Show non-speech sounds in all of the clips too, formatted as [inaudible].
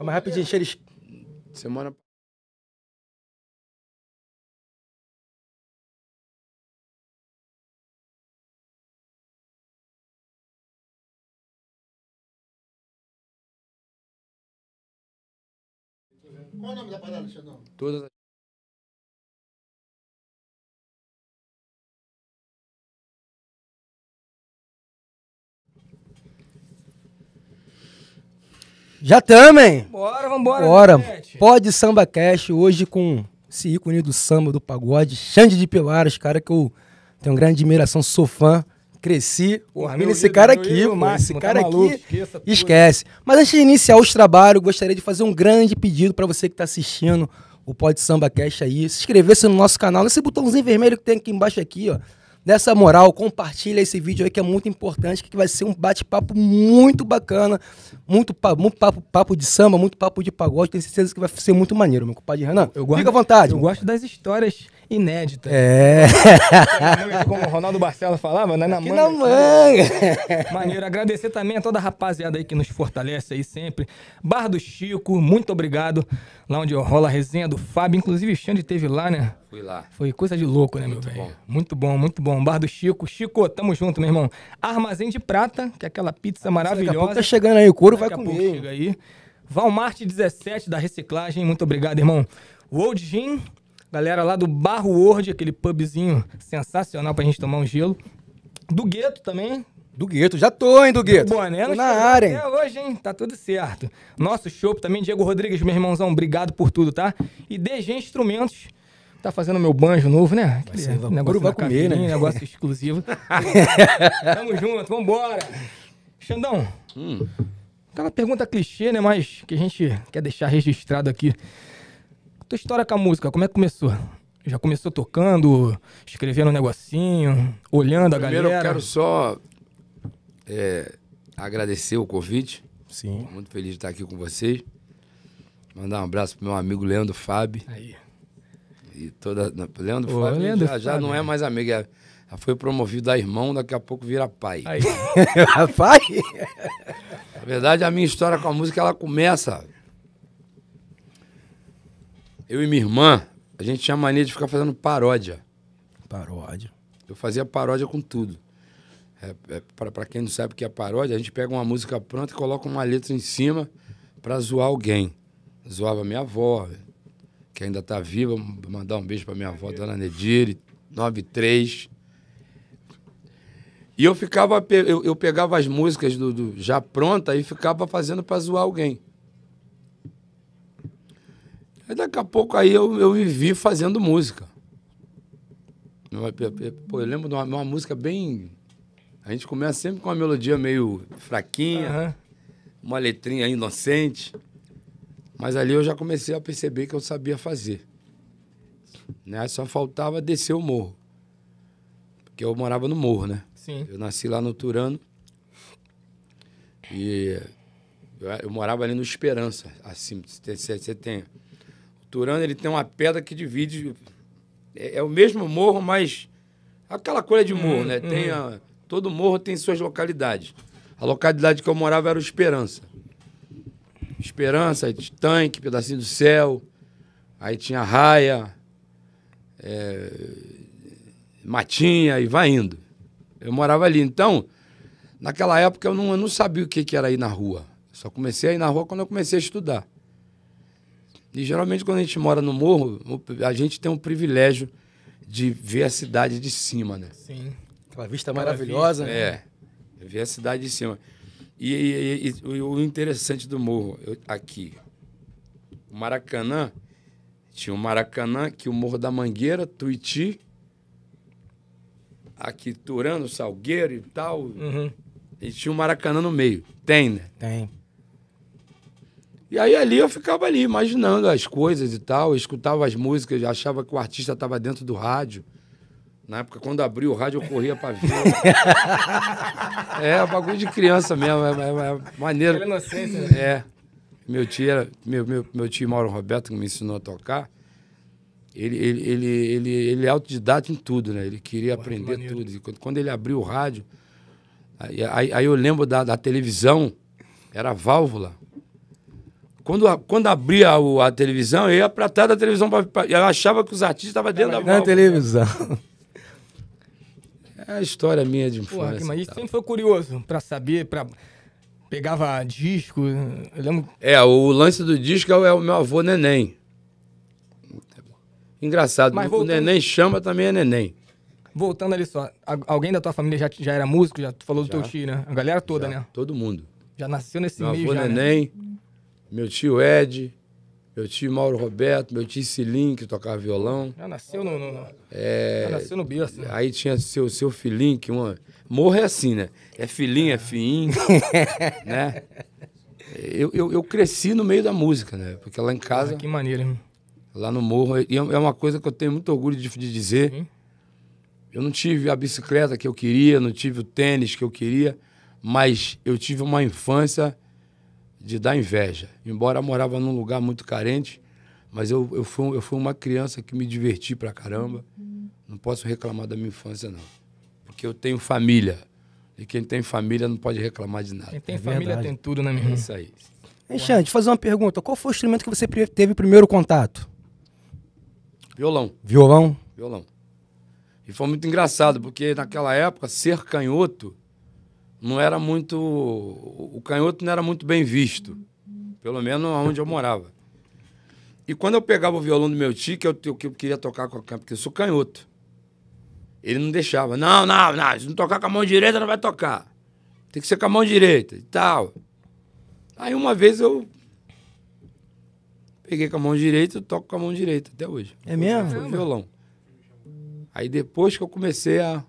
Calma rapidinho, deixa Semana Qual o nome da parada, Xandão? Todas as... Já também. Bora, vambora. Bora. Né, Pode Samba Cash hoje com esse ícone do samba, do pagode, Xande de Pilares, cara que eu tenho grande admiração, sou fã, cresci. Porra, meu esse ídolo, cara aqui, ídolo, mano, esse tá cara maluco, aqui, esquece. Mas antes de iniciar os trabalhos, gostaria de fazer um grande pedido para você que está assistindo o Pode Samba Cash aí, se inscrever-se no nosso canal, nesse botãozinho vermelho que tem aqui embaixo aqui, ó dessa moral, compartilha esse vídeo aí que é muito importante, que vai ser um bate-papo muito bacana, muito, papo, muito papo, papo, de samba, muito papo de pagode, tenho certeza que vai ser muito maneiro, meu compadre Renan. Eu guardo, Fica à vontade. Eu gosto das histórias inédita. É. como o Ronaldo Barcelo falava, né? Na Aqui manga. Na manga. Maneiro. Agradecer também a toda a rapaziada aí que nos fortalece aí sempre. Bar do Chico, muito obrigado. Lá onde rola a resenha do Fábio. Inclusive, o Xande teve lá, né? Fui lá. Foi coisa de louco, né, muito meu velho? Muito bom, muito bom. Bar do Chico. Chico, tamo junto, meu irmão. Armazém de Prata, que é aquela pizza a pouco tá chegando aí, o couro daqui vai comer. chega aí. 17 da Reciclagem, muito obrigado, irmão. World Gin, Galera lá do Barro World, aquele pubzinho sensacional pra gente tomar um gelo. Do Gueto também. Do Gueto, já tô, hein, do Gueto. Boné, tô na área, hein? hoje, hein? Tá tudo certo. Nosso show também, Diego Rodrigues, meu irmãozão, obrigado por tudo, tá? E DG Instrumentos, tá fazendo meu banjo novo, né? vai negócio vai comer, né? Negócio [laughs] exclusivo. [laughs] Tamo junto, vambora. Xandão, hum. aquela pergunta clichê, né? Mas que a gente quer deixar registrado aqui tua história com a música, como é que começou? Já começou tocando, escrevendo um negocinho, olhando Primeiro a galera? Primeiro eu quero só é, agradecer o convite. Sim. Tô muito feliz de estar aqui com vocês. Mandar um abraço pro meu amigo Leandro Fábio. Aí. E toda. Leandro Ô, Fábio Leandro já, Fábio. já não é mais amigo, é, já foi promovido a irmão, daqui a pouco vira pai. [laughs] pai? Na verdade, a minha história com a música ela começa eu e minha irmã, a gente tinha mania de ficar fazendo paródia. Paródia? Eu fazia paródia com tudo. É, é para quem não sabe o que é paródia, a gente pega uma música pronta e coloca uma letra em cima para zoar alguém. Zoava minha avó, que ainda está viva, mandar um beijo para minha avó, Dona Nedire, 93. E eu ficava, eu, eu pegava as músicas do, do já pronta e ficava fazendo para zoar alguém. Aí daqui a pouco aí eu, eu me vi fazendo música. pô, eu lembro de uma, uma, música bem. A gente começa sempre com uma melodia meio fraquinha, uhum. uma letrinha inocente. Mas ali eu já comecei a perceber que eu sabia fazer. Né? Só faltava descer o morro. Porque eu morava no morro, né? Sim. Eu nasci lá no Turano. E eu, eu morava ali no Esperança. Assim, você tem, Turano ele tem uma pedra que divide. É, é o mesmo morro, mas aquela coisa de morro, uhum, né? Tem uhum. a, todo morro tem suas localidades. A localidade que eu morava era o Esperança. Esperança, aí tanque, pedacinho do céu, aí tinha raia, é, matinha e vai indo. Eu morava ali. Então, naquela época eu não, eu não sabia o que, que era ir na rua. Só comecei a ir na rua quando eu comecei a estudar. E geralmente quando a gente mora no morro, a gente tem um privilégio de ver a cidade de cima, né? Sim. Aquela vista maravilhosa. né? É. Ver a cidade de cima. E, e, e, e o interessante do morro, eu, aqui, o Maracanã, tinha o Maracanã, que o Morro da Mangueira, Tuiti, aqui Turano, Salgueiro e tal. Uhum. E tinha o Maracanã no meio. Tem, né? Tem. E aí ali eu ficava ali imaginando as coisas e tal, eu escutava as músicas, achava que o artista estava dentro do rádio. Na época, quando abriu o rádio, eu corria pra ver. [laughs] é, bagulho de criança mesmo, é, é, é maneiro. inocência, né? É. Meu tio, era, meu, meu, meu tio Mauro Roberto, que me ensinou a tocar, ele, ele, ele, ele, ele é autodidata em tudo, né? Ele queria Pô, aprender que tudo. E quando, quando ele abriu o rádio, aí, aí, aí eu lembro da, da televisão, era válvula. Quando, quando abria o, a televisão, eu ia pra trás da televisão. Pra, pra, eu achava que os artistas estavam dentro da Na televisão. É a história minha de infância. mas isso tá. sempre foi curioso pra saber, pra... Pegava disco, eu lembro... É, o lance do disco é, é o meu avô Neném. Engraçado, mas voltando... o Neném chama também é Neném. Voltando ali só, alguém da tua família já, já era músico? Já tu falou do teu tio, né? A galera toda, já, né? Todo mundo. Já nasceu nesse meu avô já, né? Neném, né? meu tio Ed, meu tio Mauro Roberto, meu tio Silim, que tocava violão. Já nasceu no. no, no é, já nasceu no berço. Né? Aí tinha seu, seu filhinho, que uma. Morro é assim, né? É filhinho, é fiinho, [laughs] né? Eu, eu, eu, cresci no meio da música, né? Porque lá em casa. Ah, que maneira, hein? Lá no morro. E é, é uma coisa que eu tenho muito orgulho de, de dizer. Eu não tive a bicicleta que eu queria, não tive o tênis que eu queria, mas eu tive uma infância de dar inveja. Embora morava num lugar muito carente, mas eu, eu, fui, eu fui uma criança que me diverti pra caramba. Não posso reclamar da minha infância, não. Porque eu tenho família. E quem tem família não pode reclamar de nada. Quem tem é família verdade. tem tudo, né, vida é Isso aí. Enxante, fazer uma pergunta. Qual foi o instrumento que você teve primeiro contato? Violão. Violão? Violão. E foi muito engraçado, porque naquela época, ser canhoto não era muito. O canhoto não era muito bem visto, pelo menos onde eu morava. E quando eu pegava o violão do meu tio, que eu, que eu queria tocar com a porque eu sou canhoto, ele não deixava. Não, não, não, se não tocar com a mão direita, não vai tocar. Tem que ser com a mão direita e tal. Aí uma vez eu peguei com a mão direita e toco com a mão direita até hoje. É mesmo? Foi violão. Aí depois que eu comecei a,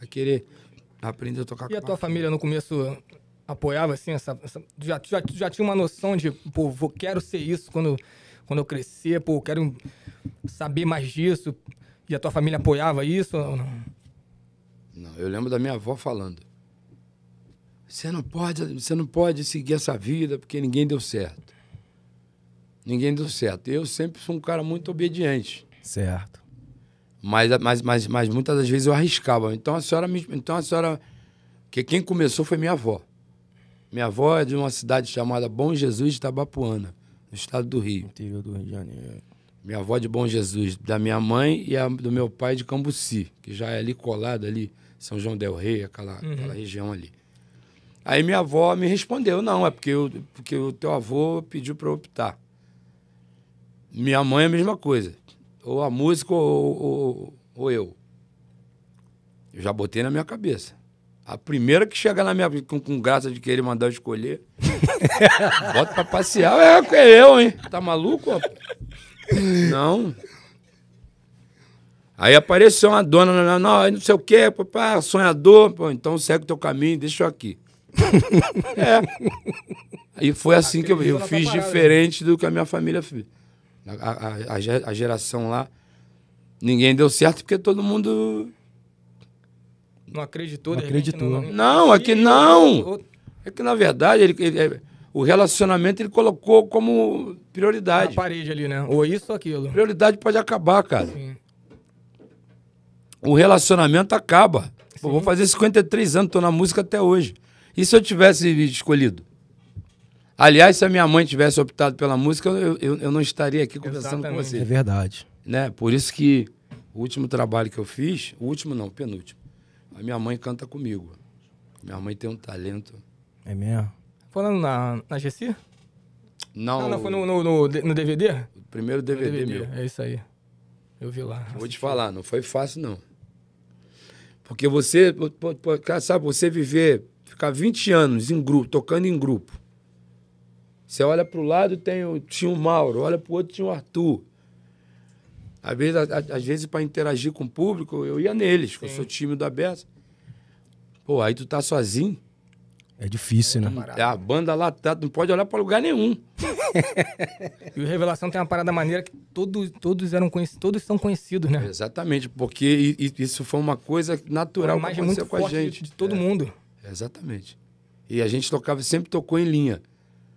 a querer. Tá Aprendi a tocar E a tua família no começo apoiava, assim, essa, essa já, já, já tinha uma noção de, pô, vou, quero ser isso quando, quando eu crescer, pô, quero saber mais disso. E a tua família apoiava isso ou não? Não, eu lembro da minha avó falando. Você não pode, você não pode seguir essa vida porque ninguém deu certo. Ninguém deu certo. Eu sempre fui um cara muito obediente. Certo. Mas, mas, mas, mas muitas das vezes eu arriscava. Então a senhora. Me, então a senhora. Que quem começou foi minha avó. Minha avó é de uma cidade chamada Bom Jesus de Tabapuana, no estado do Rio. Interior do Rio de Janeiro. Minha avó é de Bom Jesus, da minha mãe e a, do meu pai de Cambuci, que já é ali colado ali, São João del Rei, aquela, uhum. aquela região ali. Aí minha avó me respondeu, não, é porque, eu, porque o teu avô pediu para eu optar. Minha mãe é a mesma coisa ou a música ou, ou, ou eu. Eu já botei na minha cabeça. A primeira que chega na minha com, com graça de querer mandar eu escolher, [laughs] bota pra passear, é eu, hein? Tá maluco? Não. Aí apareceu uma dona, não, não, não sei o quê, papá sonhador, pô, então segue o teu caminho, deixa eu aqui. [laughs] é. E foi assim que eu, eu fiz tá diferente do que a minha família fez. A, a, a geração lá, ninguém deu certo porque todo mundo. Não acreditou, não acreditou. Não, não, é que não! É que na verdade ele, ele, o relacionamento ele colocou como prioridade. Na parede ali, né? Ou isso ou aquilo. Prioridade pode acabar, cara. Sim. O relacionamento acaba. Pô, vou fazer 53 anos, tô na música até hoje. E se eu tivesse escolhido? Aliás, se a minha mãe tivesse optado pela música, eu, eu, eu não estaria aqui conversando Exatamente. com você. É verdade. Né? Por isso que o último trabalho que eu fiz, o último não, o penúltimo, a minha mãe canta comigo. Minha mãe tem um talento. É mesmo? Falando na, na GC? Não. Ah, não, foi no, no, no, no DVD? primeiro DVD, DVD meu. É isso aí. Eu vi lá. Vou assisti. te falar, não foi fácil, não. Porque você, sabe, você viver, ficar 20 anos em grupo, tocando em grupo, você olha para o lado, tem o, tinha o Mauro, olha para o outro, tinha o Arthur. Às vezes, às vezes para interagir com o público, eu ia neles, Sim. eu sou tímido aberto. Pô, aí tu tá sozinho. É difícil, né? É, a banda lá tá, não pode olhar para lugar nenhum. [laughs] e o Revelação tem uma parada maneira que todos, todos eram conhecidos, todos são conhecidos, né? Exatamente, porque isso foi uma coisa natural que mais muito com a gente. De, de todo é, mundo. Exatamente. E a gente tocava, sempre tocou em linha.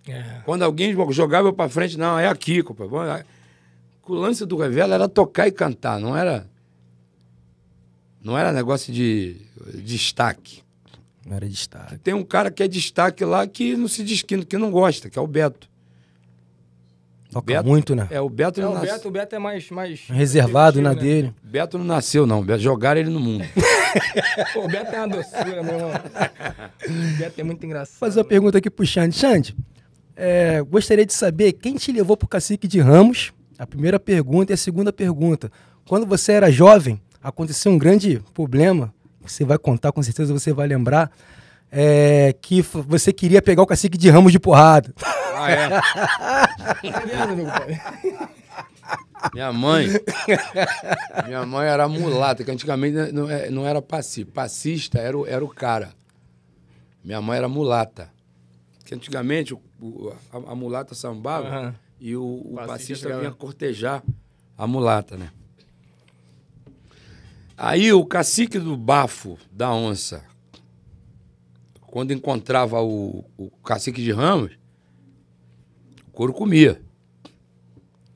É. Quando alguém jogava para frente, não, é aqui, compadre. O lance do Revela era tocar e cantar, não era. Não era negócio de, de destaque. Não era destaque. Tem um cara que é destaque lá que não se desquina, que não gosta, que é o Beto. Toca Beto, muito, né? É, o Beto é não o, Beto, o Beto é mais. mais Reservado na né? dele. Beto não nasceu, não. jogaram ele no mundo. [laughs] o Beto é uma doçura, meu irmão. O Beto é muito engraçado. Fazer uma pergunta aqui pro Xande. Xande, é, gostaria de saber quem te levou para o Cacique de Ramos, a primeira pergunta. E a segunda pergunta, quando você era jovem, aconteceu um grande problema, você vai contar, com certeza você vai lembrar, é, que você queria pegar o Cacique de Ramos de porrada. Ah, é? [laughs] Minha mãe. Minha mãe era mulata, que antigamente não, é, era passista. Passista era o, era o cara. Minha mãe era mulata. Que antigamente o a, a mulata sambava uhum. e o, o passista, vinha cortejar a mulata, né? Aí o cacique do bafo da onça, quando encontrava o, o cacique de ramos, o couro comia.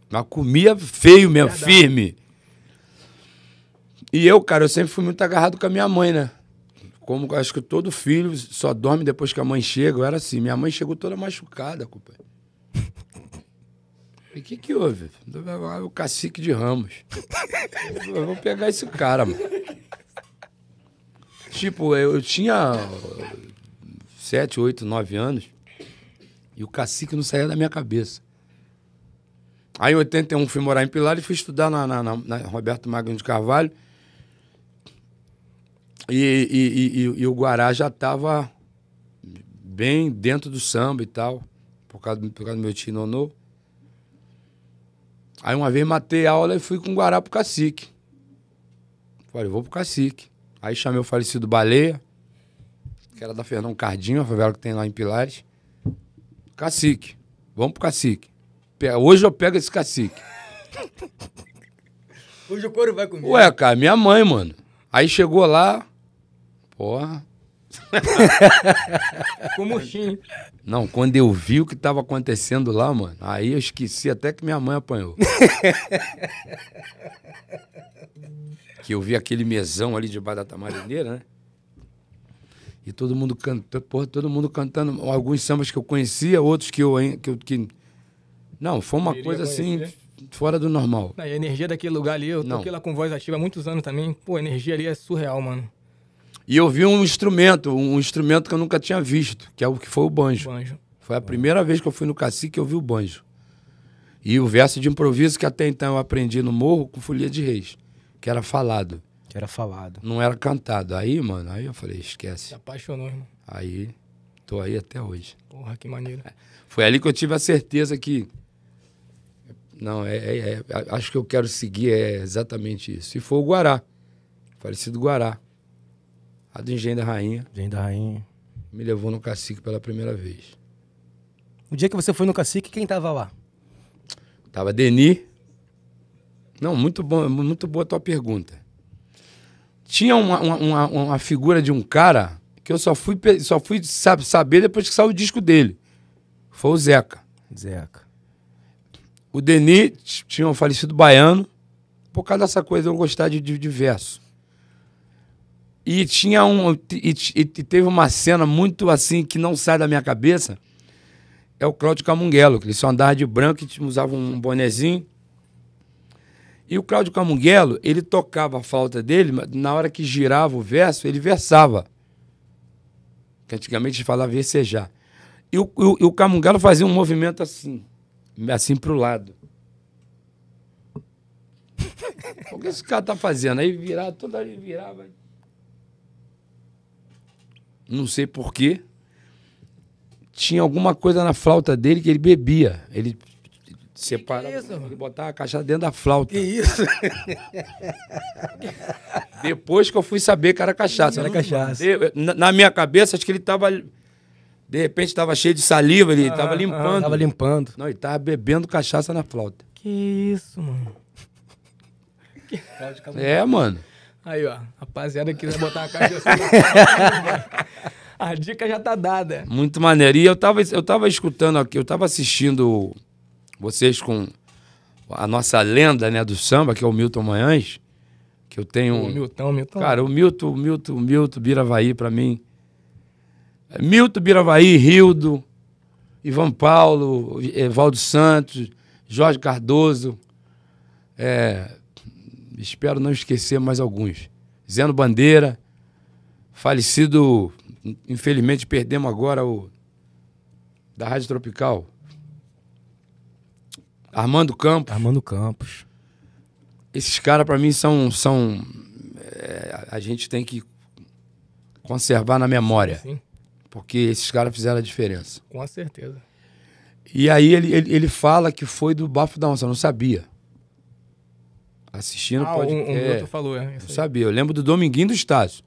Mas comia feio mesmo, Verdade. firme. E eu, cara, eu sempre fui muito agarrado com a minha mãe, né? Como acho que todo filho só dorme depois que a mãe chega. Eu era assim. Minha mãe chegou toda machucada, culpa. E o que, que houve? O cacique de Ramos. Eu vou pegar esse cara, mano. Tipo, eu, tinha sete, oito, nove anos e o cacique não saía da minha cabeça. Aí em 81 fui morar em Pilar e fui estudar na, na, na Roberto Magno de Carvalho. E, e, e, e o Guará já estava bem dentro do samba e tal, por causa, do, por causa do meu tio Nonô. Aí uma vez matei a aula e fui com o Guará pro cacique. Falei, vou pro cacique. Aí chamei o falecido Baleia, que era da Fernão Cardinho, a favela que tem lá em Pilares. Cacique, vamos pro cacique. Hoje eu pego esse cacique. [laughs] Hoje o couro vai comigo. Ué, cara, minha mãe, mano. Aí chegou lá, Porra. [laughs] Como sim. Não, quando eu vi o que estava acontecendo lá, mano, aí eu esqueci até que minha mãe apanhou. [laughs] que eu vi aquele mesão ali debaixo da tamarineira, né? E todo mundo cantando, porra, todo mundo cantando alguns sambas que eu conhecia, outros que eu. Que, eu, que... Não, foi uma coisa assim. fora do normal. A energia daquele lugar ali, eu toquei Não. lá com voz ativa há muitos anos também. Pô, a energia ali é surreal, mano. E eu vi um instrumento, um instrumento que eu nunca tinha visto, que é o que foi o banjo. banjo. Foi a primeira vez que eu fui no cacique que eu vi o banjo. E o verso de improviso que até então eu aprendi no morro com Folia de Reis, que era falado. Que era falado. Não era cantado. Aí, mano, aí eu falei, esquece. Se apaixonou, irmão. Aí, tô aí até hoje. Porra, que maneiro. [laughs] Foi ali que eu tive a certeza que. Não, é, é, é acho que eu quero seguir é exatamente isso. E foi o Guará, falecido Guará. A do Engenho da Rainha. Engenho da Rainha. Me levou no cacique pela primeira vez. O dia que você foi no cacique, quem tava lá? Tava Deni. Não, muito bom, muito boa a tua pergunta. Tinha uma, uma, uma figura de um cara que eu só fui, só fui saber depois que saiu o disco dele. Foi o Zeca. Zeca. O Deni tinha um falecido baiano. Por causa dessa coisa, eu gostar de, diverso. E tinha um. E, e teve uma cena muito assim que não sai da minha cabeça. É o Cláudio Camunguelo, que ele só andava de branco e usava um bonezinho. E o Cláudio Camunguelo, ele tocava a falta dele, mas na hora que girava o verso, ele versava. Que antigamente falava versejar. E o, o, o Camunguelo fazia um movimento assim, assim para o lado. [laughs] o que esse cara tá fazendo? Aí virava, toda hora ele virava não sei porquê, tinha alguma coisa na flauta dele que ele bebia. Ele separava, que que é ele botava a cachaça dentro da flauta. Que isso? Depois que eu fui saber que era cachaça. Era né? cachaça. Eu, na, na, minha cabeça, acho que ele estava De repente estava cheio de saliva, ele estava ah, limpando. Estava ah, limpando. Não, ele estava bebendo cachaça na flauta. Que isso, mano. É, mano. Aí, ó, rapaziada que vai botar uma caixa assim. [laughs] a dica já tá dada. Muito maneiro. E eu tava, eu tava escutando aqui, eu tava assistindo vocês com a nossa lenda, né, do samba, que é o Milton Manhães, que eu tenho... O Milton, Milton. Cara, o Milton, o Milton, o Milton Biravaí, pra mim... É, Milton Biravaí, Rildo, Ivan Paulo, Evaldo Santos, Jorge Cardoso, é, espero não esquecer mais alguns. Zeno Bandeira, falecido, infelizmente perdemos agora o da Rádio Tropical. Armando Campos. Armando Campos. Esses caras para mim são são é, a gente tem que conservar na memória. Sim. Porque esses caras fizeram a diferença. Com certeza. E aí ele, ele, ele fala que foi do Bafo da Onça, não sabia assistindo ah, podcast. Um, um outro falou, é. Eu sabia. Eu lembro do Dominguinho do Estácio.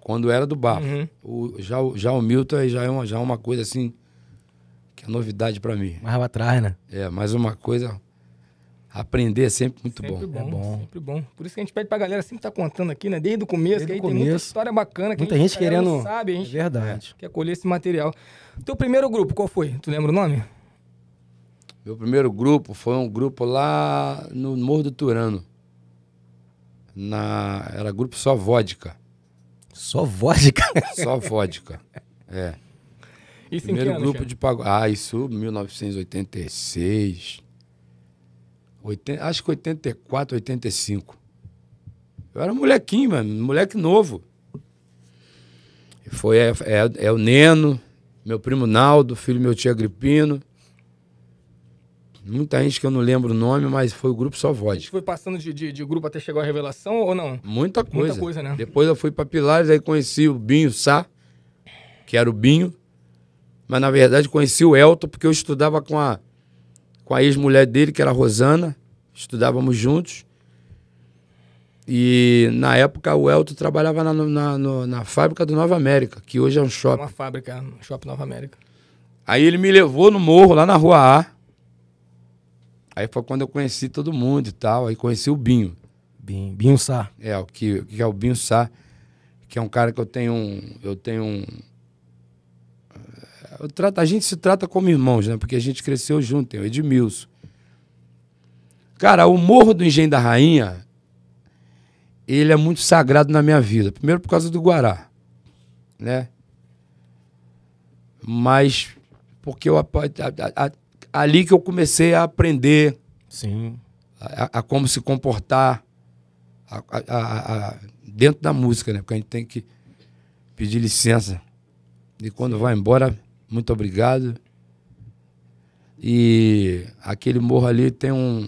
Quando era do Bafo. Uhum. O, já, já o Milton já é uma, já é uma coisa assim. Que é novidade para mim. Mais atrás, né? É, mais uma coisa. Aprender é sempre muito sempre bom. bom. É bom. Sempre bom. Por isso que a gente pede pra galera sempre estar tá contando aqui, né? Desde o começo, Desde que aí começo. tem muita história bacana. Que muita gente querendo. Sabe, a gente é verdade. quer colher esse material. Teu primeiro grupo, qual foi? Tu lembra o nome? Meu primeiro grupo foi um grupo lá no Morro do Turano. Na, era grupo só vodka. Só vodka? [laughs] Só vodka. É. Isso Primeiro grupo de pagode. Ah, isso 1986. 80, acho que 84, 85. Eu era um molequinho, mano, moleque novo. foi é, é, é, o Neno, meu primo Naldo, filho do meu tio Agripino, Muita gente que eu não lembro o nome, mas foi o grupo Só Voz. Você foi passando de, de, de, grupo até chegar à revelação ou não? Muita coisa. Muita coisa, né? Depois eu fui para Pilares, aí conheci o Binho Sá, que era o Binho. Mas na verdade conheci o Elton, porque eu estudava com a, com a ex-mulher dele, que era a Rosana. Estudávamos juntos. E na época o Elton trabalhava na, na, na, na fábrica do Nova América, que hoje é um shopping. Uma fábrica, um shopping Nova América. Aí ele me levou no morro, lá na rua A Aí foi quando eu conheci todo mundo e tal. Aí conheci o Binho. Binho, Binho Sá. É, o que, que é o Binho Sá, que é um cara que eu tenho um. Eu tenho um. Eh, eu trato, a gente se trata como irmãos, né? Porque a gente cresceu junto, tem o Edmilson. Cara, o Morro do Engenho da Rainha, ele é muito sagrado na minha vida. Primeiro por causa do Guará, né? Mas porque eu, a, a, a, ali que eu comecei a aprender Sim. A, a como se comportar a, dentro da música, né? Porque a gente tem que pedir licença. E quando vai embora, muito obrigado. E aquele morro ali tem um.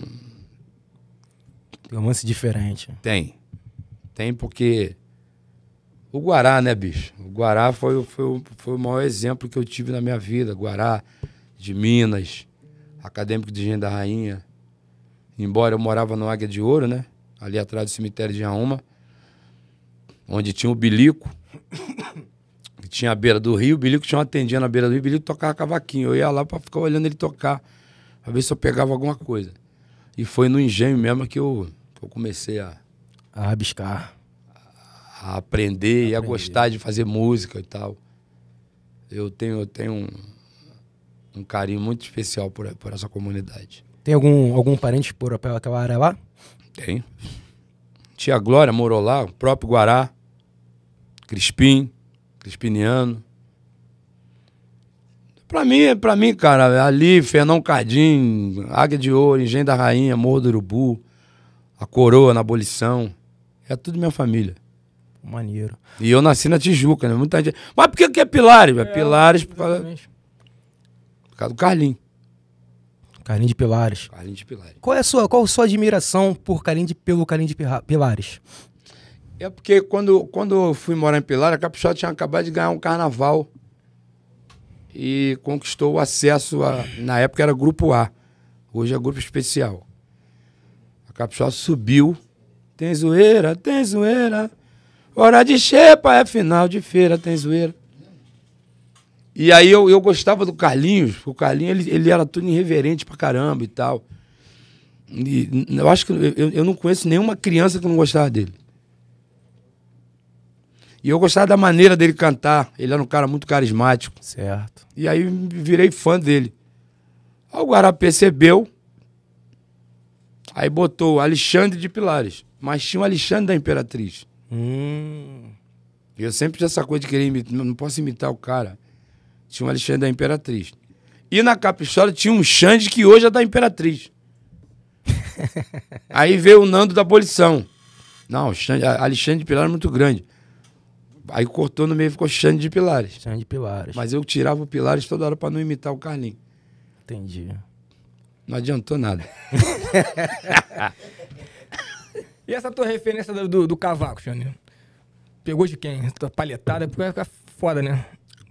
Tem um lance diferente. Tem. Tem porque. O Guará, né, bicho? O Guará foi, foi, foi o maior exemplo que eu tive na minha vida. Guará, de Minas, acadêmico de Engenho da Rainha. Embora eu morava no Águia de Ouro, né? Ali atrás do cemitério de Rauma, onde tinha o Bilico, que tinha a beira do rio. O Bilico tinha uma tendinha na beira do rio, o Bilico tocava cavaquinho. Eu ia lá para ficar olhando ele tocar, para ver se eu pegava alguma coisa. E foi no engenho mesmo que eu, que eu comecei a. A rabiscar. A aprender, a aprender e a gostar de fazer música e tal. Eu tenho, eu tenho um carinho muito especial por, por essa comunidade. Tem algum, algum parente por aquela área lá? Tem. Tia Glória morou lá, o próprio Guará, Crispim, Crispiniano. Pra mim, pra mim, cara, ali, Fernão Cardim, Águia de Ouro, Engenho da Rainha, Morro do Urubu, a Coroa na Abolição. É tudo minha família. Maneiro. E eu nasci na Tijuca, né? Muita gente. Mas por que, que é Pilares? É, Pilares. Exatamente. causa do Carlinho. Carlinho de Pilares. Carlinho de Pilares. Qual é a sua, qual a sua admiração por Carlinho de, pelo Carlinho de Pilares? É porque quando, quando eu fui morar em Pilar, a Capixó tinha acabado de ganhar um carnaval e conquistou o acesso a. Na época era grupo A, hoje é grupo especial. A Capixó subiu. Tem zoeira, tem zoeira. Hora de xepa é final de feira, tem zoeira. E aí eu, eu gostava do Carlinhos, o Carlinhos ele, ele era tudo irreverente pra caramba e tal. E eu acho que eu, eu não conheço nenhuma criança que não gostava dele. E eu gostava da maneira dele cantar. Ele era um cara muito carismático. Certo. E aí virei fã dele. Aí o Guará percebeu. Aí botou Alexandre de Pilares. Mas tinha o Alexandre da Imperatriz. Hum. Eu sempre tinha essa coisa de querer imitar. Não posso imitar o cara. Tinha um Alexandre da Imperatriz. E na Capistola tinha um Xande que hoje é da Imperatriz. [laughs] Aí veio o Nando da abolição. Não, Xande, Alexandre de Pilares é muito grande. Aí cortou no meio e ficou Xande de Pilares. Xande de Pilares. Mas eu tirava o Pilares toda hora para não imitar o Carlinhos. Entendi. Não adiantou nada. [laughs] e essa tua referência do, do, do cavaco, Xande? Pegou de quem? Tua palhetada? Porque vai ficar foda, né?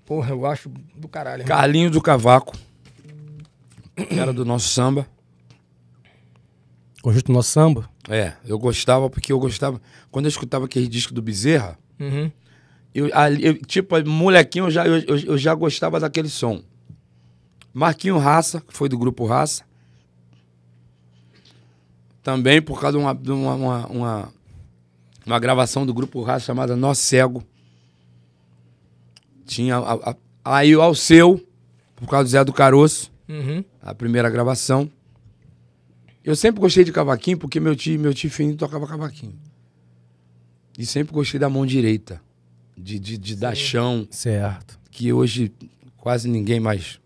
Porra, eu acho do caralho. Carlinho do Cavaco. era do nosso samba. Conjunto Nosso Samba? É, eu gostava porque eu gostava. Quando eu escutava aquele disco do Bezerra, uhum. eu, ali, eu, tipo, molequinho, eu já, eu, eu, já gostava daquele som. Marquinho Raça, que foi do grupo Raça. Também por causa de uma, de uma, uma, uma, uma gravação do grupo Raça chamada Nó Cego. Tinha a, a, aí o Alceu, por causa do Zé do Caroço, uhum. a primeira gravação. Eu sempre gostei de cavaquinho porque meu tio, meu tio Fininho tocava cavaquinho. E sempre gostei da mão direita, de, de, de dar chão. Certo. Que hoje quase ninguém mais.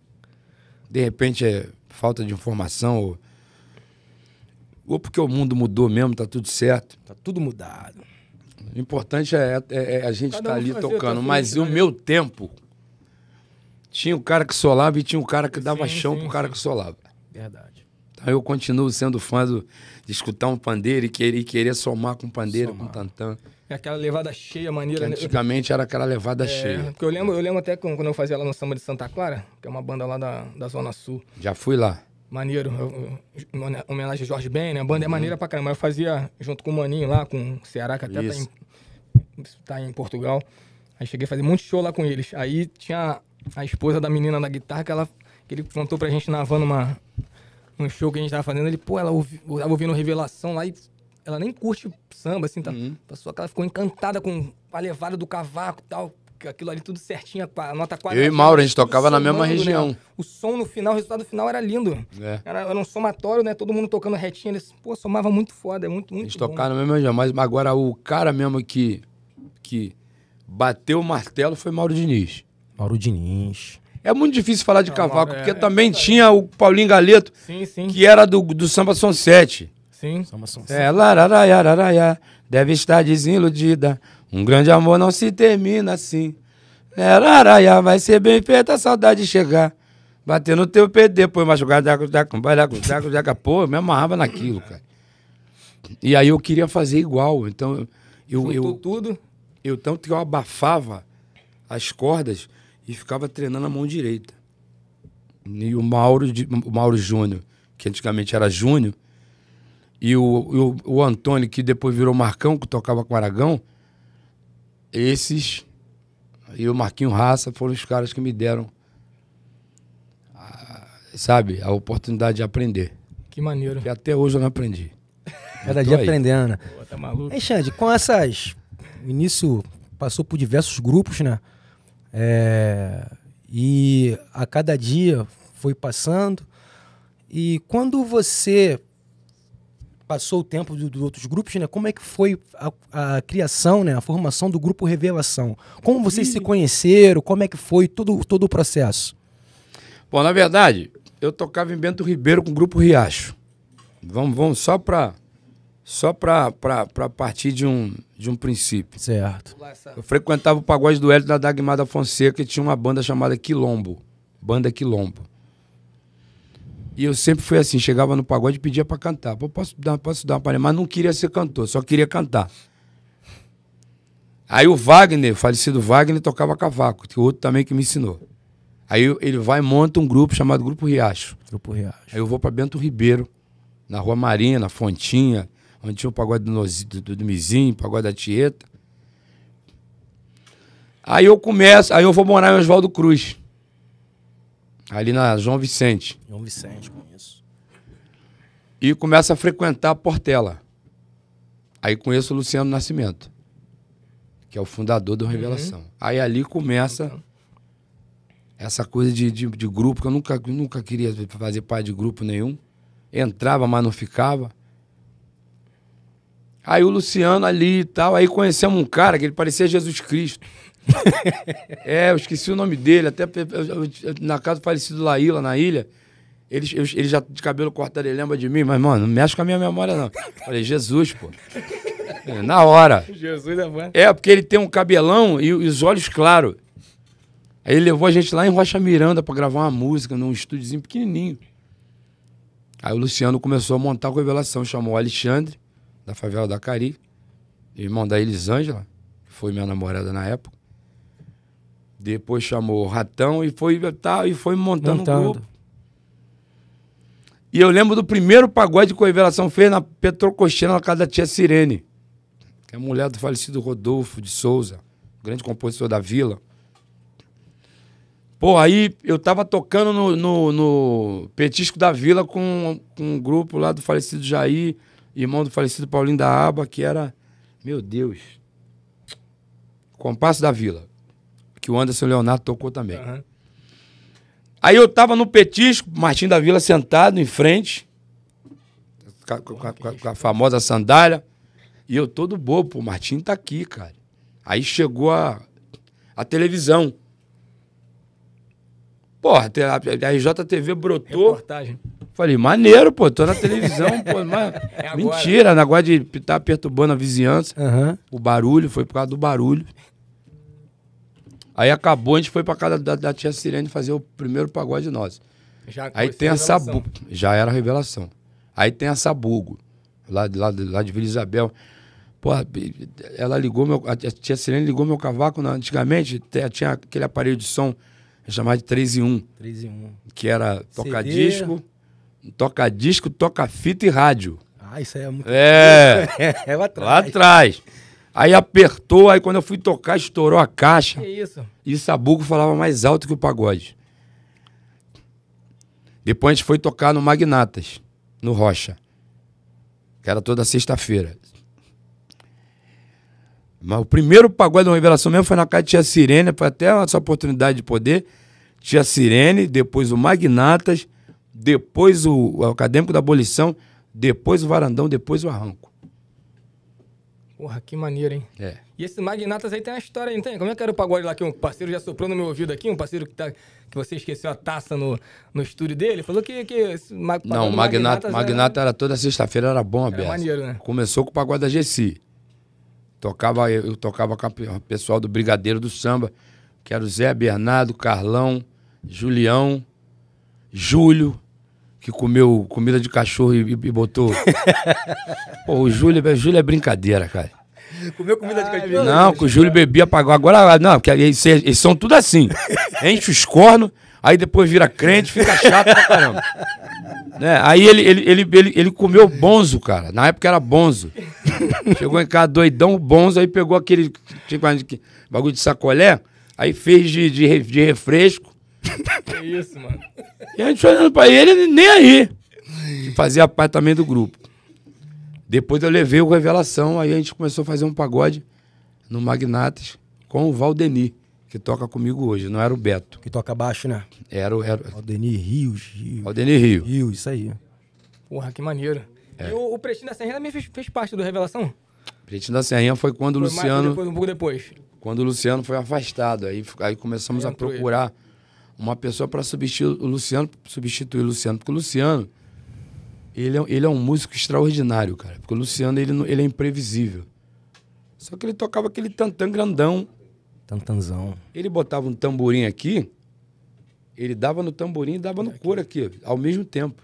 De repente é falta de informação ou, ou porque o mundo mudou mesmo, tá tudo certo. Tá tudo mudado. O importante é, é, é a gente estar tá ali tocando. Mas o né? meu tempo. Tinha o cara que solava e tinha o cara que dava sim, chão sim, pro cara sim. que solava. Verdade. Então eu continuo sendo fã do, de escutar um pandeiro e querer, e querer somar com pandeiro, somar. com tantã. É aquela levada cheia, maneira. Que né? antigamente era aquela levada é, cheia. Porque eu lembro, eu lembro até quando eu fazia lá no Samba de Santa Clara, que é uma banda lá da, da Zona Sul. Já fui lá. Maneiro. homenagem a Jorge Ben, né? A banda é uhum. é maneira pra caramba. Eu fazia junto com o Maninho lá, com o Ceará, que até tá em, tá em, Portugal. Aí cheguei a fazer muito show lá com eles. Aí tinha a esposa da menina da guitarra que, ela, que ele contou pra gente na van numa, num show que a gente tava fazendo. Ele, pô, ela ouvi, tava ouvindo Revelação lá e ela nem curte samba, assim, tá? Uhum. Passou aquela, ficou encantada com a levada do cavaco e tal aquilo ali tudo certinho, a nota quadradinha. Eu e Mauro, a gente tocava na mesma né? região. Né? O som no final, o resultado final era lindo. É. Era, era, um somatório, né? Todo mundo tocando retinho. Eles, pô, somava muito foda, é muito, muito A gente bom. tocava na mesma região. Mas agora o cara mesmo que, que bateu o martelo foi Mauro Diniz. Mauro Diniz. É muito difícil falar de Não, cavaco, Mauro, porque é, também é, tinha o Paulinho Galeto, sim, sim. que era do, do Samba Sonsete. Sim. Samba Sonsete. É, lararaiararaia, deve estar desiludida um grande amor não se termina assim. Era é vai ser bem feita a saudade chegar. Bater no teu peito depois, machucar, jaca, jaca, pô, eu me amarrava naquilo, cara. E aí eu queria fazer igual, então eu... eu tudo? Eu tanto que eu abafava as cordas e ficava treinando a mão direita. E o Mauro, o Mauro Júnior, que antigamente era Júnior, e o, o, o Antônio, que depois virou Marcão, que tocava com o Aragão, esses e o Marquinho Raça foram os caras que me deram, a, sabe, a oportunidade de aprender. Que maneiro. Que até hoje eu não aprendi. Cada dia aí. aprendendo. Né? Pô, tá maluco. Ei, Xande, com essas. O início passou por diversos grupos, né? É... E a cada dia foi passando. E quando você passou o tempo dos outros grupos, né? Como é que foi a, a, criação, né? A formação do grupo Revelação? Como vocês se conheceram? Como é que foi todo, todo o processo? Bom, na verdade, eu tocava em Bento Ribeiro com o grupo Riacho. Vamos, vamos só para só para partir de um, de um princípio. Certo. Eu frequentava o pagode do Hélio da Dagmar da Fonseca e tinha uma banda chamada Quilombo. Banda Quilombo. E eu sempre fui assim, chegava no pagode e pedia para cantar. Pô, posso dar, posso dar uma palhinha? Mas não queria ser cantor, só queria cantar. Aí o Wagner, falecido Wagner, tocava cavaco, que outro também que me ensinou. Aí ele vai e monta um grupo chamado Grupo Riacho. Grupo Riacho. Aí eu vou para Bento Ribeiro, na Rua Marinha, na Fontinha, onde tinha o pagode do, do, do, do Mizinho, pagode da Tieta. Aí eu começo, aí eu vou morar em Oswaldo Cruz. Ali na João Vicente. João Vicente, conheço. E começa a frequentar a Portela. Aí conheço o Luciano Nascimento, que é o fundador do uhum. Revelação. Uhum. Aí ali começa essa coisa de, de, de, grupo, que eu nunca, nunca queria fazer parte de grupo nenhum. Entrava, mas não ficava. Aí o Luciano ali e tal, aí conhecemos um cara que ele parecia Jesus Cristo. [laughs] é, eu esqueci o nome dele. Até na casa do falecido Laíla, na ilha. Ele, eu, ele já de cabelo cortado, ele lembra de mim, mas, mano, não mexe com a minha memória, não. Falei, Jesus, pô. É, na hora. Jesus é É, porque ele tem um cabelão e, e os olhos claros. Aí ele levou a gente lá em Rocha Miranda para gravar uma música num estúdiozinho pequenininho. Aí o Luciano começou a montar com a revelação, chamou o Alexandre, da favela da Cari, irmão da Elisângela, que foi minha namorada na época. Depois chamou o Ratão e foi, tá, e foi montando, o grupo. E eu lembro do primeiro pagode que a Revelação fez na Petrocochena, na casa da tia Sirene, que é a mulher do falecido Rodolfo de Souza, grande compositor da vila. Pô, aí eu tava tocando no, no, no Petisco da Vila com, com, um grupo lá do falecido Jair, irmão do falecido Paulinho da Aba, que era, meu Deus, Compasso da Vila que o Anderson Leonardo tocou também. Uhum. Aí eu tava no petisco, Martim da Vila sentado em frente, com a, com com a famosa sandália, e eu todo bobo, pô, o Martim tá aqui, cara. Aí chegou a, a televisão. Porra, a, a RJTV brotou. Reportagem. Falei, maneiro, pô, tô na televisão, pô, [laughs] mas é mentira, negócio de estar tá perturbando a vizinhança. Uhum. O barulho, foi por causa do barulho. Aí acabou, a gente foi pra casa da, da tia Sirene fazer o primeiro pagode nós. Já Aí tem a Sabugo. Já era a revelação. Aí tem a Sabugo, lá, lá, lá de Vila Isabel. Pô, ela ligou meu. A tia Sirene ligou meu cavaco. Né, antigamente tinha aquele aparelho de som chamado de 3 em 1. 3 em 1. Que era toca-disco, toca-disco, toca-fita e rádio. Ah, isso aí é muito. É. [laughs] é lá atrás. Lá atrás. Aí apertou, aí quando eu fui tocar, estourou a caixa. Que isso? E Sabugo falava mais alto que o pagode. Depois a gente foi tocar no Magnatas, no Rocha. Que era toda sexta-feira. Mas o primeiro pagode da revelação mesmo foi na casa de Tia Sirene, foi até sua oportunidade de poder. Tia Sirene, depois o Magnatas, depois o Acadêmico da Abolição, depois o Varandão, depois o Arranco. Porra, que maneiro, hein? É. E esses magnatas aí tem uma história, não tem? Como é que era o pagode lá que um parceiro já soprou no meu ouvido aqui? Um parceiro que, tá, que você esqueceu a taça no, no estúdio dele? Falou que. que ma, não, magnata, magnata era... toda sexta-feira, era bom, Era maneiro, né? Começou com o pagode da Gessi. Tocava, eu tocava com o pessoal do Brigadeiro do Samba, que era o Zé Bernardo, Carlão, Julião, Júlio, que comeu comida de cachorro e, e botou. [laughs] Pô, o Júlio, o Júlio é brincadeira, cara. Comeu comida de ah, é cachorro? Não, que o Júlio bebia, pagou. Agora, não, porque eles, eles são tudo assim. Enche os cornos, aí depois vira crente, fica chato pra caramba. Né? Aí ele, ele, ele, ele, ele comeu bonzo, cara. Na época era bonzo. Chegou em casa doidão, bonzo, aí pegou aquele tipo, bagulho de sacolé, aí fez de, de, de refresco, que isso, mano. E a gente olhando pra ele, nem aí. Que fazia parte também do grupo. Depois eu levei o Revelação, aí a gente começou a fazer um pagode no Magnatas com o Valdeni, que toca comigo hoje, não era o Beto. Que toca baixo, né? Era o. Valdeni Rios, Valdeni Rios. Rio isso aí. Porra, que maneiro. É. E o, o Pretinho da Serrinha também fez, fez, parte do Revelação? Pretinho da Serrinha foi quando foi o Luciano. depois, um pouco depois. Quando o Luciano foi afastado. Aí, aí começamos a procurar ele uma pessoa para substituir o Luciano, substituir o Luciano, porque o Luciano ele é, ele é um músico extraordinário, cara. Porque o Luciano ele, ele é imprevisível. Só que ele tocava aquele tantã grandão. Tantanzão. Ele botava um tamborim aqui, ele dava no tamborim e dava no couro aqui, ao mesmo tempo.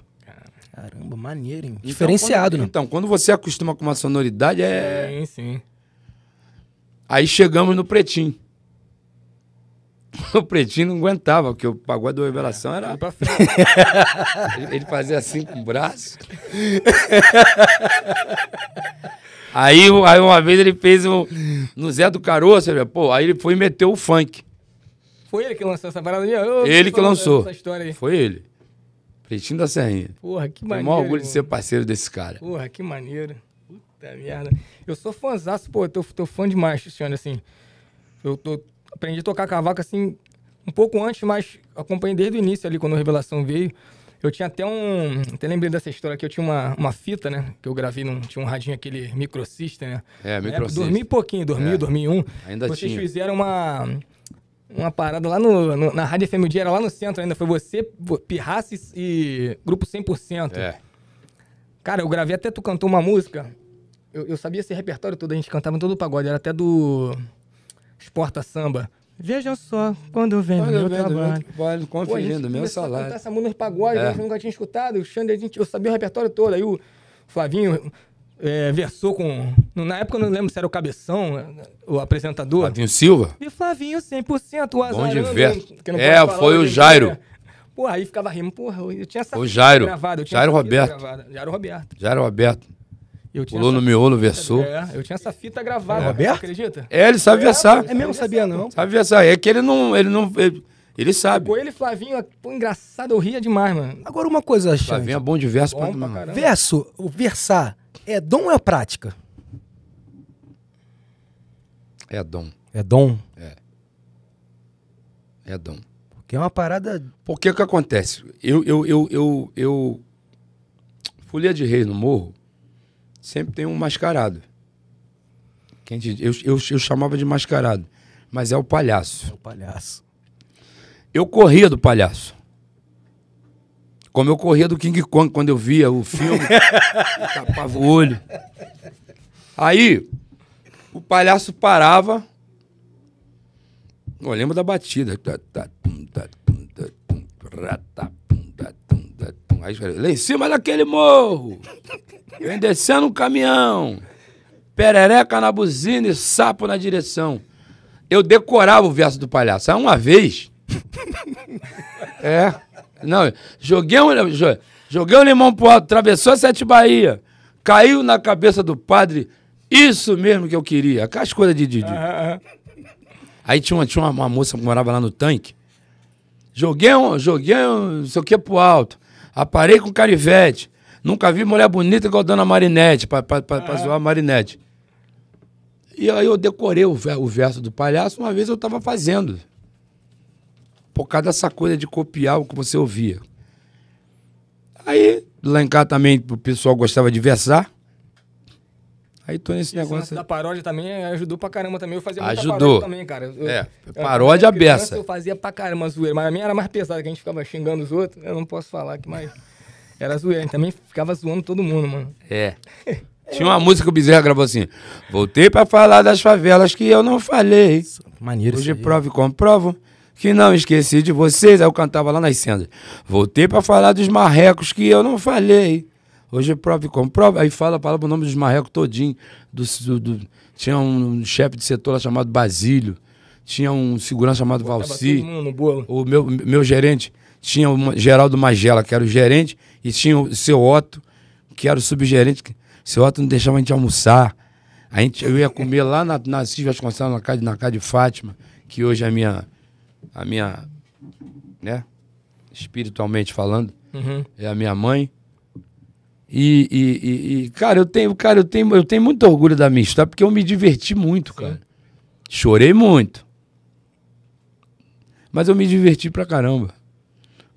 Caramba, maneiro, hein? Então, Diferenciado, quando, né? Então, quando você acostuma com uma sonoridade, é. Sim, sim. Aí chegamos no pretinho. [laughs] o Pretinho não aguentava, porque o pagode do revelação é, era. Pra [laughs] frente. ele, fazia assim com o braço. [laughs] aí, aí uma vez ele fez No Zé do Caroço, ele, pô, aí ele foi e meteu o funk. Foi ele que lançou essa parada aí? ele que lançou. Essa história aí. Foi ele. Pretinho da Serrinha. Porra, que maneiro. Tenho maior orgulho de ser parceiro desse cara. Porra, que maneiro. Puta merda. Eu sou fãzaço, pô, tô, tô fã demais, Cristiano, assim. Eu tô aprendi a tocar cavaco assim um pouco antes, mas acompanhei desde o início ali quando a Revelação veio. Eu tinha até um. Até lembrei dessa história que eu tinha uma, uma fita, né? Que eu gravei num. Tinha um radinho aquele micro system, né? É, micro época, Dormi pouquinho, dormi, é. dormi um. Ainda Vocês tinha. fizeram uma. Uma parada lá no, no na Rádio FM Dia, era lá no centro ainda. Foi você, Pirraces e Grupo 100%. É. Cara, eu gravei até tu cantou uma música. Eu, eu sabia esse repertório todo, a gente cantava todo o pagode. Era até do exporta samba. Vejam só, quando eu vendo quando meu eu vendo, trabalho. Meu trabalho conferindo, meu salário. essa música pagode, é. eu né? nunca tinha escutado. O Xander, gente, eu sabia o repertório todo. Aí o Flavinho é, versou com. Na época eu não lembro se era o Cabeção, o apresentador. Flavinho Silva? E Flavinho 100%, o azarando. Bom de É, foi o Jairo. Era. Porra, aí ficava rindo. Porra, eu tinha essa o Jairo. gravada. Jairo Roberto. Gravada. Jairo Roberto. Jairo Roberto. Eu Pulou no miolo, versou. É, eu tinha essa fita gravada. É. Roberto? Acredita? É, ele sabe é versar. É mesmo, sabia não. Sabe versar. É que ele não... Ele não ele... Ele sabe. Com ele, Flavinho, é, pô, engraçado, eu ria demais, mano. Agora uma coisa, Xande. Flavinho é bom de verso bom pra, pra Verso, o versar, é dom ou é prática? É dom. É dom? É. É dom. Porque é uma parada... Porque o que acontece? Eu, eu, eu, eu, eu... Folia de Reis no Morro, sempre tem um mascarado. quem gente, eu, eu, eu chamava de mascarado, mas é o palhaço. É o palhaço. Eu corria do palhaço. Como eu corria do King Kong quando eu via o filme, [laughs] tapava o olho. Aí, o palhaço parava. Eu lembro da batida. Tá, tá, tá, lá em cima daquele morro, vem descendo um caminhão, perereca na buzina e sapo na direção. Eu decorava o verso do palhaço. Aí uma vez. [laughs] é. Não, joguei um, joguei um limão pro alto, atravessou Sete Bahia, caiu na cabeça do padre. Isso mesmo que eu queria. Aquelas coisas de Didi. Aí tinha, uma, tinha uma, uma moça que morava lá no tanque. Joguei um, joguei um, não sei o que pro alto. Aparei com carivete. Nunca vi mulher bonita igual a dona Marinette, pra, pra, pra, pra é. zoar a Marinette. E aí eu decorei o, o verso do palhaço, uma vez eu estava fazendo. Por causa dessa coisa de copiar o que você ouvia. Aí, lá em casa também o pessoal gostava de versar. Aí tô nesse negócio. Da paródia também ajudou pra caramba também. Eu fazia ajudou. paródia também, cara. Eu, é, paródia aberta. Eu fazia pra caramba zoeira, mas a minha era mais pesada, que a gente ficava xingando os outros. Eu não posso falar que mais. Era zoeira, a gente também ficava zoando todo mundo, mano. É. [laughs] Tinha uma música que o Bezerra gravou assim: Voltei pra falar das favelas que eu não falei. Maneiro, Hoje prova e comprovo que não esqueci de vocês. Aí eu cantava lá nas cenas. Voltei pra falar dos marrecos que eu não falei. Hoje prova e comprova. Aí fala, fala o nome dos marrecos todinho. Do, do, do, tinha um chefe de setor lá chamado Basílio. Tinha um segurança chamado Botava Valci. O meu, meu gerente tinha o Geraldo Magela, que era o gerente, e tinha o seu Otto, que era o subgerente. seu Otto não deixava a gente almoçar. A gente, eu ia comer lá na, na Cis Vasconcelos, na casa, na casa de Fátima, que hoje é a minha. A minha. Né? Espiritualmente falando. Uhum. É a minha mãe. E, e, e, cara, eu tenho, cara, eu tenho, eu tenho muito orgulho da minha história, tá? porque eu me diverti muito, cara. Sim. Chorei muito. Mas eu me diverti pra caramba.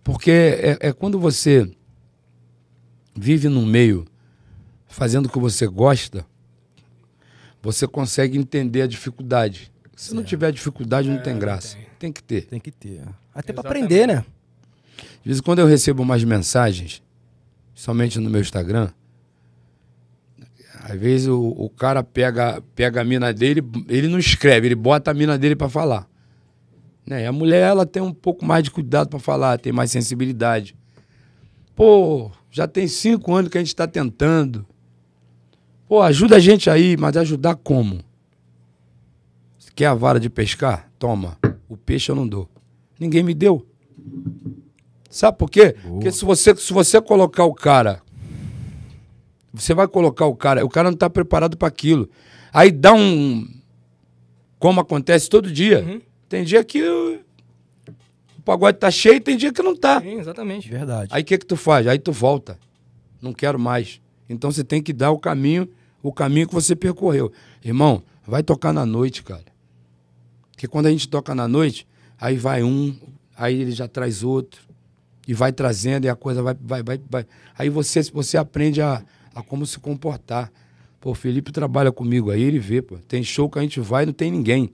Porque é, é quando você vive num meio fazendo o que você gosta, você consegue entender a dificuldade. Se certo. não tiver dificuldade, não é, tem graça. Tem. tem. que ter. Tem que ter. Até para aprender, né? De vez em quando eu recebo umas mensagens somente no meu Instagram, às vezes o, o cara pega, pega a mina dele, ele não escreve, ele bota a mina dele para falar. Né? E a mulher, ela tem um pouco mais de cuidado para falar, tem mais sensibilidade. Pô, já tem cinco anos que a gente está tentando. Pô, ajuda a gente aí, mas ajudar como? Quer a vara de pescar? Toma. O peixe eu não dou. Ninguém me deu. Sabe por quê? Boa. Porque se você, se você colocar o cara. Você vai colocar o cara. O cara não está preparado para aquilo. Aí dá um. Como acontece todo dia. Uhum. Tem dia que o, o pagode tá cheio, tem dia que não tá. Sim, exatamente. Verdade. Aí o que, que tu faz? Aí tu volta. Não quero mais. Então você tem que dar o caminho, o caminho que você percorreu. Irmão, vai tocar na noite, cara. Porque quando a gente toca na noite, aí vai um, aí ele já traz outro e vai trazendo e a coisa vai. vai, vai, vai. Aí você, você aprende a, a como se comportar. Pô, o Felipe trabalha comigo aí, ele vê, pô. Tem show que a gente vai e não tem ninguém.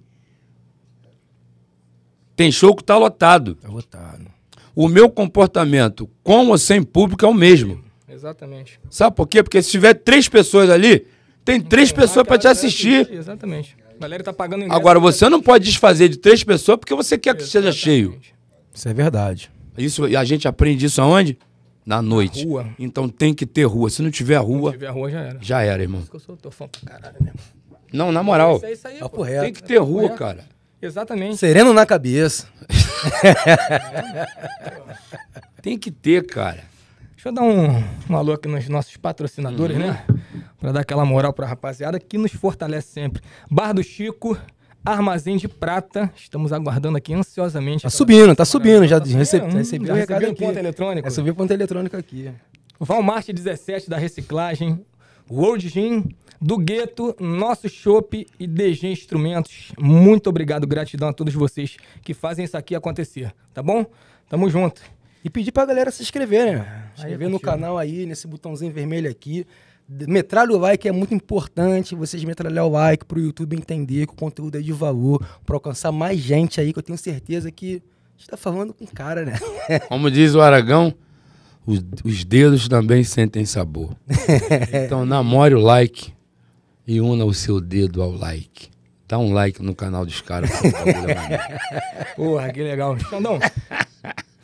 Tem show que tá lotado. Tá lotado. O meu comportamento com ou sem público é o mesmo. Exatamente. Sabe por quê? Porque se tiver três pessoas ali, tem três é, pessoas para te assistir. Exatamente. A galera tá pagando Agora, você não pode desfazer de três pessoas porque você quer que Exatamente. seja cheio. Isso é verdade. Isso, e a gente aprende isso aonde? Na noite. Na rua. Então tem que ter rua. Se não tiver rua. Se tiver rua, já era. Já era, irmão. Por isso que eu sou fã pra caralho mesmo. Não, na moral. É isso aí, pô. Tem que ter rua, cara. Exatamente. Sereno na cabeça. [laughs] tem que ter, cara. Deixa eu dar um, um alô aqui nos nossos patrocinadores, uhum. né? Pra dar aquela moral pra rapaziada que nos fortalece sempre. Bar do Chico. Armazém de Prata. Estamos aguardando aqui ansiosamente. Tá subindo, tá, tá subindo. Já, tá recebi, subindo. recebi, hum, já recebi um ponto eletrônico. Já subiu ponto eletrônico aqui. Valmart 17 da Reciclagem. World Gym, do Gueto, nosso Shop e DG Instrumentos. Muito obrigado, gratidão a todos vocês que fazem isso aqui acontecer, tá bom? Tamo junto. E pedir pra galera se inscrever, né? Inscrever no canal aí, nesse botãozinho vermelho aqui metralha o like é muito importante, vocês metralhar o like para o YouTube entender que o conteúdo é de valor, para alcançar mais gente aí, que eu tenho certeza que está falando com cara, né? [laughs] Como diz o Aragão, os, os dedos também sentem sabor. [laughs] então namore o like e una o seu dedo ao like. Dá um like no canal dos caras, [laughs] Porra, que legal. Xandão,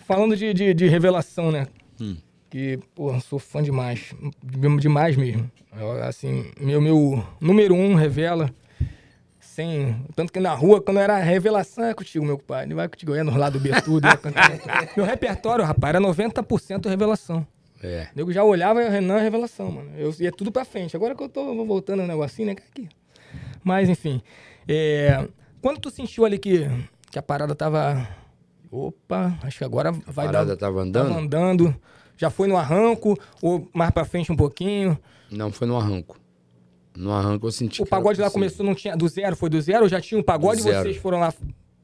falando de, de, de revelação, né? Hum que, pô, sou fã demais. Demais mesmo. Assim, meu, meu número um revela. Sem, tanto que na rua, quando era revelação, é contigo, meu pai. Ele vai contigo, é no lado do é [laughs] meu repertório, rapaz, era 90% revelação. É. Eu já olhava é Renan revelação, mano. Eu ia tudo pra frente. Agora que eu tô voltando no negocinho, né? É aqui. Mas, enfim. É... Quando tu sentiu ali que, que a parada tava. Opa, acho que agora vai a parada dar. parada tava andando? Tava andando. Já foi no arranco ou mais pra frente um pouquinho? Não, foi no arranco. No arranco eu senti O pagode lá começou, não tinha, do zero, foi do zero? Já tinha um pagode e vocês foram lá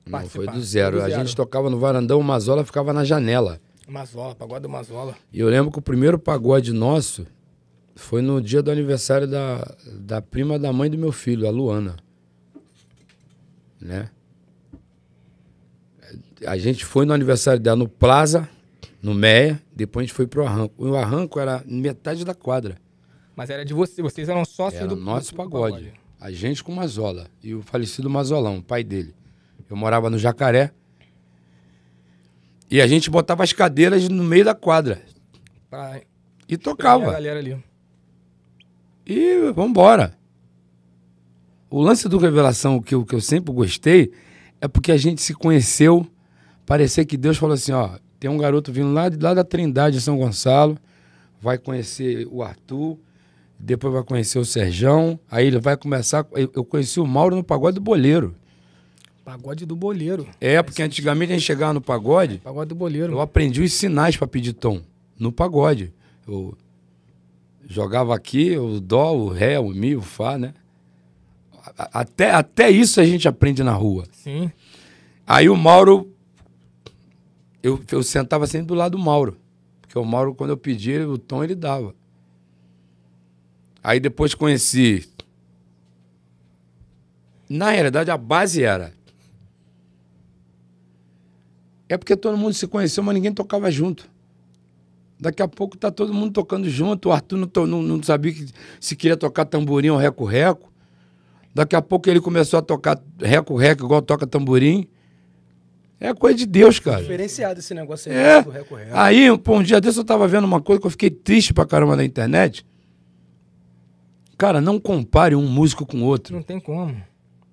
não, foi do, zero. foi do zero. A gente tocava no varandão, o Mazola ficava na janela. Mazola, pagode do Mazola. E eu lembro que o primeiro pagode nosso foi no dia do aniversário da, da prima da mãe do meu filho, a Luana. Né? A gente foi no aniversário dela no Plaza no Meia, depois a gente foi pro Arranco. O Arranco era metade da quadra. Mas era de vocês, vocês eram sócios era do nosso pagode. pagode. A gente com o Mazola e o falecido Mazolão, o pai dele. Eu morava no Jacaré. E a gente botava as cadeiras no meio da quadra. Pra... E tocava. A galera ali. E vambora. O lance do Revelação, que que eu sempre gostei, é porque a gente se conheceu. Parecia que Deus falou assim: ó, tem um garoto vindo lá, lá da Trindade, em São Gonçalo, vai conhecer o Arthur, depois vai conhecer o Serjão, aí ele vai começar. Eu conheci o Mauro no pagode do boleiro. Pagode do boleiro. É, porque antigamente a gente chegava no pagode. É, pagode do boleiro. Eu aprendi os sinais para pedir tom no pagode. Eu jogava aqui o dó, o ré, o mi, o fá, né? Até, até isso a gente aprende na rua. Sim. Aí o Mauro eu, eu sentava sempre do lado do Mauro. Porque o Mauro, quando eu pedia o tom, ele dava. Aí depois conheci. Na realidade, a base era. É porque todo mundo se conheceu, mas ninguém tocava junto. Daqui a pouco tá todo mundo tocando junto. O Arthur não, to... não, não sabia que se queria tocar tamborim ou reco-reco. Daqui a pouco ele começou a tocar reco-reco igual toca tamborim. É coisa de Deus, cara. Diferenciado esse negócio aí é. Né, do recorrente. Aí, pô, um dia desse eu tava vendo uma coisa que eu fiquei triste pra caramba na internet. Cara, não compare um músico com outro. Não tem como.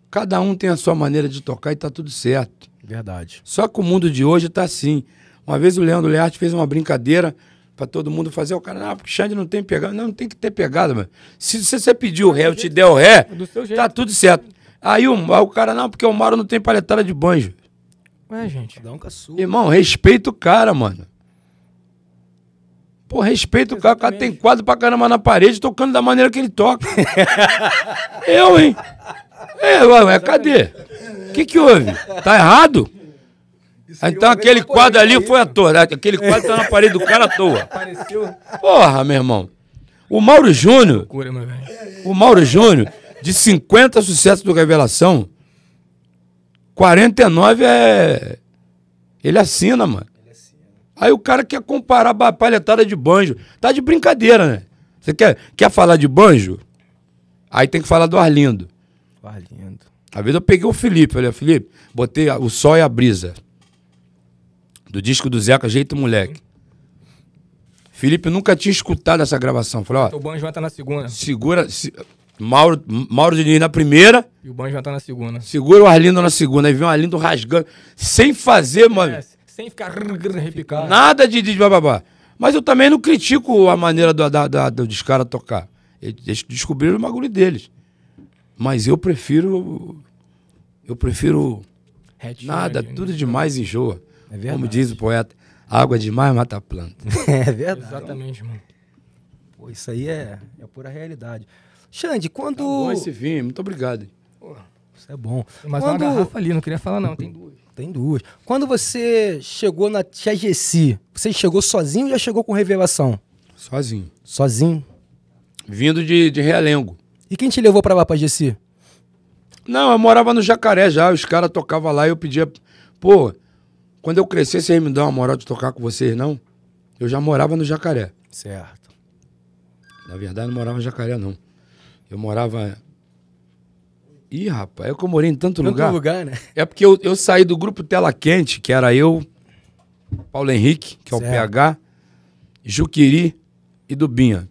Cada um tem a sua maneira de tocar e tá tudo certo. Verdade. Só que o mundo de hoje tá assim. Uma vez o Leandro Learte fez uma brincadeira para todo mundo fazer. O cara, ah, porque Xande não tem pegada. Não, não tem que ter pegada, mano. Se, você pedir o ré, eu te der o ré, tá tudo certo. Aí o, o cara, não, porque o Mauro não tem paletada de banjo. É, gente. Cada um com a sua. Irmão, respeita o cara, mano. Pô, respeita o cara. O cara tem quadro pra caramba na parede, tocando da maneira que ele toca. [laughs] eu, hein? É, ué, cadê? O que que houve? Tá errado? Então aquele quadro ali foi à toa. Né? Aquele quadro tá na parede do cara à toa. Porra, meu irmão. O Mauro Júnior. O Mauro Júnior, de 50 sucessos do Revelação, 49 é. Ele assina, mano. Aí o cara quer comparar a palhetada de banjo. Tá de brincadeira, né? Você quer, quer falar de banjo? Aí tem que falar do Arlindo. Arlindo. Às vezes eu peguei o Felipe, falei, Felipe, botei o Sol e a Brisa. Do disco do Zeca, Jeito Moleque. Felipe nunca tinha escutado essa gravação. Falei, ó. O banjo vai estar na segunda. Segura. Se, Mauro, Mauro Diniz na primeira. E o Banjo já tá na segunda. Segura o Arlindo na segunda. Aí vem o Arlindo rasgando, sem fazer, mano. É, sem ficar repicado. Nada de, de bababá. Mas eu também não critico a maneira do, da, da, dos caras tocar. Eles descobriram o bagulho deles. Mas eu prefiro. Eu prefiro. Hat nada, tudo né? demais enjoa. É verdade. Como diz o poeta, água demais mata a planta. [laughs] é verdade. Exatamente, mano. Pô, isso aí é, é pura realidade. Xande, quando. Tá bom esse vinho, muito obrigado. Porra, isso é bom. Tem quando... uma garrafa ali, não queria falar, não. Tem duas. Tem duas. Quando você chegou na Tia Gessi, você chegou sozinho ou já chegou com revelação? Sozinho. Sozinho? Vindo de, de Realengo. E quem te levou para lá, pra Gessi? Não, eu morava no Jacaré já, os caras tocavam lá e eu pedia. Pô, quando eu crescer, vocês me dão uma moral de tocar com vocês, não? Eu já morava no Jacaré. Certo. Na verdade, não morava no Jacaré, não. Eu morava. Ih, rapaz, é que eu morei em tanto, tanto lugar. né? É porque eu, eu saí do grupo Tela Quente, que era eu, Paulo Henrique, que é o PH, Juquiri e Dubinha.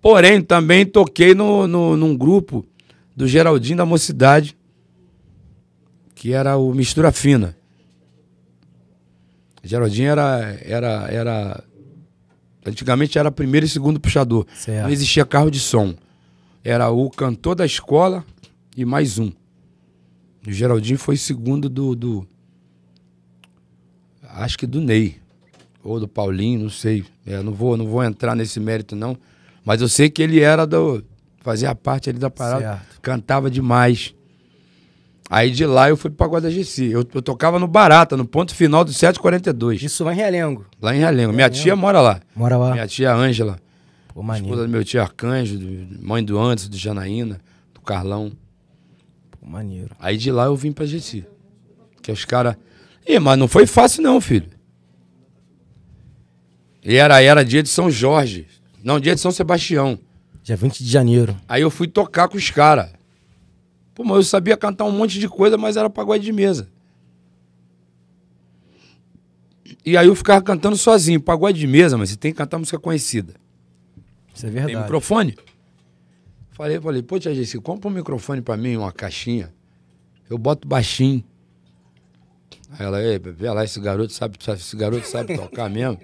Porém, também toquei no, no, num grupo do Geraldinho da Mocidade, que era o Mistura Fina. Geraldinho era, era, era. Antigamente era primeiro e segundo puxador. Certo. Não existia carro de som era o cantor da escola e mais um. O Geraldinho foi segundo do, do. Acho que do Ney. Ou do Paulinho, não sei. É, não, vou, não vou entrar nesse mérito, não. Mas eu sei que ele era do. Fazia parte ali da parada. Certo. Cantava demais. Aí de lá eu fui pra Guadageci. Eu, eu tocava no Barata, no ponto final do 742. Isso lá em Realengo. Lá em Realengo. Realengo. Minha tia mora lá. Mora lá. Minha tia Ângela. Pô, esposa do meu tio Arcanjo, do, mãe do Anderson, do Janaína, do Carlão. Pô, maneiro. Aí de lá eu vim pra Jeci. Que é os caras. Ih, mas não foi fácil não, filho. E era, era dia de São Jorge. Não, dia de São Sebastião. Dia 20 de janeiro. Aí eu fui tocar com os caras. Pô, mas eu sabia cantar um monte de coisa, mas era pagode de mesa. E aí eu ficava cantando sozinho, pagode de mesa, mas você tem que cantar música conhecida. Isso é verdade. Tem microfone. Falei, falei, pô, tia Gessi, compra um microfone para mim, uma caixinha. Eu boto baixinho. Aí ela, vê lá, esse garoto sabe, esse garoto sabe tocar mesmo.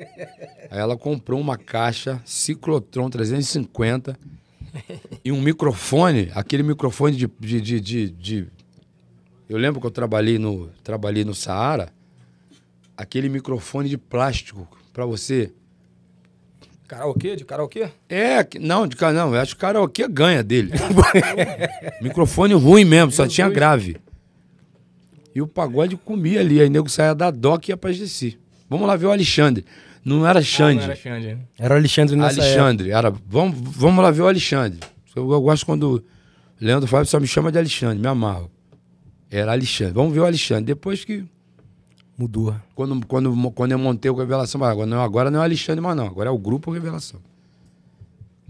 Aí ela comprou uma caixa Ciclotron 350 e um microfone, aquele microfone de, de, de, de, de eu lembro que eu trabalhei no, trabalhei no Saara, aquele microfone de plástico para você Karaokê? De karaokê? É, não, de não, eu acho que karaokê ganha dele. [laughs] Microfone ruim mesmo, só tinha grave. E o pagode comia ali, aí nego saia da DOC e ia pra GC. Vamos lá ver o Alexandre. Não era Xande. Ah, não era Xande. Era o Alexandre nessa Alexandre, época. era. Vamos, vamos lá ver o Alexandre. Eu, eu gosto quando Leandro Fábio só me chama de Alexandre, me amarro. Era Alexandre. Vamos ver o Alexandre. Depois que Mudou. Quando, quando, quando eu montei o Revelação, agora não, é agora não é o Alexandre mais não, agora é o Grupo Revelação.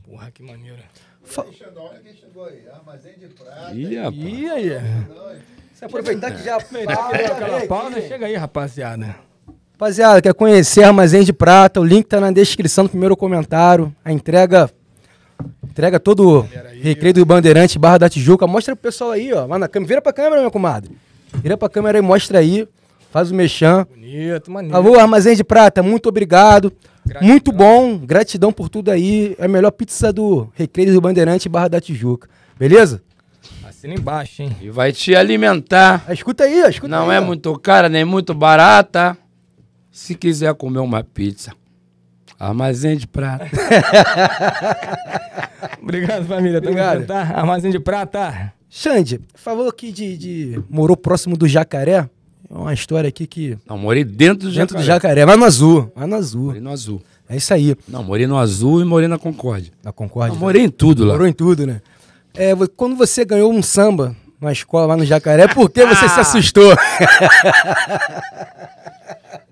Porra, que maneira. Fa... Olha quem chegou aí, armazém de prata. Ih, rapaz. Se aproveitar que já pausa, é. pausa, né, né? né? chega aí, rapaziada. Rapaziada, quer conhecer Armazém de Prata? O link tá na descrição do primeiro comentário. A entrega entrega todo o recreio do Bandeirante, Barra da Tijuca. Mostra pro pessoal aí, ó. Lá na câmera. Vira pra câmera, meu comadre. Vira pra câmera e mostra aí faz o mexão. Bonito, maneiro. Alô, Armazém de Prata, muito obrigado. Gratidão. Muito bom, gratidão por tudo aí. É a melhor pizza do Recreio do Bandeirante Barra da Tijuca. Beleza? Assina embaixo, hein? E vai te alimentar. Ah, escuta aí, escuta Não aí, é ó. muito cara nem muito barata. Se quiser comer uma pizza, armazém de prata. [laughs] Obrigado, família. Obrigado. Tá? Armazém de prata. Xande, falou aqui de, de. Morou próximo do jacaré uma história aqui que. Não, morei dentro do dentro jacaré. Dentro do jacaré, vai no azul. vai no azul. Morei no azul. É isso aí. Não, morei no azul e morei na Concorde Na Concorde Não, tá. morei em tudo lá. Morou em tudo, né? É, quando você ganhou um samba na escola lá no Jacaré, por que você se ah! assustou? [laughs]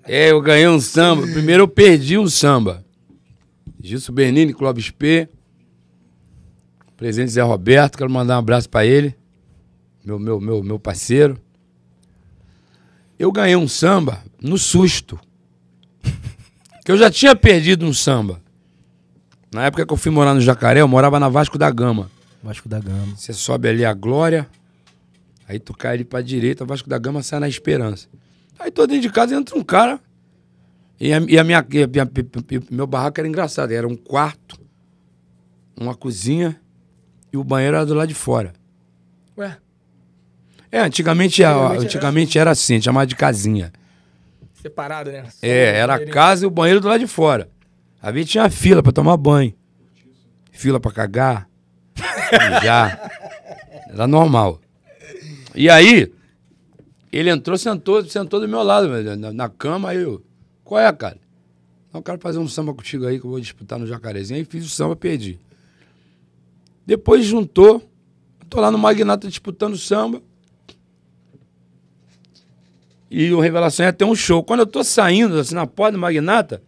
é, eu ganhei um samba. Primeiro eu perdi um samba. Gilson Bernini, Clóvis P. Presidente Zé Roberto, quero mandar um abraço para ele. Meu, meu, meu, meu parceiro eu ganhei um samba no susto. que eu já tinha perdido um samba. Na época que eu fui morar no Jacaré, eu morava na Vasco da Gama. Vasco da Gama. Você sobe ali a Glória, aí tu cai ali pra direita, Vasco da Gama sai na Esperança. Aí tô dentro de casa, entra um cara. E, a, e a minha, e a e meu barraco era engraçado. Era um quarto, uma cozinha e o banheiro era do lado de fora. Ué? É, antigamente, antigamente, antigamente era... era assim, chamava de casinha. Separado, né? Só é, era a casa e o banheiro do lado de fora. Aí tinha fila para tomar banho. Fila para cagar. já. [laughs] Era normal. E aí, ele entrou, sentou, sentou do meu lado, na, na cama, aí eu. Qual é, cara? Eu quero fazer um samba contigo aí que eu vou disputar no jacarezinho. Aí fiz o samba, perdi. Depois juntou, tô lá no Magnata disputando samba. E o Revelação ia ter um show. Quando eu tô saindo, assim, na porta do Magnata,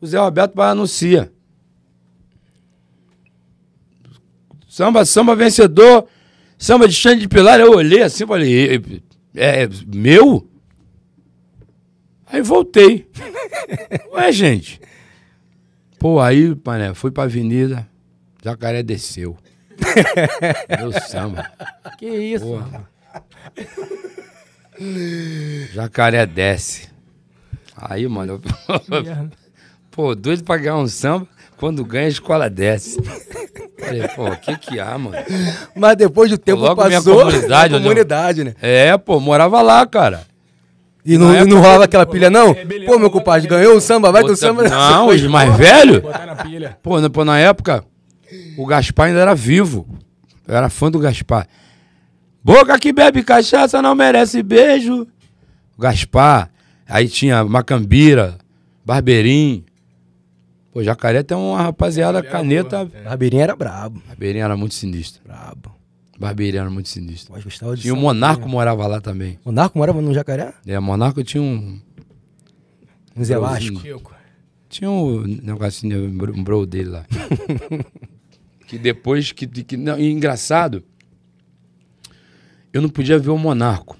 o Zé Roberto vai anuncia. Samba, samba vencedor, samba de Xande de Pilar. Eu olhei assim, falei, é, é meu? Aí voltei. [laughs] Ué, gente. Pô, aí, pané, fui pra avenida, jacaré desceu. [laughs] Meu samba. Que isso? Porra. Jacaré desce. Aí, mano, eu... [laughs] pô, doido pra ganhar um samba, quando ganha a escola desce. Falei, pô, o que que há, mano? Mas depois do tempo Logo passou... Minha comunidade, [laughs] comunidade, né? É, pô, morava lá, cara. E não, não, não rolava aquela pilha, não? É, pô, meu compadre, ganhou o samba, vai ter o samba. Não, os mais velho. Pô, na, pô, na época, o Gaspar ainda era vivo. Eu era fã do Gaspar. Boca que bebe cachaça não merece beijo. Gaspar, aí tinha Macambira, Barbeirinho. Pô, Jacaré tem uma rapaziada caneta. Porra, é. Barbeirinho era brabo. Barbeirinho era muito sinistro. Brabo. Barbeirinho era muito sinistro. Mas gostava de e o Monarco morava lá também. Monarco morava no Jacaré? É, Monarco tinha um... Um Zé Vasco. Tinha um negocinho, né, um bro dele lá. [laughs] que depois que... que não, e engraçado eu não podia ver o Monarco.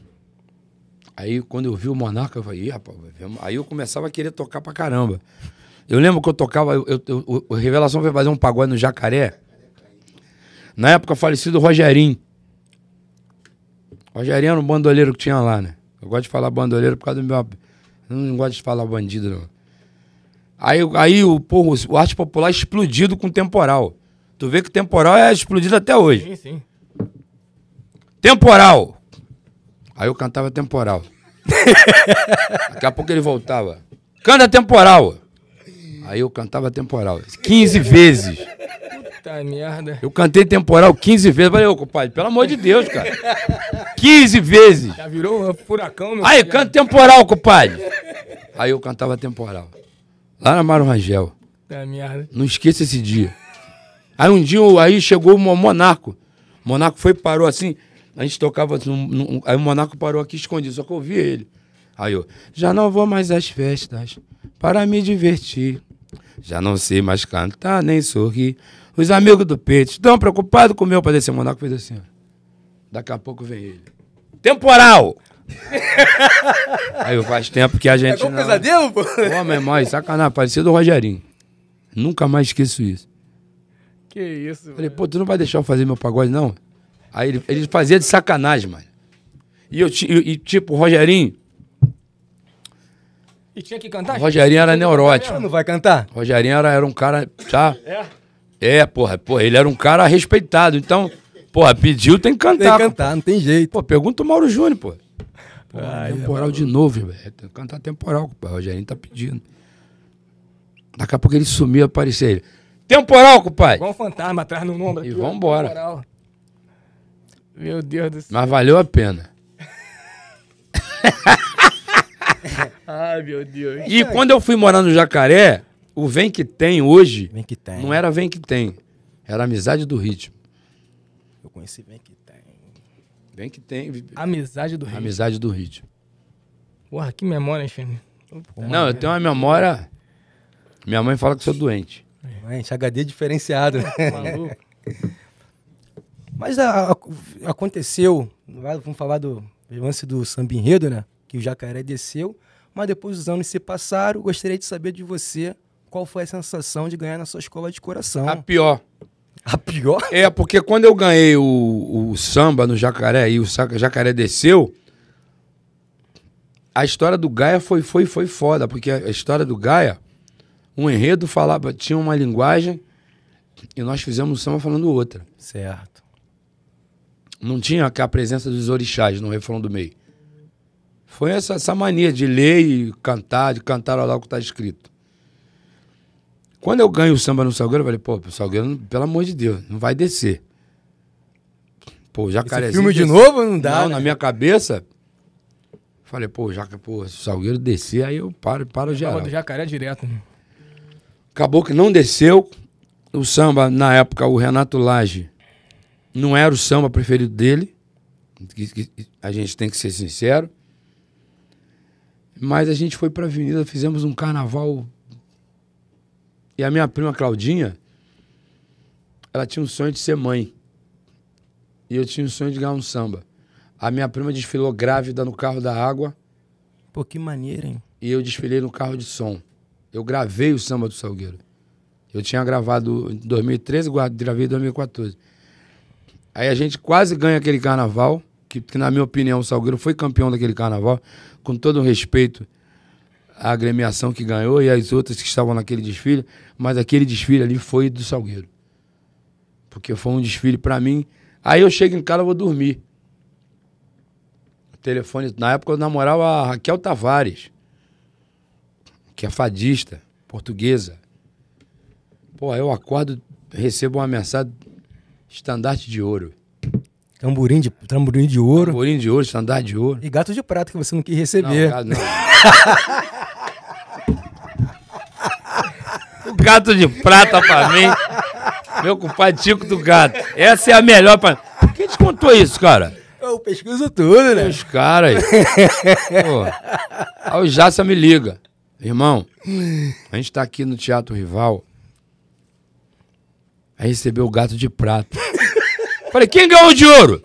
Aí quando eu vi o Monarco eu falei, rapaz, aí eu começava a querer tocar pra caramba. Eu lembro que eu tocava, eu, eu, eu, o Revelação foi fazer um pagode no Jacaré. Na época falecido o Rogerinho. Rogerinho era um bandoleiro que tinha lá, né? Eu gosto de falar bandoleiro por causa do meu. Eu não gosto de falar bandido, não. Aí, aí o, porra, o arte popular explodido com temporal. Tu vê que o temporal é explodido até hoje. Sim, sim. Temporal! Aí eu cantava temporal. [laughs] Daqui a pouco ele voltava. Canta temporal! Aí eu cantava temporal. 15 vezes. Puta merda. Eu cantei temporal 15 vezes. Falei, ô, compadre, pelo amor de Deus, cara. 15 vezes. Já virou um furacão, meu Aí, canta temporal, compadre. Aí eu cantava temporal. Lá na Mário Rangel. Puta merda. Não esqueça esse dia. Aí um dia aí chegou o Monarco. O Monarco foi e parou assim. A gente tocava. Num, num, aí o Monaco parou aqui escondido, só que eu ouvi ele. Aí eu, já não vou mais às festas para me divertir. Já não sei mais cantar nem sorrir. Os amigos do peito estão preocupados com o meu padecer. O Monaco fez assim. Daqui a pouco vem ele. Temporal! [laughs] Aí eu, faz tempo que a é gente. É Um não... pesadelo, pô? Pô, meu irmão, sacanagem, parecido o Rogerinho. Nunca mais esqueço isso. Que isso, Falei, pô, tu não vai deixar eu fazer meu pagode, não? Aí ele, ele fazia de sacanagem, mano. E eu, e, tipo, Rogerinho. E tinha que cantar? Rogerinho era neurótico. Não vai cantar? Rogerinho era, era um cara. Tá? É? É, porra, porra, ele era um cara respeitado. Então, porra, pediu, tem que cantar. Tem que cantar, pô. não tem jeito. Pô, pergunta o Mauro Júnior, pô. É temporal é de novo, velho. Tem que cantar temporal, pô. O Rogerinho tá pedindo. Daqui a pouco ele sumiu, apareceu ele. Temporal, compadre! Igual um fantasma atrás no ombro. E vambora. Temporal. Meu Deus do céu. Mas valeu a pena. [laughs] Ai, meu Deus. E quando eu fui morar no Jacaré, o Vem Que Tem hoje... Vem Que Tem. Não era Vem Que Tem. Era Amizade do Ritmo. Eu conheci Vem Que Tem. Vem Que Tem. Amizade do Ritmo. Amizade do Ritmo. Porra, que memória, hein, Não, eu tenho uma memória... Minha mãe fala que sou doente. Doente, HD diferenciado. Tá maluco. [laughs] Mas a, a, aconteceu, vamos falar do lance do samba enredo, né? Que o jacaré desceu, mas depois os anos se passaram. Gostaria de saber de você qual foi a sensação de ganhar na sua escola de coração. A pior. A pior? É, porque quando eu ganhei o, o samba no jacaré e o jacaré desceu, a história do Gaia foi, foi, foi foda, porque a história do Gaia, um enredo falava, tinha uma linguagem e nós fizemos o samba falando outra. Certo não tinha a presença dos orixás no refrão do meio. Foi essa, essa mania de ler e cantar, de cantar lá o que está escrito. Quando eu ganho o samba no Salgueiro, eu falei, pô, Salgueiro, pelo amor de Deus, não vai descer. Pô, Jacarezinho... Esse filme de novo não dá, Não, né? na minha cabeça, falei, pô, jaca, pô, se o Salgueiro descer, aí eu paro, paro já é, geral. do jacaré é direto. Né? Acabou que não desceu, o samba, na época, o Renato Lage não era o samba preferido dele. a gente tem que ser sincero. Mas a gente foi para a avenida, fizemos um carnaval. E a minha prima Claudinha, ela tinha um sonho de ser mãe. E eu tinha um sonho de ganhar um samba. A minha prima desfilou grávida no carro da água. Pô, que maneiro, hein? E eu desfilei no carro de som. Eu gravei o samba do Salgueiro. Eu tinha gravado em 2013, gravei em 2014. Aí a gente quase ganha aquele carnaval, que, que, na minha opinião o Salgueiro foi campeão daquele carnaval, com todo o respeito à agremiação que ganhou e às outras que estavam naquele desfile, mas aquele desfile ali foi do Salgueiro. Porque foi um desfile para mim. Aí eu chego em casa, vou dormir. O telefone, na época eu namorava a Raquel Tavares, que é fadista, portuguesa. Pô, eu acordo, recebo uma mensagem estandarte de ouro. Tamborim de, tamborim de ouro. Tamborim de ouro, estandarte de ouro. E gato de prata que você não quis receber. Não, gato, não. o [laughs] gato de prata pra mim. Meu compadre Tico do Gato. Essa é a melhor pra mim. Quem te contou isso, cara? Eu pesquiso tudo, né? Os caras. Pô. Aí o Jassa me liga. Irmão, a gente tá aqui no Teatro Rival Aí recebeu o gato de prata. Falei, quem ganhou de ouro?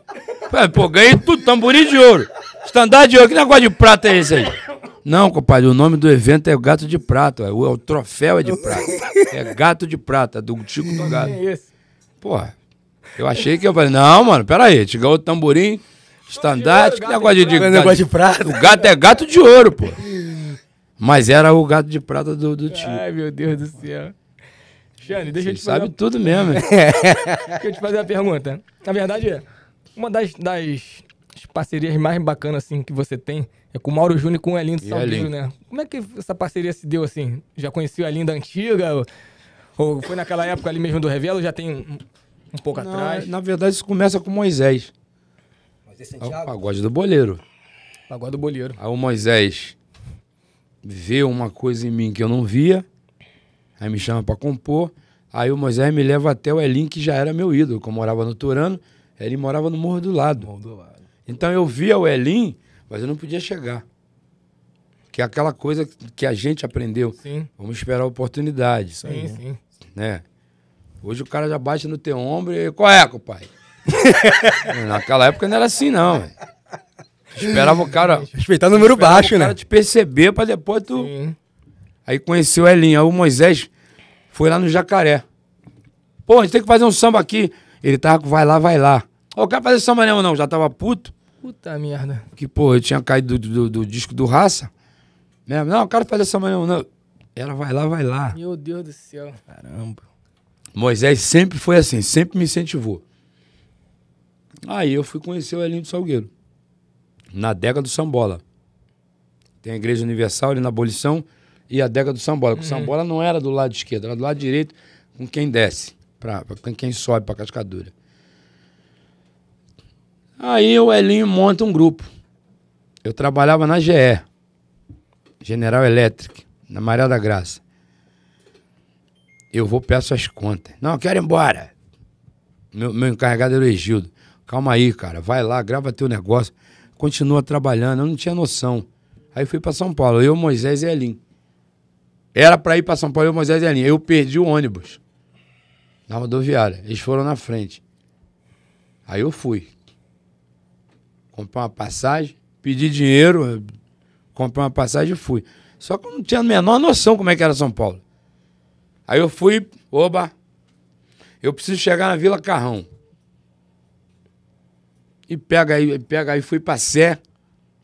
Falei, pô, ganhei tudo, tamborim de ouro. Estandarte de ouro, que negócio de prata é esse aí? Não, compadre, o nome do evento é o Gato de Prata. É o, é o troféu é de prata. É Gato de Prata, do Tico do Gato. Porra, eu achei que eu falei, não, mano, peraí, te ganhou o tamborim, estandarte, que negócio de, de, de, negócio de prata. O gato é gato de ouro, pô. Mas era o gato de prata do, do Ai, meu Deus do céu. Xane, deixa Você eu te sabe fazer. sabe tudo mesmo. [laughs] deixa eu te fazer uma pergunta. Na verdade, uma das, das parcerias mais bacanas assim, que você tem é com o Mauro Júnior e com o Elinho do Salgueiro, né? Como é que essa parceria se deu assim? Já conheceu o Elinho antiga? Ou, ou foi naquela época ali mesmo do Revelo? Já tem um, um pouco Não, atrás? Na verdade, isso começa com Moisés. Moisés Santiago? É ah, o pagode do boleiro. Pagode do boleiro. Aí o Moisés vê uma coisa em mim que eu não via Aí me chama para compor. Aí o Moisés me leva até o Elim, que já era meu ídolo, como morava no Turano, ele morava no Morro do Lado. Morro do Lado. Então eu via o Elim, mas eu não podia chegar. Que é aquela coisa que a gente aprendeu. Sim. Vamos esperar a oportunidade. Sim, aí, né? sim. Né? Hoje o cara já bate no teu ombro e. Qual é, pai? [laughs] Naquela época não era assim, não. Esperava o cara. Respeitar o número baixo, o cara né? te perceber pra depois tu. Sim. Aí conheceu a Elinha. O Moisés foi lá no Jacaré. Pô, a gente tem que fazer um samba aqui. Ele tava com vai lá, vai lá. Ô, quer fazer samba ou não? Já tava puto. Puta merda. Que, pô, eu tinha caído do, do, do disco do Raça. Não, eu quero fazer samba ou não. Ela vai lá, vai lá. Meu Deus do céu. Caramba. Moisés sempre foi assim, sempre me incentivou. Aí eu fui conhecer o Elinho do Salgueiro. Na década do Sambola. Tem a Igreja Universal ali na Abolição e a década do Sambola. Uhum. O hum. Sambola não era do lado esquerdo, era do lado direito com quem desce, com quem sobe para Cascadura. Aí o Elinho monta um grupo. Eu trabalhava na GE, General Electric, na Maré da Graça. Eu vou, peço as contas. Não, quero ir embora. Meu, meu encarregado era o Egildo. Calma aí, cara. Vai lá, grava teu negócio. Continua trabalhando. Eu não tinha noção. Aí fui para São Paulo, eu, Moisés e Elinho. Era para ir para São Paulo, eu, Moisés e a linha. Eu perdi o ônibus na rodoviária. Eles foram na frente. Aí eu fui. Comprei uma passagem, pedi dinheiro, comprei uma passagem e fui. Só que eu não tinha a menor noção como é que era São Paulo. Aí eu fui, oba, eu preciso chegar na Vila Carrão. E pega aí, pega aí, fui pra Sé,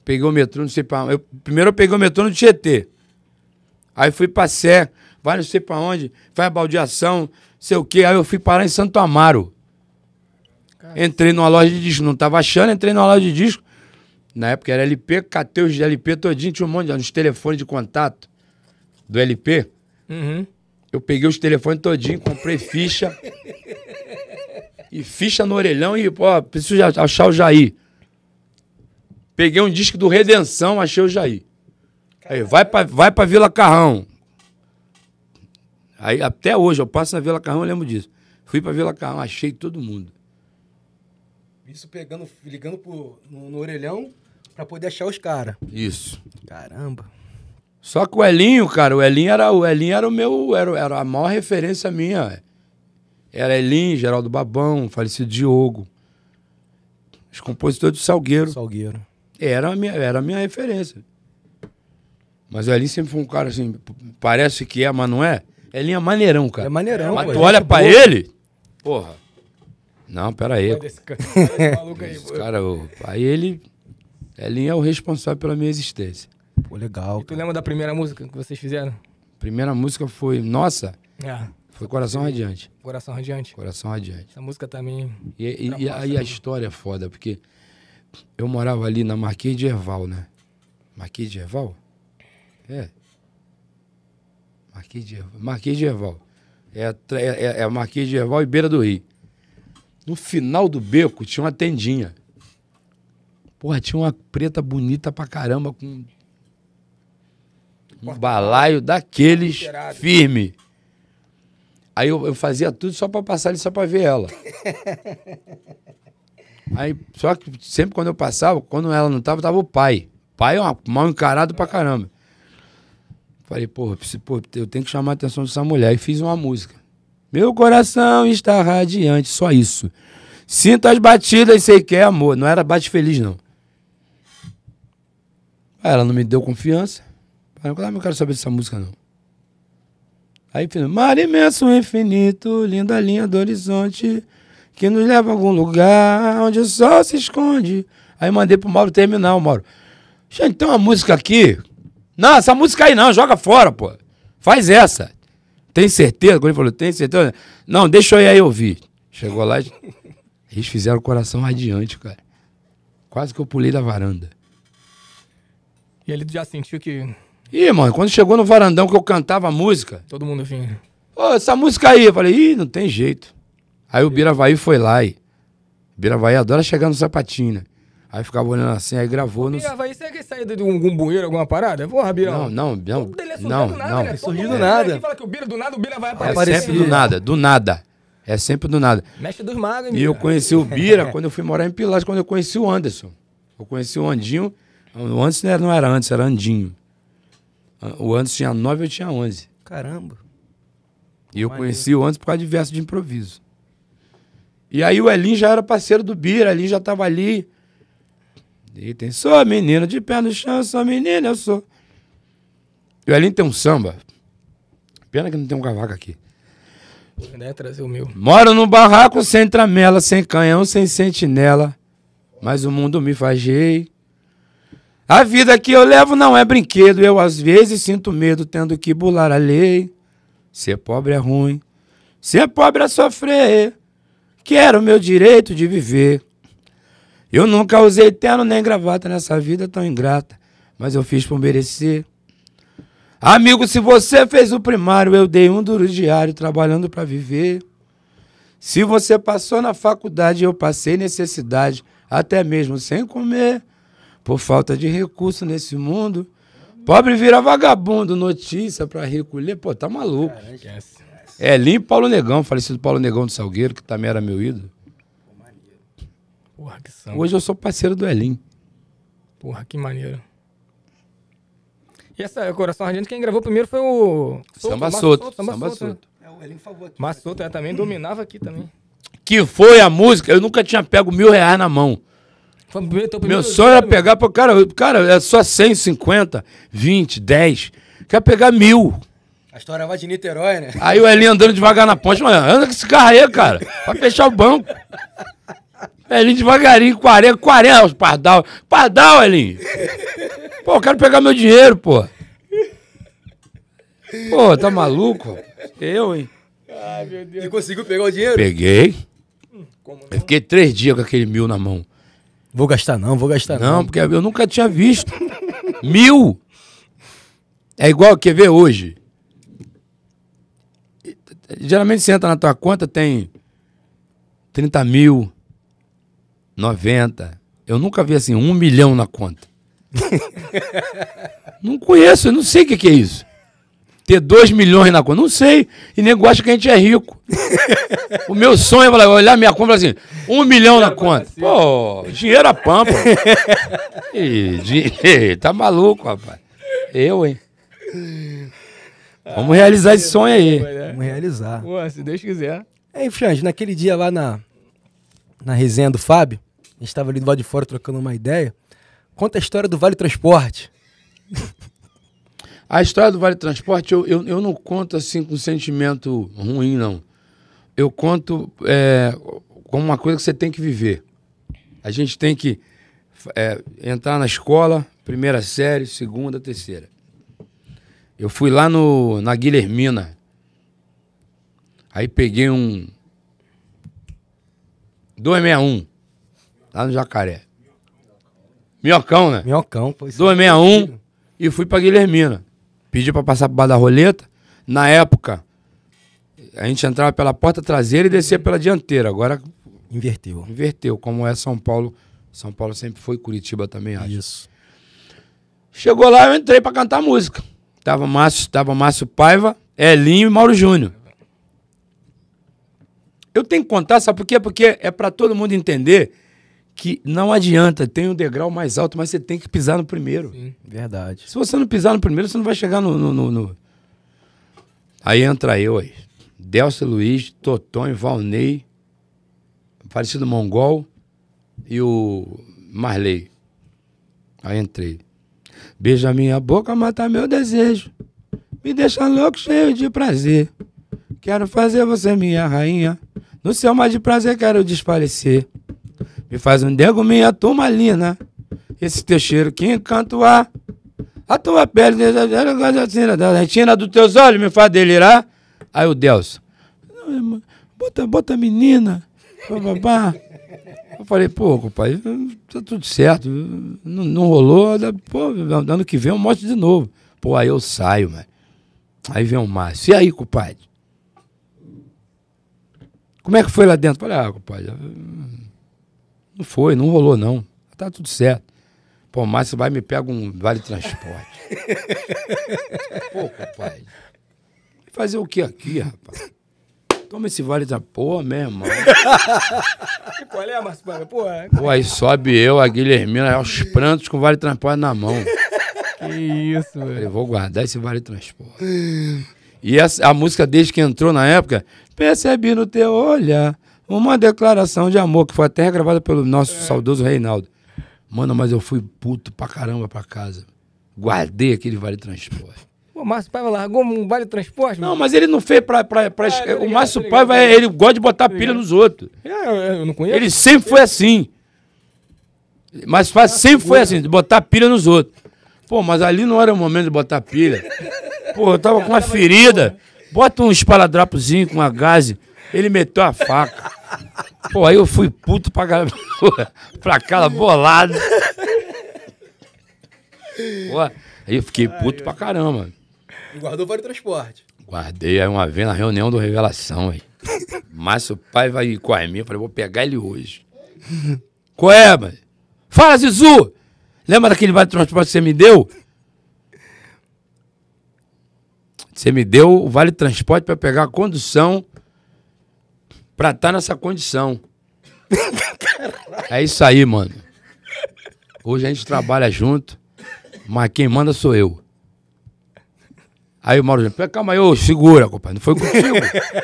peguei o metrô, não sei pra Primeiro eu peguei o metrô no Tietê. Aí fui pra Sé, vai não sei pra onde, faz baldeação, sei o quê. Aí eu fui parar em Santo Amaro. Entrei numa loja de disco, não tava achando, entrei numa loja de disco. Na época era LP, catei os LP todinho, tinha um monte de uns telefones de contato do LP. Uhum. Eu peguei os telefones todinho, comprei ficha. e ficha no orelhão e, pô, preciso achar o Jair. Peguei um disco do Redenção, achei o Jair. Aí, vai para vai pra Vila Carrão. Aí, até hoje, eu passo na Vila Carrão, eu lembro disso. Fui para Vila Carrão, achei todo mundo. Isso pegando, ligando pro, no, no orelhão para poder achar os caras. Isso. Caramba. Só que o Elinho, cara, o Elinho era, o Elinho era o meu, era, era a maior referência minha. Era Elinho, Geraldo Babão, falecido Diogo. Os compositores do Salgueiro. Salgueiro. Era a minha, era a minha referência. Mas o Elinho sempre foi um cara assim, parece que é, mas não é. Elinho é maneirão, cara. É maneirão, Mas pô, tu é olha pra boa. ele, porra. Não, pera aí. Desse cara, desse é aí, Esse cara, o- aí ele. Elinho é o responsável pela minha existência. Pô, legal. Tu cara. lembra da primeira música que vocês fizeram? Primeira música foi, nossa, É. foi Coração Radiante. Coração Radiante. Coração Radiante. Essa música também. É e, e- e a, a história é foda, porque eu morava ali na Marquês de Erval, né? Marquês de Erval? É. Marquês de, Marquês de Erval. É, é, é, é Marquês de Erval e Beira do Rio. No final do beco tinha uma tendinha. Porra, tinha uma preta bonita pra caramba com um balaio daqueles firme. Aí eu, eu, fazia tudo só para passar ali, só para ver ela. [laughs] Aí, só que sempre quando eu passava, quando ela não tava, tava o pai. Pai é mal encarado pra caramba. Falei, porra, pô, eu tenho que chamar a atenção dessa mulher. E fiz uma música. Meu coração está radiante, só isso. sinto as batidas, sei que é amor. Não era bate feliz, não. Aí ela não me deu confiança. Eu ah, não quero saber dessa música, não. Aí, fiz, mar imenso, infinito, linda linha do horizonte, que nos leva a algum lugar onde o sol se esconde. Aí mandei pro Mauro terminar, o Mauro. Gente, tem uma música aqui não, essa música aí não, joga fora, pô. Faz essa. Tem certeza? Quando ele falou, tem certeza? Não, deixa eu ir aí ouvir. Chegou lá, [laughs] eles fizeram o coração radiante, cara. Quase que eu pulei da varanda. E ele já sentiu que. Ih, mano, quando chegou no varandão que eu cantava a música. Todo mundo vinha. Ô, essa música aí. Eu falei, ih, não tem jeito. Aí o Biravaí foi lá e. Biravaí adora chegar no sapatinho, né? Aí ficava olhando assim, aí gravou. Ô, no... Mirava, isso é que saiu de algum bueiro, alguma parada? Porra, Bira. Não, não, não. É não, não, nada, não. Né? Surgiu do nada. fala que o Bira do nada, o Bira vai é aparecer. É sempre do nada, do nada. É sempre do nada. Mexe dos magos, hein, E eu conheci o Bira [laughs] quando eu fui morar em Pilares, quando eu conheci o Anderson. Eu conheci o Andinho. Antes não era, não era antes, era Andinho. O Anderson tinha 9, eu tinha 11. Caramba. E eu conheci o Anderson por causa de verso de improviso. E aí o Elin já era parceiro do Bira, Elin já tava ali. Deitem, sou menino de pé no chão, sou menino, eu sou. E o Elinho tem um samba. Pena que não tem um cavaco aqui. Deve é trazer o meu. Moro num barraco sem tramela, sem canhão, sem sentinela. Mas o mundo me fajei. A vida que eu levo não é brinquedo. Eu às vezes sinto medo, tendo que bular a lei. Ser pobre é ruim. Ser pobre é sofrer. Quero o meu direito de viver. Eu nunca usei terno nem gravata nessa vida tão ingrata, mas eu fiz por merecer. Amigo, se você fez o primário, eu dei um duro diário trabalhando para viver. Se você passou na faculdade, eu passei necessidade, até mesmo sem comer, por falta de recurso nesse mundo. Pobre vira vagabundo, notícia para recolher. Pô, tá maluco. É, limpo Paulo Negão, falecido Paulo Negão do Salgueiro, que também era meu ídolo. Porra, que samba. Hoje eu sou parceiro do Elim. Porra, que maneiro. E essa Coração Ardente, quem gravou primeiro foi o... samba Soto. Soto samba, Soto. Né? Soto. É, o Elim favor né? né, também dominava aqui também. Que foi a música, eu nunca tinha pego mil reais na mão. Foi primeiro, Meu sonho era pegar, pô, cara, cara, é só 150, 20, 10. Quer pegar mil. A história vai de Niterói, né? Aí o Elinho andando devagar na ponte, mano, anda com esse carro aí, cara, pra fechar o banco. Elinho devagarinho, 40, 40, pardal. Pardal, Elinho! Pô, eu quero pegar meu dinheiro, pô. Pô, tá maluco? Eu, hein? Ai, meu Deus. E conseguiu pegar o dinheiro? Peguei. Eu fiquei três dias com aquele mil na mão. Vou gastar não, vou gastar não. Não, porque eu nunca tinha visto. mil! É igual o que vê hoje. Geralmente você entra na tua conta, tem 30 mil, 90. Eu nunca vi assim, um milhão na conta. [laughs] não conheço, eu não sei o que, que é isso. Ter dois milhões na conta, não sei. E nego acha que a gente é rico. [laughs] o meu sonho é falar, olhar minha conta assim, um milhão na conta. Pô, dinheiro a pampa. [laughs] Ih, tá maluco, rapaz. Eu, hein? Vamos realizar esse sonho aí. Vamos realizar. Pô, se Deus quiser. É, Frange, naquele dia lá na, na resenha do Fábio, a gente estava ali do lado de fora trocando uma ideia, conta a história do Vale Transporte. A história do Vale Transporte eu, eu, eu não conto assim com sentimento ruim, não. Eu conto é, como uma coisa que você tem que viver. A gente tem que é, entrar na escola, primeira série, segunda, terceira. Eu fui lá no, na Guilhermina. Aí peguei um, 261. Lá no Jacaré. Minhocão, né? Minhocão, pois é 261 e fui pra Guilhermina. Pedi pra passar pro bar da roleta. Na época, a gente entrava pela porta traseira e descia pela dianteira. Agora. Inverteu. Inverteu, como é São Paulo. São Paulo sempre foi, Curitiba também, acho. Isso. Chegou lá, eu entrei pra cantar música. Tava Márcio, tava Márcio Paiva, Elinho e Mauro Júnior. Eu tenho que contar, sabe por quê? Porque é para todo mundo entender que não adianta, tem um degrau mais alto, mas você tem que pisar no primeiro. Sim, verdade. Se você não pisar no primeiro, você não vai chegar no. no, no, no... Aí entra eu aí. Delcio Luiz, Totonho, Valnei, parecido Mongol e o Marley. Aí entrei. Beija minha boca, mata meu desejo. Me deixa louco, cheio de prazer. Quero fazer você minha rainha. No céu mais de prazer quero desfalecer. Me faz um dengo minha turmalina. Esse teu cheiro que encanto a A tua pele a retina dos teus olhos me faz delirar. Aí o Deus, bota, bota a menina. papá, Eu falei, pô, pai tá tudo certo. Não, não rolou. Né? Pô, ano que vem eu mostro de novo. Pô, aí eu saio, mano. Aí vem o Márcio. E aí, compadre? Como é que foi lá dentro? Falei, ah, rapaz, hum, não foi, não rolou não. Tá tudo certo. Pô, Márcio vai me pega um vale transporte. [laughs] Pô, rapaz. Fazer o que aqui, rapaz? Toma esse vale da porra, meu irmão. [laughs] Qual é, Márcio Porra. É. Pô, aí sobe eu, a Guilhermina, aos prantos com vale transporte na mão. Que isso, velho. Eu vou guardar esse vale transporte. [laughs] E a música, desde que entrou na época, percebi no teu olhar uma declaração de amor, que foi até gravada pelo nosso é. saudoso Reinaldo. Mano, mas eu fui puto pra caramba pra casa. Guardei aquele vale transporte. O Márcio Paiva largou um vale transporte? Não, mano. mas ele não fez pra. pra, pra ah, o Márcio Paiva, é- ele gosta de botar pilha nos outros. É, eu não conheço. Ele sempre foi assim. Mas tá sempre foi assim, de botar pilha nos outros. Pô, mas ali não era o momento de botar pilha. Pô, eu tava com uma ferida. Bota um espaladrapozinho com uma gaze. Ele meteu a faca. Pô, aí eu fui puto pra, gal... [laughs] pra cala bolado. Pô, aí eu fiquei puto pra caramba. E guardou para o transporte. Guardei aí uma vez na reunião do Revelação, aí. Mas o pai vai com a minha, falei, vou pegar ele hoje. Qual é, mano? Fala, Zizu! Lembra daquele vale transporte que você me deu? Você me deu o vale transporte para pegar a condução para estar tá nessa condição. é isso aí, mano. Hoje a gente trabalha junto, mas quem manda sou eu. Aí o Mauro Júnior, calma aí, ô, segura, compadre. Não foi contigo.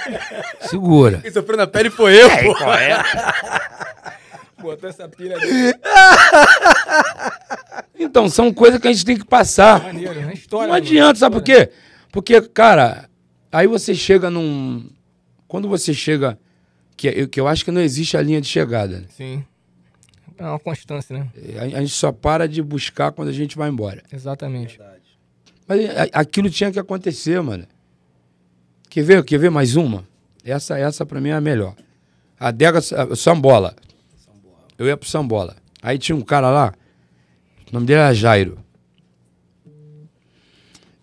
[laughs] segura. Quem sofreu na pele foi eu, é, pô. [laughs] é? Botou essa pilha ali. Então, são coisas que a gente tem que passar. Maneiro, é história, não né, adianta, mano. sabe por quê? Porque, cara, aí você chega num. Quando você chega. Que é, eu, que eu acho que não existe a linha de chegada. Sim. É uma constância, né? É, a, a gente só para de buscar quando a gente vai embora. Exatamente. Verdade. Mas a, é, aquilo tinha que acontecer, mano. Quer ver, quer ver mais uma? Essa, essa pra mim é a melhor. A adega a, Sambola. Sambola. Eu ia pro Sambola. Aí tinha um cara lá, o nome dele era Jairo.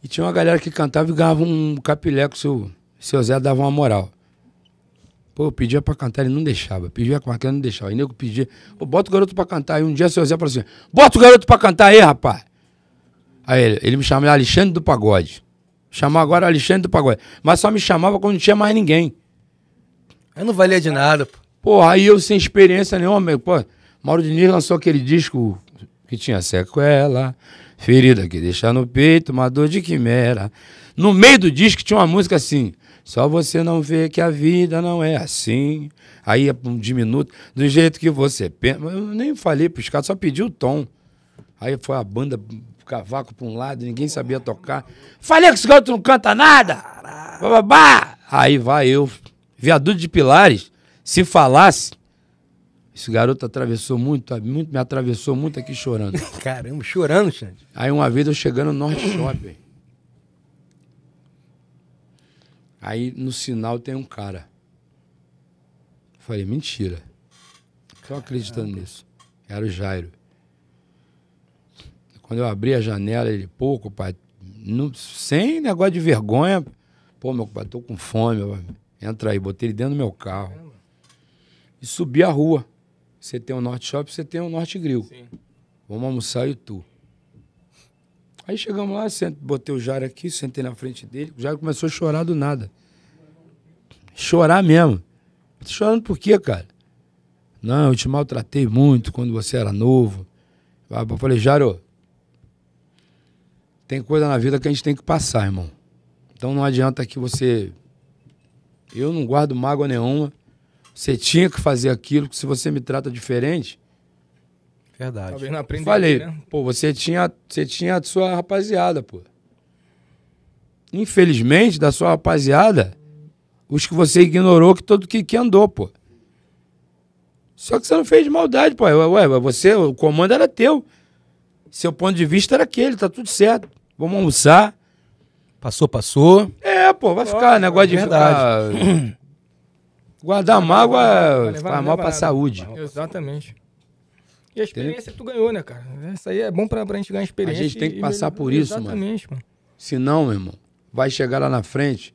E tinha uma galera que cantava e ganhava um capileco, seu, seu Zé dava uma moral. Pô, eu pedia pra cantar, ele não deixava. Pedia com aquela, não deixava. E nego pedia, pô, bota o garoto pra cantar. E um dia seu Zé falou assim: bota o garoto pra cantar aí, rapaz. Aí ele, ele me chamava Alexandre do Pagode. Chamar agora Alexandre do Pagode. Mas só me chamava quando não tinha mais ninguém. eu não valia de nada, pô. Porra, aí eu sem experiência nenhuma, meu, pô. Mauro Diniz lançou aquele disco que tinha sequela, Ferida que deixa no peito, uma dor de quimera. No meio do disco tinha uma música assim. Só você não vê que a vida não é assim. Aí é um diminuto, do jeito que você pensa. Eu nem falei pros caras, só pedi o tom. Aí foi a banda cavaco pra um lado, ninguém sabia tocar. Falei que esse garoto não canta nada! Bababá! Aí vai eu, viaduto de pilares, se falasse, esse garoto atravessou muito, muito me atravessou muito aqui chorando. [laughs] Caramba, chorando, Xande. Aí uma vez eu chegando no Norte Shopping. Aí no sinal tem um cara. falei, mentira. Só acreditando Caramba. nisso. Era o Jairo. Quando eu abri a janela, ele, pô, compadre, não, sem negócio de vergonha. Pô, meu compadre, tô com fome. Entra aí, botei ele dentro do meu carro. E subi a rua. Você tem o um Norte Shop, você tem o um Norte Grill. Sim. Vamos almoçar e tu. Aí chegamos lá, sento, botei o Jairo aqui, sentei na frente dele. O Jairo começou a chorar do nada. Chorar mesmo. Tô tá chorando por quê, cara? Não, eu te maltratei muito quando você era novo. Eu falei, Jairo, tem coisa na vida que a gente tem que passar, irmão. Então não adianta que você. Eu não guardo mágoa nenhuma. Você tinha que fazer aquilo, que se você me trata diferente. Verdade. Talvez não aprenda. Falei, né? pô, você tinha, você tinha a sua rapaziada, pô. Infelizmente, da sua rapaziada, os que você ignorou, que todo que, que andou, pô. Só que você não fez maldade, pô. Ué, você, o comando era teu. Seu ponto de vista era aquele, tá tudo certo. Vamos almoçar. Passou, passou. É, pô, vai ficar negócio é de verdade. ficar Guardar mágoa é faz mal pra saúde. Exatamente. E a experiência Entendeu? que tu ganhou, né, cara? Isso aí é bom pra, pra gente ganhar experiência. A gente tem que passar melhor... por isso, Exatamente, mano. mano. Senão, meu irmão, vai chegar lá na frente.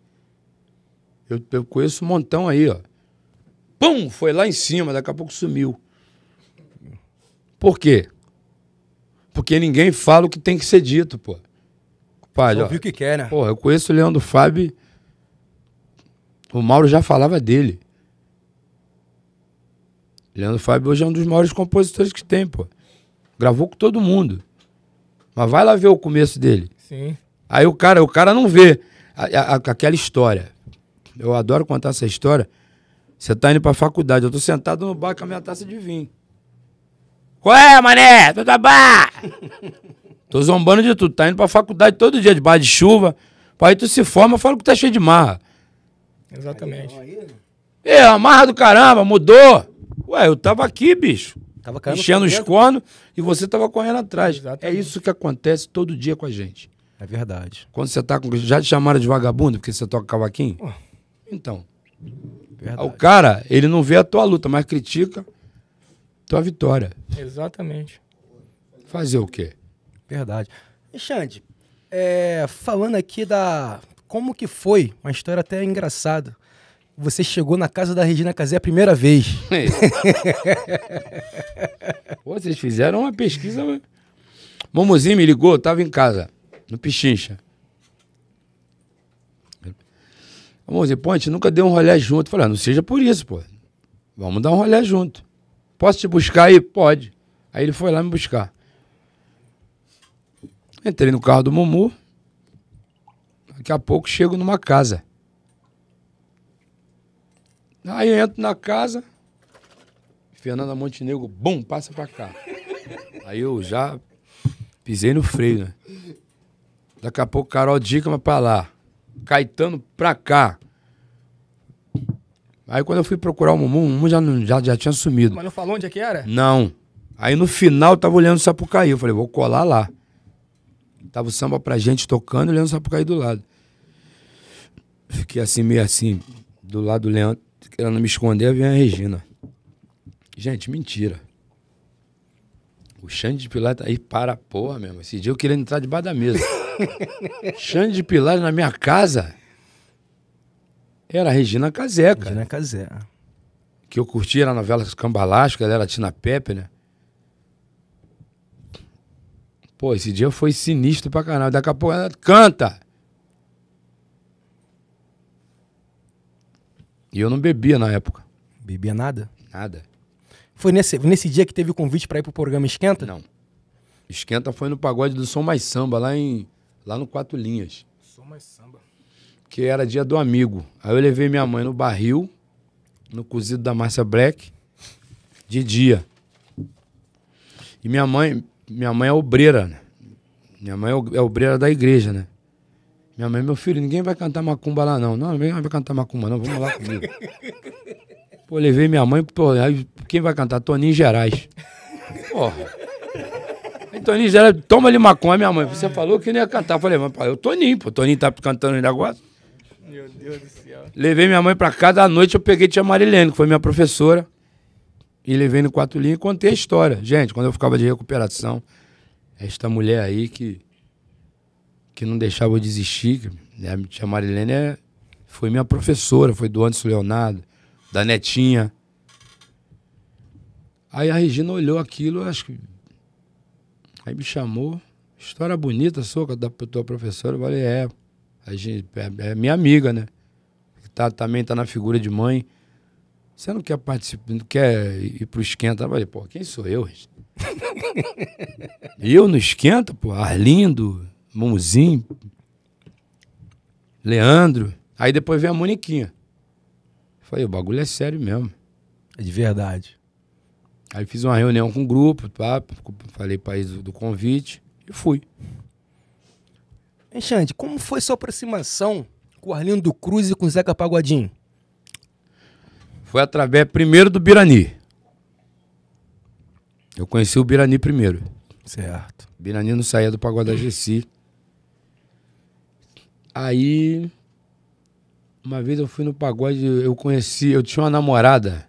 Eu, eu conheço um montão aí, ó. Pum! Foi lá em cima, daqui a pouco sumiu. Por quê? Porque ninguém fala o que tem que ser dito, pô. Palha, Ouviu o que quer, né? Pô, eu conheço o Leandro Fábio. O Mauro já falava dele. Leandro Fábio hoje é um dos maiores compositores que tem, pô. Gravou com todo mundo. Mas vai lá ver o começo dele. Sim. Aí o cara, o cara não vê a, a, aquela história. Eu adoro contar essa história. Você tá indo pra faculdade, eu tô sentado no bar com a minha taça de vinho. Qual é, mané? Tô tá bar! [laughs] tô zombando de tudo, tá indo pra faculdade todo dia, de bar de chuva. Aí tu se forma, fala que tá cheio de marra. Exatamente. Né? É, a marra do caramba, mudou. Ué, eu tava aqui, bicho. Tava enchendo os cornos e você tava correndo atrás. Exatamente. É isso que acontece todo dia com a gente. É verdade. Quando você tá com. Já te chamaram de vagabundo porque você toca cavaquinho? Então. Verdade. O cara, ele não vê a tua luta, mas critica tua vitória. Exatamente. Fazer o quê? Verdade. E Xande, é, falando aqui da. Como que foi? Uma história até engraçada você chegou na casa da Regina Casé a primeira vez. É. [laughs] Pô, vocês fizeram uma pesquisa. Momozinho me ligou, eu tava em casa, no Pichincha. Momozinho, pô, a gente nunca deu um rolê junto. Falei, ah, não seja por isso, pô. Vamos dar um rolê junto. Posso te buscar aí? Pode. Aí ele foi lá me buscar. Entrei no carro do Momu. Daqui a pouco chego numa casa. Aí entro na casa, Fernanda Montenegro, bum, passa pra cá. Aí eu já pisei no freio, né? Daqui a pouco Carol Dickman pra lá. Caetano pra cá. Aí quando eu fui procurar o Mumu, o Mumu já, já, já tinha sumido. Mas não falou onde é que era? Não. Aí no final eu tava olhando o Sapucaí. Eu falei, vou colar lá. Tava o samba pra gente tocando e o Leandro Sapucaí do lado. Fiquei assim, meio assim, do lado do Leandro querendo me esconder, vem a Regina. Gente, mentira. O Xande de Pilar tá aí para a porra mesmo. Esse dia eu queria entrar debaixo da mesa. [laughs] Xande de Pilar na minha casa era a Regina Casé, cara. Regina Casé. Que eu curtia a novela Cambalasco, ela era Tina Pepe, né? Pô, esse dia foi sinistro pra caralho. Daqui a pouco ela canta. E eu não bebia na época. Bebia nada? Nada. Foi nesse, nesse dia que teve o convite para ir pro programa Esquenta? Não. Esquenta foi no pagode do Som Mais Samba, lá, em, lá no Quatro Linhas. Som Mais Samba. Que era dia do amigo. Aí eu levei minha mãe no barril, no cozido da Márcia Black, de dia. E minha mãe, minha mãe é obreira, né? Minha mãe é, é obreira da igreja, né? Minha mãe, meu filho, ninguém vai cantar macumba lá, não. Não, ninguém vai cantar macumba, não. Vamos lá comigo. [laughs] Pô, levei minha mãe, pô, aí quem vai cantar? Toninho Gerais. Porra. Aí Toninho Gerais, toma ali maconha, minha mãe. Você falou que não ia cantar. Eu falei, mas pai é o Toninho, pô. Toninho tá cantando o negócio. Meu Deus do céu. Levei minha mãe pra casa, à noite eu peguei tia Marilene, que foi minha professora. E levei no quatro linhas e contei a história. Gente, quando eu ficava de recuperação, esta mulher aí que que não deixava eu desistir. Né? A tia Marilene é, foi minha professora, foi do Anderson Leonardo, da Netinha. Aí a Regina olhou aquilo, acho que. Aí me chamou. História bonita sua, da tua professora. Eu falei, é. A gente, é, é minha amiga, né? Tá, também tá na figura de mãe. Você não quer participar, não quer ir pro esquenta? Eu falei, pô, quem sou eu? [laughs] eu no esquenta, pô? Arlindo, Mumuzinho, Leandro. Aí depois vem a Moniquinha. Falei, o bagulho é sério mesmo. É de verdade. Aí fiz uma reunião com o grupo, pá, falei para eles do convite e fui. Enxante, como foi sua aproximação com o Arlindo Cruz e com o Zeca Pagodinho? Foi através primeiro do Birani. Eu conheci o Birani primeiro. Certo. Birani não saía do Pagode da Gessi. Aí, uma vez eu fui no pagode, eu conheci, eu tinha uma namorada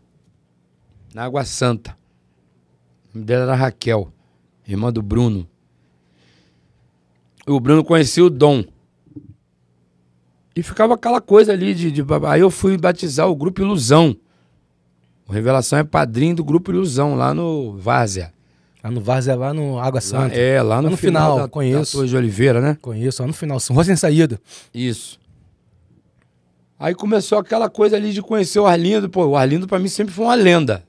na Água Santa. O nome dela era Raquel, irmã do Bruno. O Bruno conhecia o Dom. E ficava aquela coisa ali de, de. Aí eu fui batizar o grupo Ilusão. O Revelação é padrinho do grupo Ilusão lá no Várzea. Lá no Várzea, é lá no Água Santa. Lá, é, lá no, lá no final, final da, conheço. Da de Oliveira, né? Conheço, lá no final. São Rosa e Saída. Isso. Aí começou aquela coisa ali de conhecer o Arlindo. Pô, o Arlindo para mim sempre foi uma lenda.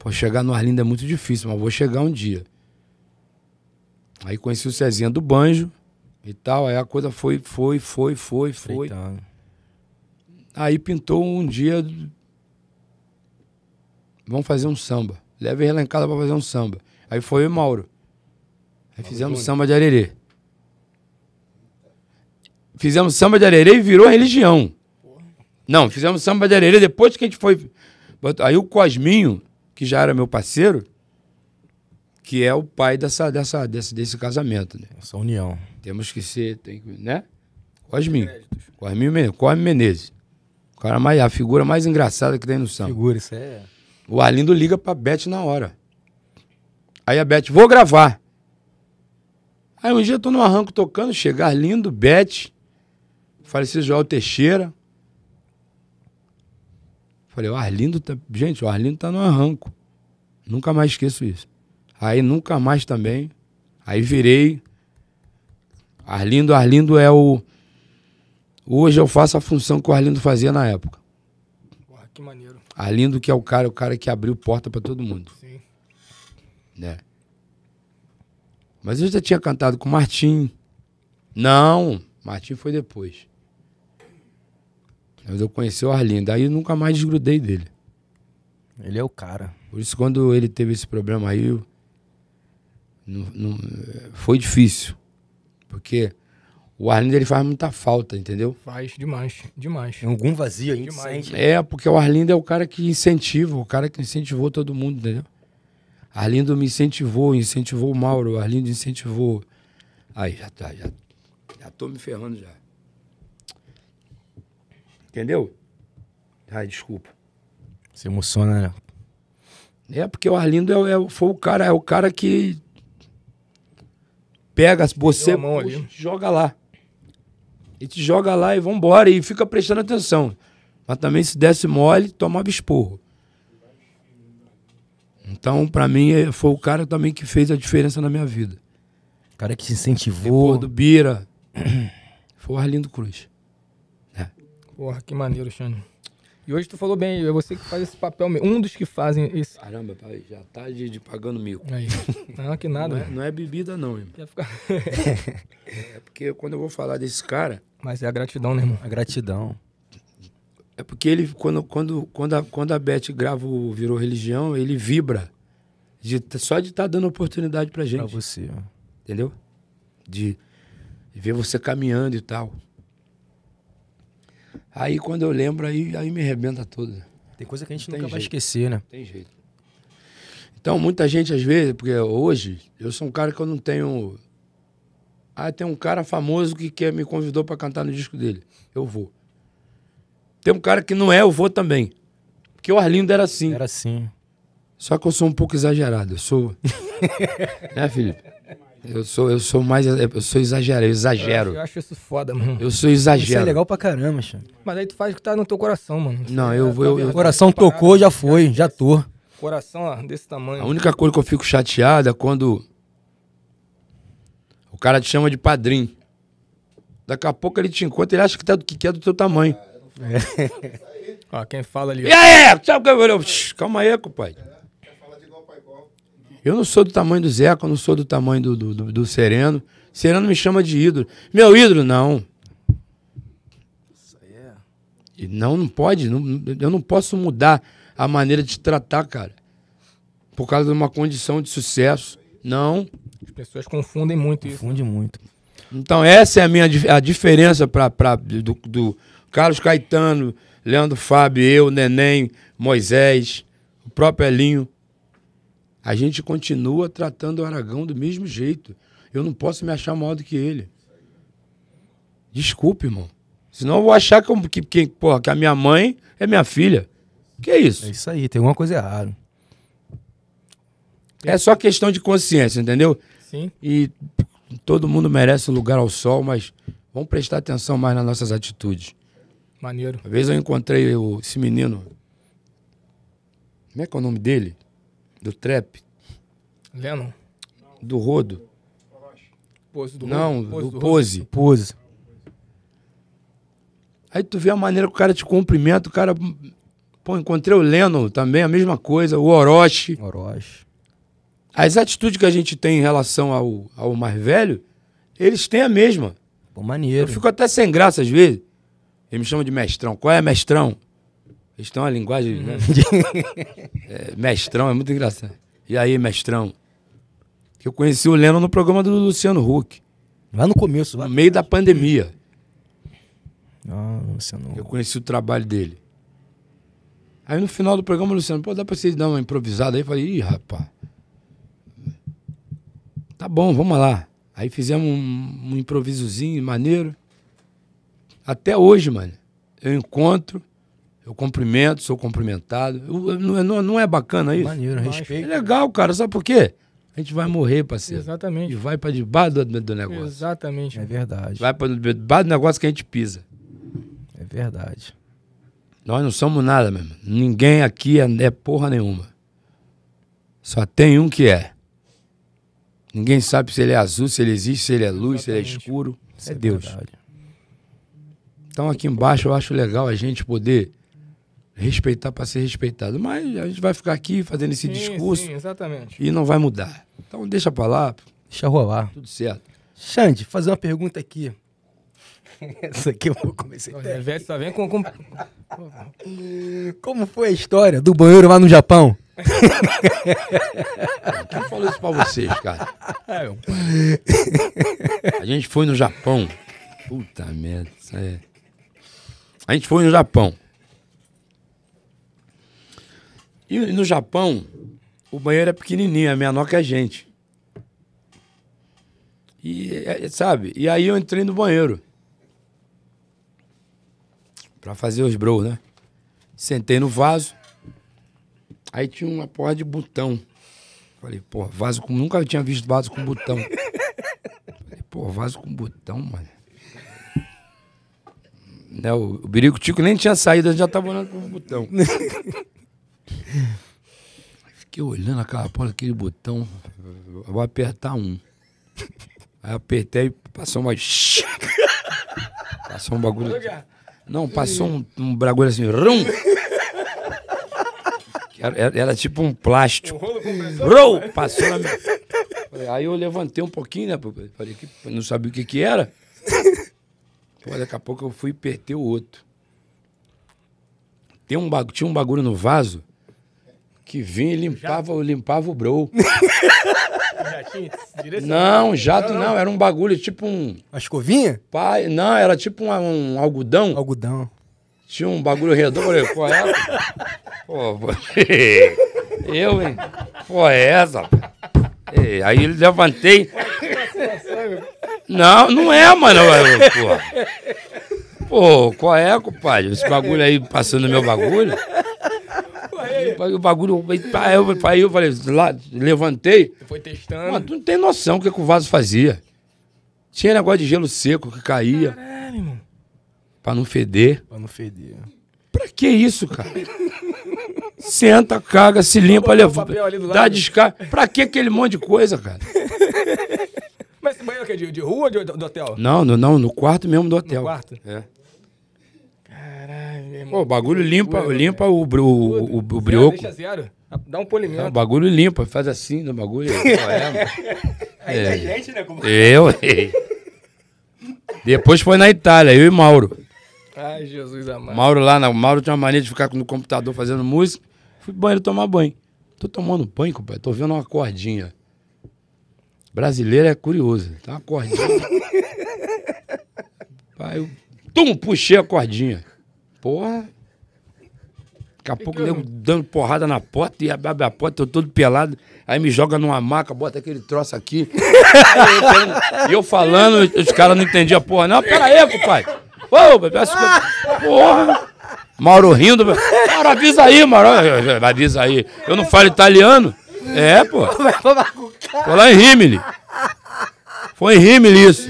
Pô, chegar no Arlindo é muito difícil, mas vou chegar um dia. Aí conheci o Cezinha do Banjo e tal. Aí a coisa foi, foi, foi, foi, foi. Aí pintou um dia. Vamos fazer um samba leva ele lá em casa pra fazer um samba. Aí foi eu e Mauro. Aí fizemos Júnior. samba de arerê. Fizemos samba de arerê e virou religião. Não, fizemos samba de arerê depois que a gente foi. Aí o Cosminho, que já era meu parceiro, que é o pai dessa, dessa, desse, desse casamento, né? Essa união. Temos que ser, tem que, né? Cosminho. Cosminho Menezes. Menezes. O cara mais, a figura mais engraçada que tem no samba. Figura, isso é. O Arlindo liga pra Beth na hora. Aí a Beth, vou gravar. Aí um dia eu tô no arranco tocando, chega Arlindo, Beth, falecido João Teixeira. Falei, o Arlindo tá. Gente, o Arlindo tá no arranco. Nunca mais esqueço isso. Aí nunca mais também. Aí virei. Arlindo, Arlindo é o. Hoje eu faço a função que o Arlindo fazia na época. Alindo que é o cara, o cara que abriu porta para todo mundo. Sim. Né? Mas eu já tinha cantado com o Martim. Não, Martim foi depois. Mas eu conheci o Arlindo, aí nunca mais desgrudei dele. Ele é o cara. Por isso, quando ele teve esse problema aí, não, não, foi difícil. Porque o Arlindo ele faz muita falta, entendeu? Faz demais, demais. algum vazio aí, demais. É, porque o Arlindo é o cara que incentiva, o cara que incentivou todo mundo, entendeu? Arlindo me incentivou, incentivou o Mauro, Arlindo incentivou. Aí, já tá, já, já tô me ferrando já. Entendeu? Ai, desculpa. Se emociona, né? É, porque o Arlindo é, é, foi o cara, é o cara que pega você, joga lá e te joga lá e vambora e fica prestando atenção. Mas também se desse mole, tomava esporro. Então, para mim, eh, foi o cara também que fez a diferença na minha vida. O cara que se incentivou. Depois do Bira, [clears throat] foi o Arlindo Cruz. É. Porra, que maneiro, Xane. E hoje tu falou bem, é você que faz esse papel mesmo. Um dos que fazem isso. Caramba, pai, já tá de, de pagando mil. Aí. Não, que nada. Não é, né? não é bebida, não, irmão. Ficar... [laughs] é porque quando eu vou falar desse cara, mas é a gratidão, né, irmão? A gratidão. É porque ele, quando, quando, quando, a, quando a Beth grava o Virou Religião, ele vibra. De, só de estar tá dando oportunidade pra gente. Pra você, Entendeu? De ver você caminhando e tal. Aí quando eu lembro, aí, aí me arrebenta toda. Tem coisa que a gente Tem nunca jeito. vai esquecer, né? Tem jeito. Então, muita gente, às vezes, porque hoje eu sou um cara que eu não tenho ah, tem um cara famoso que quer, me convidou para cantar no disco dele. Eu vou. Tem um cara que não é, eu vou também. Porque o Arlindo era assim. Era assim. Só que eu sou um pouco exagerado. Eu sou. [laughs] né, Felipe? Eu sou, eu sou mais. Eu sou exagerado, eu exagero. Eu, acho isso foda, mano. Eu sou exagero. Isso é legal pra caramba, Xan. Mas aí tu faz o que tá no teu coração, mano. não, eu vou. o coração tocou, já foi, já tô. Coração ó, desse tamanho. A única coisa que eu fico chateado é quando cara te chama de padrinho. Daqui a pouco ele te encontra, ele acha que, tá, do, que é do teu tamanho. É. [laughs] Ó, quem fala ali. E aí, sabe o que eu Calma aí, compadre. Eu não sou do tamanho do Zeca, eu não sou do tamanho do, do, do, do Sereno. Sereno me chama de ídolo. Meu ídolo, não. É. E não, não pode. Não, eu não posso mudar a maneira de te tratar, cara. Por causa de uma condição de sucesso. Não. As pessoas confundem muito Confunde isso. Confunde né? muito. Então, então, essa é a minha a diferença pra, pra, do, do Carlos Caetano, Leandro Fábio, eu, Neném, Moisés, o próprio Elinho. A gente continua tratando o Aragão do mesmo jeito. Eu não posso me achar maior do que ele. Desculpe, irmão. Senão eu vou achar que, que, que, porra, que a minha mãe é minha filha. Que é isso? É isso aí, tem alguma coisa errada. É só questão de consciência, entendeu? Sim. E todo mundo merece um lugar ao sol, mas vamos prestar atenção mais nas nossas atitudes. Maneiro. Uma vez eu encontrei o, esse menino. Como é que é o nome dele? Do trap. Lennon. Do Rodo. Pose do Não, do, do pose. Rodo. Pose. Aí tu vê a maneira que o cara te cumprimenta, o cara. Pô, encontrei o Lennon também, a mesma coisa, o Orochi. Orochi as atitudes que a gente tem em relação ao, ao mais velho, eles têm a mesma. Pô, maneiro. Eu fico até sem graça às vezes. Eles me chamam de mestrão. Qual é mestrão? Eles têm uma linguagem. Né? Hum. [laughs] é, mestrão, é muito engraçado. E aí, mestrão? Eu conheci o Leno no programa do Luciano Huck. Lá no começo, lá. No meio da pandemia. Ah, Luciano. Eu conheci o trabalho dele. Aí no final do programa, o Luciano, pô, dá pra vocês dar uma improvisada aí? Eu falei, ih, rapaz. Tá bom, vamos lá. Aí fizemos um, um improvisozinho maneiro. Até hoje, mano, eu encontro, eu cumprimento, sou cumprimentado. Eu, eu, não, não, é bacana isso? Maneiro, respeito. É legal, cara, sabe por quê? A gente vai morrer, parceiro. Exatamente. E vai para debaixo do, do, negócio. Exatamente. É verdade. Vai para debaixo do negócio que a gente pisa. É verdade. Nós não somos nada mesmo. Ninguém aqui é, é porra nenhuma. Só tem um que é. Ninguém sabe se ele é azul, se ele existe, se ele é luz, Exatamente. se ele é escuro. Isso é, é Deus. Verdade. Então aqui embaixo eu acho legal a gente poder respeitar para ser respeitado. Mas a gente vai ficar aqui fazendo esse sim, discurso. Sim, exatamente. E não vai mudar. Então deixa para lá. Deixa rolar. Tudo certo. Xande, fazer uma pergunta aqui. [laughs] Essa aqui eu comecei. O revés só vem com. com... [laughs] Como foi a história do banheiro lá no Japão? Quem falou isso pra vocês, cara? É, meu pai. A gente foi no Japão. Puta merda, isso é. A gente foi no Japão. E no Japão, o banheiro é pequenininho, é menor que a gente. E, é, é, sabe? E aí eu entrei no banheiro. Pra fazer os bros, né? Sentei no vaso. Aí tinha uma porra de botão. Falei, pô, vaso com. Nunca tinha visto vaso com botão. Falei, pô, vaso com botão, mano. Né, o, Birico Tico nem tinha saído, a gente já tava olhando o botão. Fiquei olhando aquela porra, aquele botão. Eu vou apertar um. Aí apertei e passou uma. passou um bagulho. Não, passou um, um bagulho assim. Rum! Era, era tipo um plástico. Um Passou na minha... Aí eu levantei um pouquinho, né? Falei que não sabia o que que era. Pô, daqui a pouco eu fui e o outro. Tem um Tinha um bagulho no vaso que vinha e limpava, limpava o bro. não, jato não, não, era um bagulho tipo um. Uma escovinha? Pai, não, era tipo um, um algodão. Algodão. Tinha um bagulho redondo, falei, qual é? Pô, [laughs] eu, hein? Qual é essa? E aí ele levantei. Não, não é, mano. Pô, pô qual é, compadre? Esse bagulho aí passando meu bagulho. O bagulho. Aí eu, aí eu falei, lá, levantei. Foi testando. Mano, tu não tem noção o que, é que o vaso fazia. Tinha negócio de gelo seco que caía. Caralho, mano. Pra não feder. Pra não feder. Pra que isso, cara? [laughs] Senta, caga, se limpa, levanta. Dá descarga. Pra que aquele monte de coisa, cara? [laughs] Mas esse banheiro é de, de rua ou de, do hotel? Não, no, não, no quarto mesmo do hotel. No quarto? É. Caralho, meu irmão. Pô, o bagulho limpa, Pura, limpa o, o, o, o, o brioco. Zero, deixa zero. Ah, dá um polimento. o bagulho limpa, faz assim no bagulho. [laughs] é, Aí é. gente, né? Como... eu. Depois foi na Itália, eu e Mauro. Ai, Jesus amado. Mauro lá, na, né? Mauro tinha uma mania de ficar no computador fazendo música. Fui banheiro tomar banho. Tô tomando banho, compadre. Tô vendo uma cordinha. Brasileiro é curioso. Tá uma cordinha. Pai, [laughs] eu... Tum, puxei a cordinha. Porra. Daqui a pouco nego dando porrada na porta e abre a porta, eu todo pelado. Aí me joga numa maca, bota aquele troço aqui. [laughs] E eu, falando, os caras não entendiam porra. Não, pera aí, pai. Ô, porra! Ah! Mauro rindo. Mauro, avisa aí, Mauro. Avisa aí. Eu não falo italiano. É, pô. Foi lá em Rimini. Foi em Rimini isso.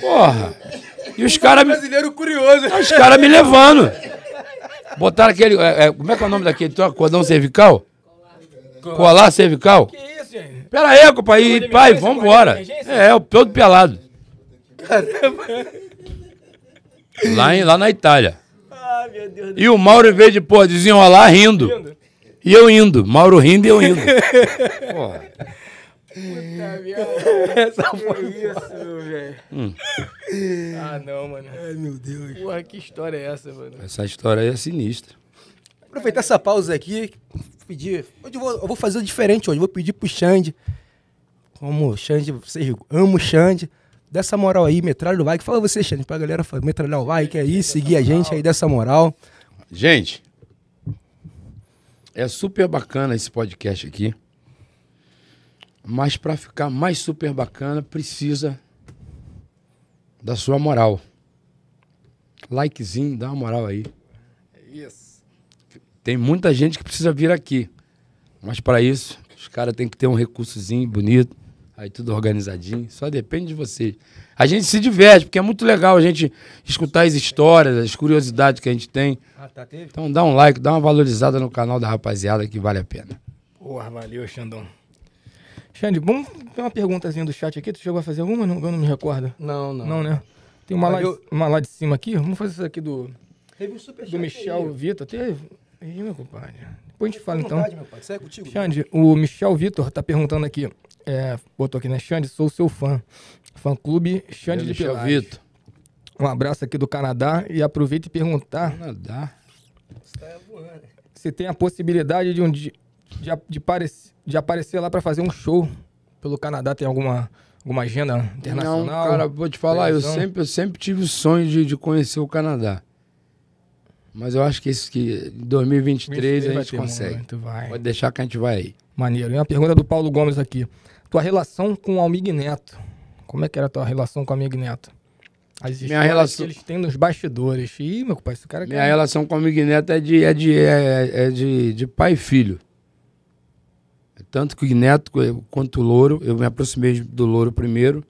Porra. E os caras me. Brasileiro curioso. Os caras me levando. Botaram aquele. É, é, como é que é o nome daquele? Então, cordão cervical? Colar, Colar cervical? Que isso, gente? Pera aí, compa. Pai, vambora. É, o todo pelado. Caramba. Lá, em, lá na Itália. Ah, meu Deus e o Mauro, em vez de porra, desenrolar rindo. rindo. E eu indo. Mauro rindo e eu indo. [laughs] Puta merda. Essa foi isso, velho. Hum. Ah, não, mano. Ai, meu Deus. Porra, que história é essa, mano? Essa história aí é sinistra. Aproveitar essa pausa aqui, pedir. Hoje eu vou, eu vou fazer o diferente hoje. Vou pedir pro Xande. Como o Xande, vocês amam o Xande dessa moral aí, metralha o like. Fala você, Xande, pra galera metralhar o like aí, seguir a gente aí dessa moral. Gente, é super bacana esse podcast aqui. Mas para ficar mais super bacana, precisa da sua moral. Likezinho, dá uma moral aí. Isso. Tem muita gente que precisa vir aqui. Mas para isso, os caras têm que ter um recursozinho bonito Aí tudo organizadinho, só depende de vocês. A gente se diverte, porque é muito legal a gente escutar as histórias, as curiosidades que a gente tem. Ah, tá, teve? Então dá um like, dá uma valorizada no canal da rapaziada que vale a pena. Porra, valeu, Xandão. Xande, bom tem uma perguntazinha do chat aqui. Tu chegou a fazer alguma? Não, eu não me recordo. Não, não. Não, né? Tem uma, lá, eu... uma lá de cima aqui. Vamos fazer isso aqui do. Teve um super Do Michel aí. Vitor. Teve. Ih, meu compadre. Depois a gente fala, então. vontade, então. Meu pai. É contigo, né? Xande, o Michel Vitor tá perguntando aqui. É, botou aqui, né? Xande, sou seu fã. Fã Clube Xande de Michel Vitor. Um abraço aqui do Canadá e aproveita e perguntar. Canadá. Tá se tem a possibilidade de um de, de, de, aparecer, de aparecer lá para fazer um show pelo Canadá, tem alguma alguma agenda internacional? Não, cara, vou te falar, eu sempre, eu sempre tive o sonho de, de conhecer o Canadá. Mas eu acho que isso que 2023 a gente consegue. Muito, Pode deixar que a gente vai aí. Maneiro. E uma pergunta do Paulo Gomes aqui. Tua relação com o Almig Neto. Como é que era a tua relação com o Almig Neto? As minha relação... que eles têm nos bastidores. Ih, meu pai, esse cara... É minha é- relação com o Almig Neto é de, é de, é, é de, de pai e filho. Tanto que o Neto quanto o Louro. Eu me aproximei do Louro primeiro.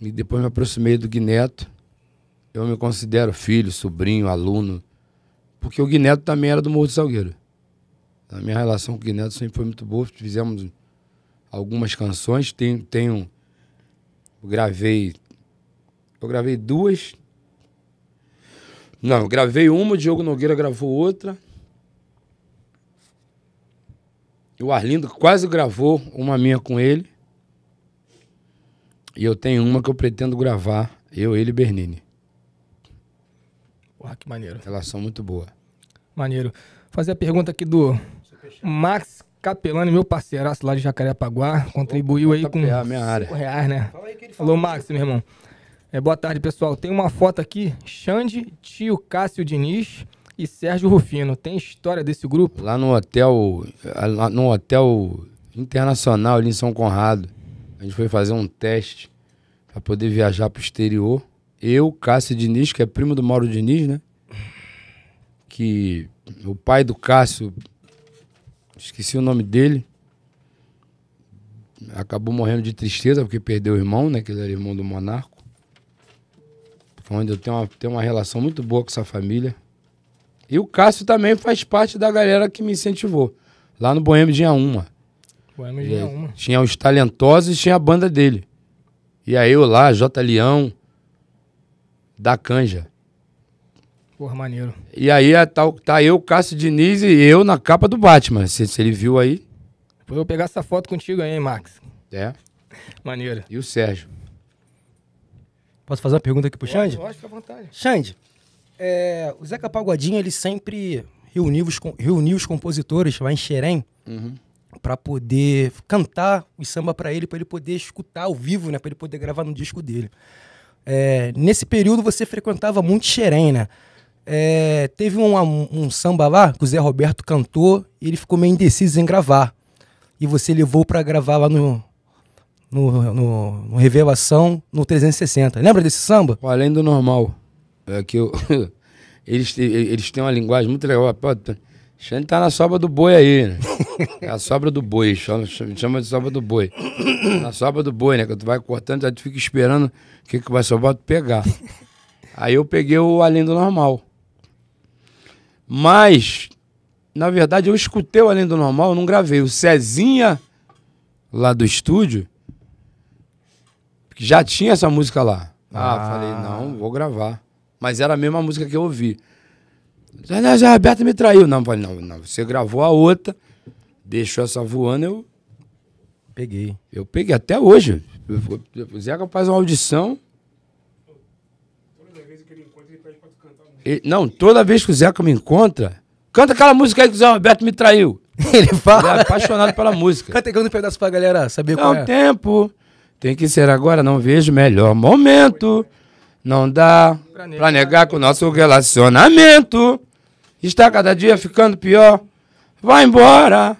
E depois me aproximei do Gneto. Eu me considero filho, sobrinho, aluno, porque o Guineto também era do Morro do Salgueiro. A minha relação com o Guineto sempre foi muito boa. Fizemos algumas canções. Tenho, tenho gravei, eu gravei duas. Não, gravei uma, o Diogo Nogueira gravou outra. O Arlindo quase gravou uma minha com ele. E eu tenho uma que eu pretendo gravar, eu, ele e Bernini. Porra, que maneiro. Relação muito boa. Maneiro. Fazer a pergunta aqui do Max Capelani, meu parceiraço lá de Jacarepaguá. Contribuiu aí com cinco reais, né? Alô, Max, meu irmão. É, boa tarde, pessoal. Tem uma foto aqui, Xande, tio Cássio Diniz e Sérgio Rufino. Tem história desse grupo? Lá no hotel, lá no hotel internacional ali em São Conrado, a gente foi fazer um teste para poder viajar para o exterior eu, Cássio Diniz, que é primo do Mauro Diniz, né? Que o pai do Cássio, esqueci o nome dele, acabou morrendo de tristeza porque perdeu o irmão, né? Que ele era irmão do Monarco. Onde então, eu tenho uma, tenho uma relação muito boa com essa família. E o Cássio também faz parte da galera que me incentivou. Lá no Boêmio tinha uma. Boêmio tinha uma. Tinha os talentosos e tinha a banda dele. E aí eu lá, J. Leão, da canja. Porra, maneiro. E aí é, tá, tá eu, Cássio Diniz e eu na capa do Batman. Se, se ele viu aí. Depois eu vou pegar essa foto contigo aí, hein, Max. É. Maneiro. E o Sérgio. Posso fazer uma pergunta aqui pro Xande? Pode, fica à vontade. Xande, é, o Zeca Pagodinho, ele sempre reuniu os, reuniu os compositores lá em Xerém uhum. para poder cantar o samba para ele, para ele poder escutar ao vivo, né? Para ele poder gravar no disco dele. É, nesse período você frequentava muito Xerém, né? É, teve um, um, samba lá que o Zé Roberto cantou e ele ficou meio indeciso em gravar. E você levou para gravar lá no, no, no, no, Revelação, no 360. Lembra desse samba? Além do normal. É que eu, [laughs] eles, eles têm uma linguagem muito legal. Tá. Xande tá na sobra do boi aí, né? É a sobra do boi, chama, chama de sobra do boi. Na sobra do boi, né? Que tu vai cortando, já tu fica esperando o que, que vai sobrar tu pegar. Aí eu peguei o além do normal. Mas, na verdade, eu escutei o além do normal, eu não gravei. O Cezinha, lá do estúdio, já tinha essa música lá. Ah, ah, falei, não, vou gravar. Mas era a mesma música que eu ouvi. Zé Roberto me traiu. Não, falei, não, não. Você gravou a outra, deixou essa voando, eu. Peguei. Eu peguei até hoje. O Zeca faz uma audição. Ele, não, toda vez que o Zeca me encontra, canta aquela música aí que o Zé Roberto me traiu. [laughs] Ele fala. Ele é apaixonado pela música. Canta pedaços um pedaço pra galera saber é qual é. É um tempo, tem que ser agora, não vejo melhor momento. Não dá pra negar, pra negar que o nosso relacionamento está cada dia ficando pior. Vai embora.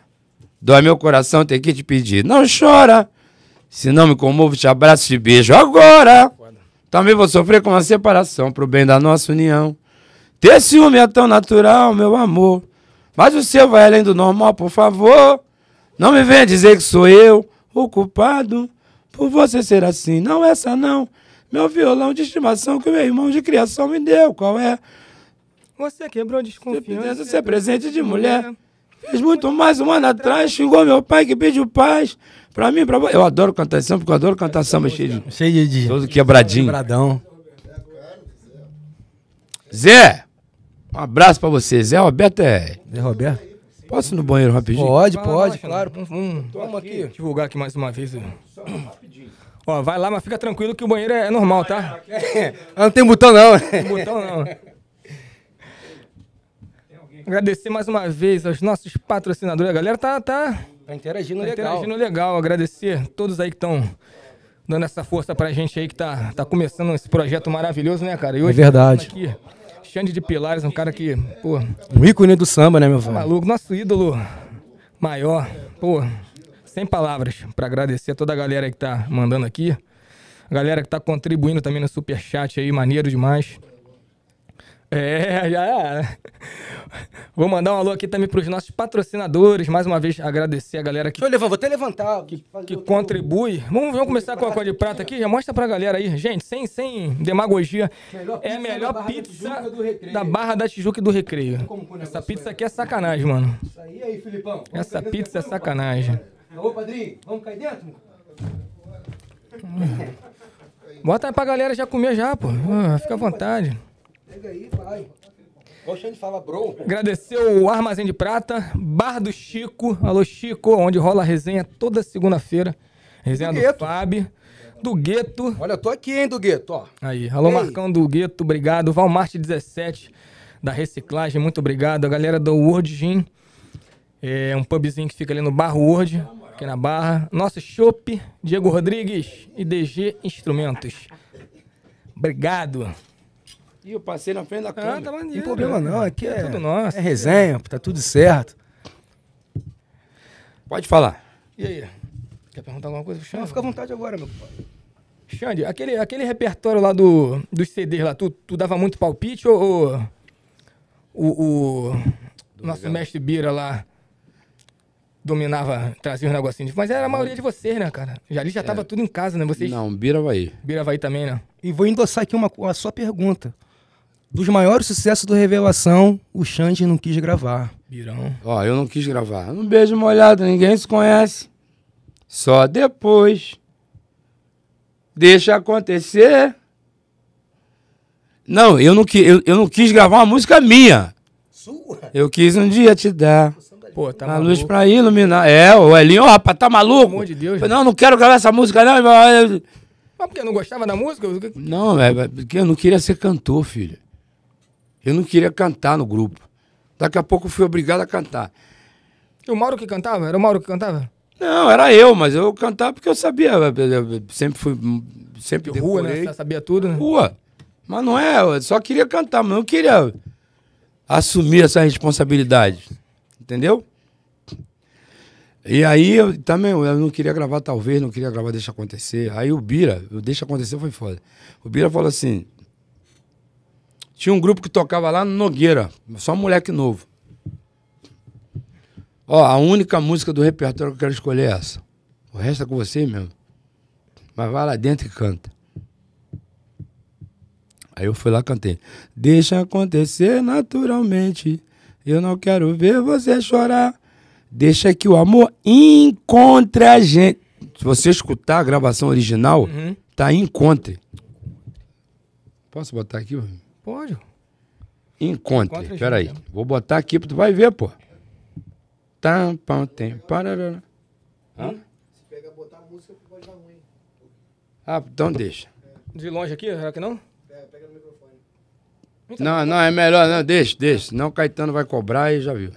Dói meu coração ter que te pedir. Não chora. Se não me comovo, te abraço e beijo agora. Também vou sofrer com a separação pro bem da nossa união. Ter ciúme é tão natural, meu amor. Mas o seu vai além do normal, por favor. Não me venha dizer que sou eu o culpado por você ser assim. Não, essa não. Meu violão de estimação que meu irmão de criação me deu. Qual é? Você quebrou desconfiança. Você ser presente de mulher. É. mulher. Fez muito mais um ano atrás, chegou meu pai que pediu paz. Pra mim, pra... eu adoro cantar samba, porque eu adoro cantar samba cheio de... Cheio de... Todo quebradinho. Quebradão. Zé, um abraço pra você. Zé Roberto é... Zé Roberto? Posso ir no banheiro rapidinho? Pode, pode, claro. vamos aqui. Divulgar aqui mais uma vez. Só rapidinho. Ó, vai lá, mas fica tranquilo que o banheiro é normal, tá? [laughs] Ah, não tem botão não. Não né? tem botão não. [laughs] Agradecer mais uma vez aos nossos patrocinadores. A galera tá, tá, tá interagindo tá legal. interagindo legal. Agradecer todos aí que estão dando essa força pra gente aí que tá, tá começando esse projeto maravilhoso, né, cara? E é hoje é verdade. Tá aqui, Xande de Pilares, um cara que, pô... Um ícone do samba, né, meu velho? Tá maluco, nosso ídolo maior. Pô, sem palavras pra agradecer a toda a galera que tá mandando aqui. A galera que tá contribuindo também no superchat aí, maneiro demais. É, já. É. Vou mandar um alô aqui também para os nossos patrocinadores. Mais uma vez, agradecer a galera que. Deixa eu vou até levantar. Que, que contribui. Vamos, vamos começar com a cor de prata aqui. Já mostra para a galera aí. Gente, sem, sem demagogia. Melhor é a melhor da pizza da, da Barra da Tijuca e do Recreio. Essa pizza aqui é sacanagem, mano. Isso aí, aí, Filipão. Vamos Essa pizza é sacanagem. Ô, padrinho, vamos cair dentro? Bota aí pra galera já comer já, pô. Ah, fica à vontade. Chega aí, vai. Gostando de falar, bro. Agradecer o Armazém de Prata, Bar do Chico. Alô, Chico, onde rola a resenha toda segunda-feira. Resenha do, do Fábio. Do Gueto. Olha, eu tô aqui, hein, do Gueto, ó. Aí, alô, Ei. Marcão do Gueto, obrigado. Valmart 17, da Reciclagem, muito obrigado. A galera do World é um pubzinho que fica ali no Barro World, aqui na Barra. Nosso Chopp, Diego Rodrigues e DG Instrumentos. Obrigado. E eu passei na frente da ah, câmera. Ah, tá maneiro. Não tem problema não, é aqui é, é tudo nosso. É resenha, tá tudo certo. Pode falar. E aí? Quer perguntar alguma coisa pro Xande? Não, fica à vontade agora, meu pai. Xande, aquele, aquele repertório lá do, dos CDs lá, tu, tu dava muito palpite ou, ou o, o nosso legal. mestre Bira lá dominava, trazia os negocinhos. Mas era a maioria de vocês, né, cara? Já ali já tava é. tudo em casa, né? Vocês... Não, Bira vai. Bira vai também, né? E vou endossar aqui uma, a sua pergunta dos maiores sucessos do Revelação, o Xande não quis gravar. Birão. Ó, eu não quis gravar. Um beijo molhado, ninguém se conhece. Só depois. Deixa acontecer. Não, eu não, qui, eu, eu não quis gravar uma música minha. Sua? Eu quis um dia te dar. Pô, tá a luz pra iluminar. É, o Elinho, ó, rapaz, tá maluco? Pelo amor de Deus. Não, não quero gravar essa música, não. Mas porque não gostava da música? Não, é, é porque eu não queria ser cantor, filho. Eu não queria cantar no grupo. Daqui a pouco eu fui obrigado a cantar. E o Mauro que cantava? Era o Mauro que cantava? Não, era eu, mas eu cantava porque eu sabia. Eu sempre fui. Sempre de rua, né? Você sabia tudo, né? Rua. Mas não é, eu só queria cantar, mas não queria assumir essa responsabilidade. Entendeu? E aí eu também eu não queria gravar, talvez, não queria gravar Deixa Acontecer. Aí o Bira, o Deixa Acontecer foi foda. O Bira falou assim: tinha um grupo que tocava lá no Nogueira, só moleque novo. Ó, a única música do repertório que eu quero escolher é essa. O resto é com você mesmo. Mas vai lá dentro e canta. Aí eu fui lá cantei. Deixa acontecer naturalmente. Eu não quero ver você chorar. Deixa que o amor encontre a gente. Se você escutar a gravação original, uhum. tá encontre. Posso botar aqui? Mano? Pode. Encontre. Espera Peraí. É. Vou botar aqui, tu vai ver, pô. Tá, pão, tem. Hã? Se pega botar música, pode dar ruim. Ah, então deixa. De longe aqui, será que não? Pega, pega no microfone. Então, não, não, é melhor, não, deixa, deixa. Senão o Caetano vai cobrar e já viu.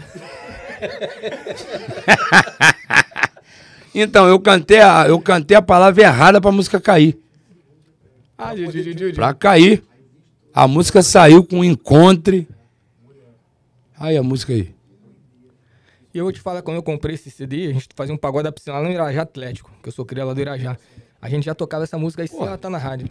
[laughs] então, eu cantei, a, eu cantei a palavra errada pra música cair. Ah, Pra cair. A música saiu com um encontro. Aí a música aí. E eu vou te falar, quando eu comprei esse CD, a gente fazia um pagode da piscina lá no Irajá Atlético, que eu sou criado lá do Irajá. A gente já tocava essa música aí, Pô, ela tá na rádio.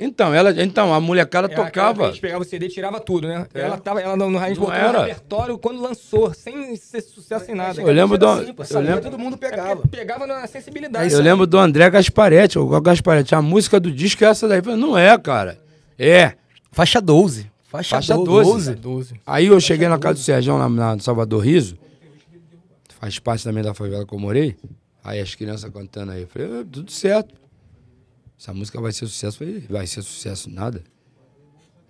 Então, ela, então, a molecada é, tocava. A gente pegava o CD tirava tudo, né? É. Ela tava, ela no, no rádio botou era. no repertório quando lançou, sem ser sucesso em nada. Eu lembro do. Assim, eu lembro... todo mundo é pegava. É pegava na sensibilidade. eu lembro do André Gasparetti, o Gasparetti. A música do disco é essa daí. Não é, cara. É. Faixa 12. Faixa, faixa 12. 12. 12. Aí eu faixa cheguei 12. na casa do Serjão, lá no Salvador Riso. Faz parte também da favela que eu morei. Aí as crianças cantando aí. Eu falei, ah, tudo certo. Essa música vai ser sucesso. Eu falei, vai ser sucesso nada.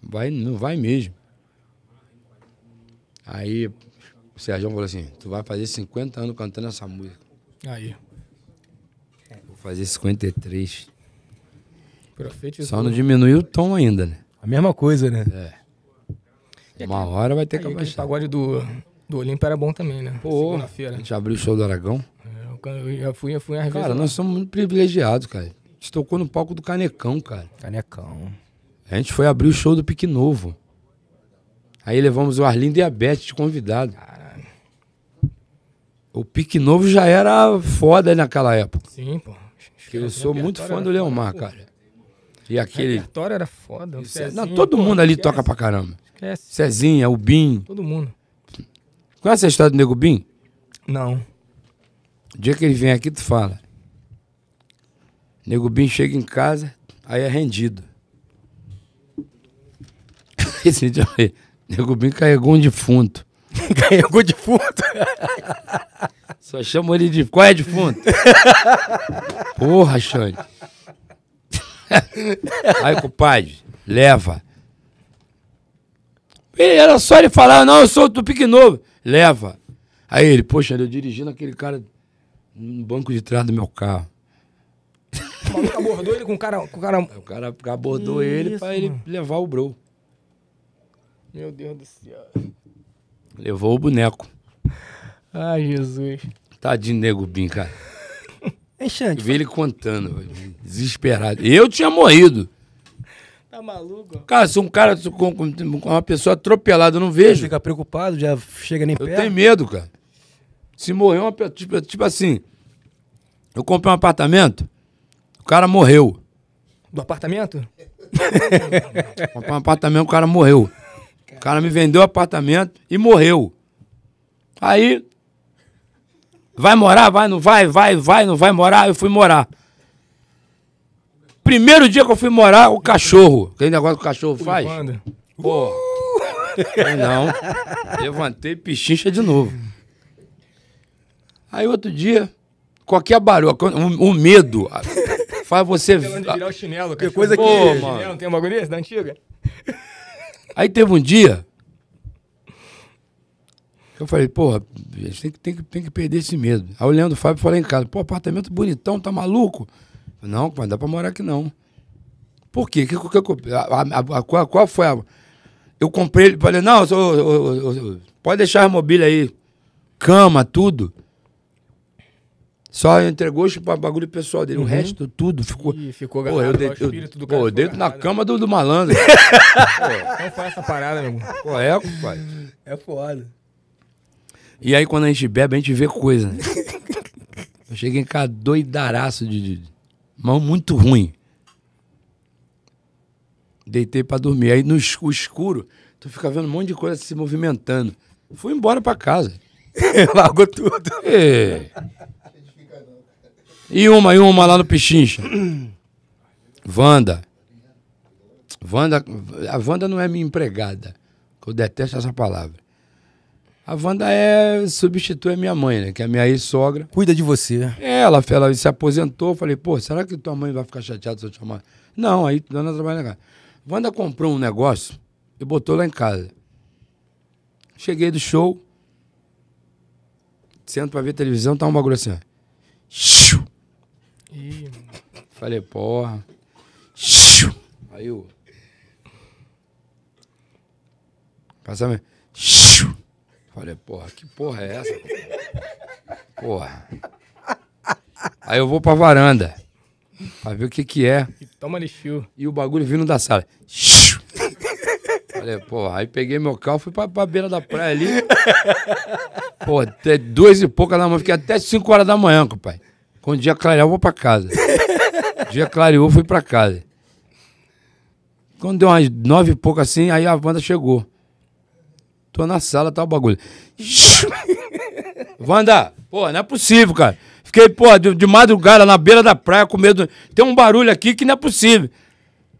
Vai, não vai mesmo. Aí o Sérgio falou assim: Tu vai fazer 50 anos cantando essa música. Aí. Vou fazer 53. Profetizou. Só não diminuiu o tom ainda, né? A mesma coisa, né? É. Uma aquele, hora vai ter que abaixar. O pagode do, do Olimpo era bom também, né? Pô, a gente abriu o show do Aragão. É, eu já fui, eu fui às Cara, nós somos muito privilegiados, cara. A gente tocou no palco do Canecão, cara. Canecão. A gente foi abrir o show do Pique Novo. Aí levamos o Arlindo e a Beth de convidado. Caralho. O Pique Novo já era foda naquela época. Sim, pô. eu sou muito fã do Leomar, cara. E aquele. O repertório era foda. O Cezinha, não, todo mundo ali esquece. toca pra caramba. Esquece. Cezinha, o Bim. Todo mundo. Conhece a história do Nego Bim? Não. O dia que ele vem aqui, tu fala. Nego Bim chega em casa, aí é rendido. [laughs] Esse dia aí. Nego Bim carregou um defunto. [laughs] carregou defunto? Só chamou ele de. Qual é defunto? [laughs] Porra, Xande. [laughs] Aí, compadre, leva. Era só ele falar, não, eu sou do Pique Novo. Leva. Aí ele, poxa, eu dirigindo aquele cara no banco de trás do meu carro. O cara abordou ele com o cara. Com o, cara... o cara abordou Isso, ele pra ele levar o bro. Meu Deus do céu. Levou o boneco. Ai, Jesus. Tadinho nego Bim, cara. Hein, é Eu vi ele contando, desesperado. Eu tinha morrido. Tá maluco? Cara, se um cara, com, com uma pessoa atropelada, eu não vejo. Você fica preocupado, já chega nem eu perto. Eu tenho medo, cara. Se morrer uma pessoa, tipo, tipo assim, eu comprei um apartamento, o cara morreu. Do apartamento? [laughs] comprei um apartamento, o cara morreu. O cara me vendeu o apartamento e morreu. Aí Vai morar? Vai, não vai? Vai, vai, não vai morar? Eu fui morar. Primeiro dia que eu fui morar, o cachorro. Aquele negócio que o cachorro faz. Pô. Não. Levantei pichincha de novo. Aí outro dia, qualquer barulho, o, o medo faz você. Virar o chinelo, que coisa que. Pô, é, mano. tem uma agonia da antiga? Aí teve um dia eu falei, pô, a gente tem que, tem, que, tem que perder esse medo. Aí o Leandro Fábio falou em casa, pô, apartamento bonitão, tá maluco? Falei, não, pai, dá pra morar aqui não. Por quê? Que, que, a, a, qual, qual foi a. Eu comprei ele, falei, não, eu, pode deixar a mobília aí, cama, tudo. Só entregou o bagulho pessoal dele. Uhum. O resto, tudo ficou. ficou pô, eu de... o espírito do cara. Pô, dentro na cama do, do malandro. pô, [laughs] então foi essa parada, meu irmão. Pô, é, pai. É foda. E aí quando a gente bebe, a gente vê coisa. [laughs] Eu cheguei em casa doidaraço de, de mão muito ruim. Deitei para dormir. Aí no escuro, tu fica vendo um monte de coisa se movimentando. Fui embora para casa. [laughs] Largou tudo. E... É. e uma, e uma lá no Pichincha. Wanda. Vanda A Wanda não é minha empregada. eu detesto essa palavra. A Wanda é, substitui a minha mãe, né? Que é a minha ex-sogra. Cuida de você. É, ela, ela se aposentou. Falei, pô, será que tua mãe vai ficar chateada se eu te chamar? Não, aí dona trabalha na casa. Wanda comprou um negócio e botou lá em casa. Cheguei do show, sento pra ver televisão, tá um bagulho assim, Xiu. Ih, Falei, porra. Xiu. Aí o. Passa mesmo. Falei, porra, que porra é essa? Porra. Aí eu vou pra varanda. Pra ver o que que é. E toma E o bagulho vindo da sala. Falei, porra. Aí peguei meu carro, fui pra, pra beira da praia ali. Pô, até duas e pouca da manhã. Fiquei até cinco horas da manhã, pai. Quando o dia clareou, eu vou pra casa. O dia clareou, fui pra casa. Quando deu umas nove e pouco assim, aí a banda chegou. Tô na sala, tá o bagulho. [laughs] Wanda, pô, não é possível, cara. Fiquei, pô, de, de, madrugada na beira da praia com medo. Tem um barulho aqui que não é possível.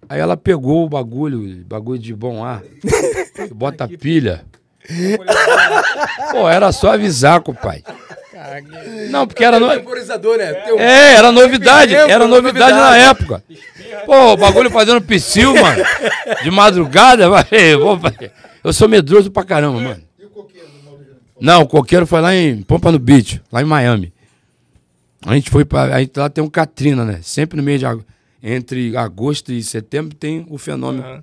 Aí ela pegou o bagulho, bagulho de bom ar, [laughs] bota pilha. Pô, era só avisar, compadre. Não, porque era. novidade. É, né? é, era novidade. Era novidade na época. Pô, o bagulho fazendo psil, mano. De madrugada, vai. vou fazer. Eu sou medroso pra caramba, mano. E o coqueiro? Não, o coqueiro foi lá em Pompa no Beach, lá em Miami. A gente foi pra. a gente lá tem um Katrina, né? Sempre no mês de agosto, entre agosto e setembro tem o fenômeno. Uhum.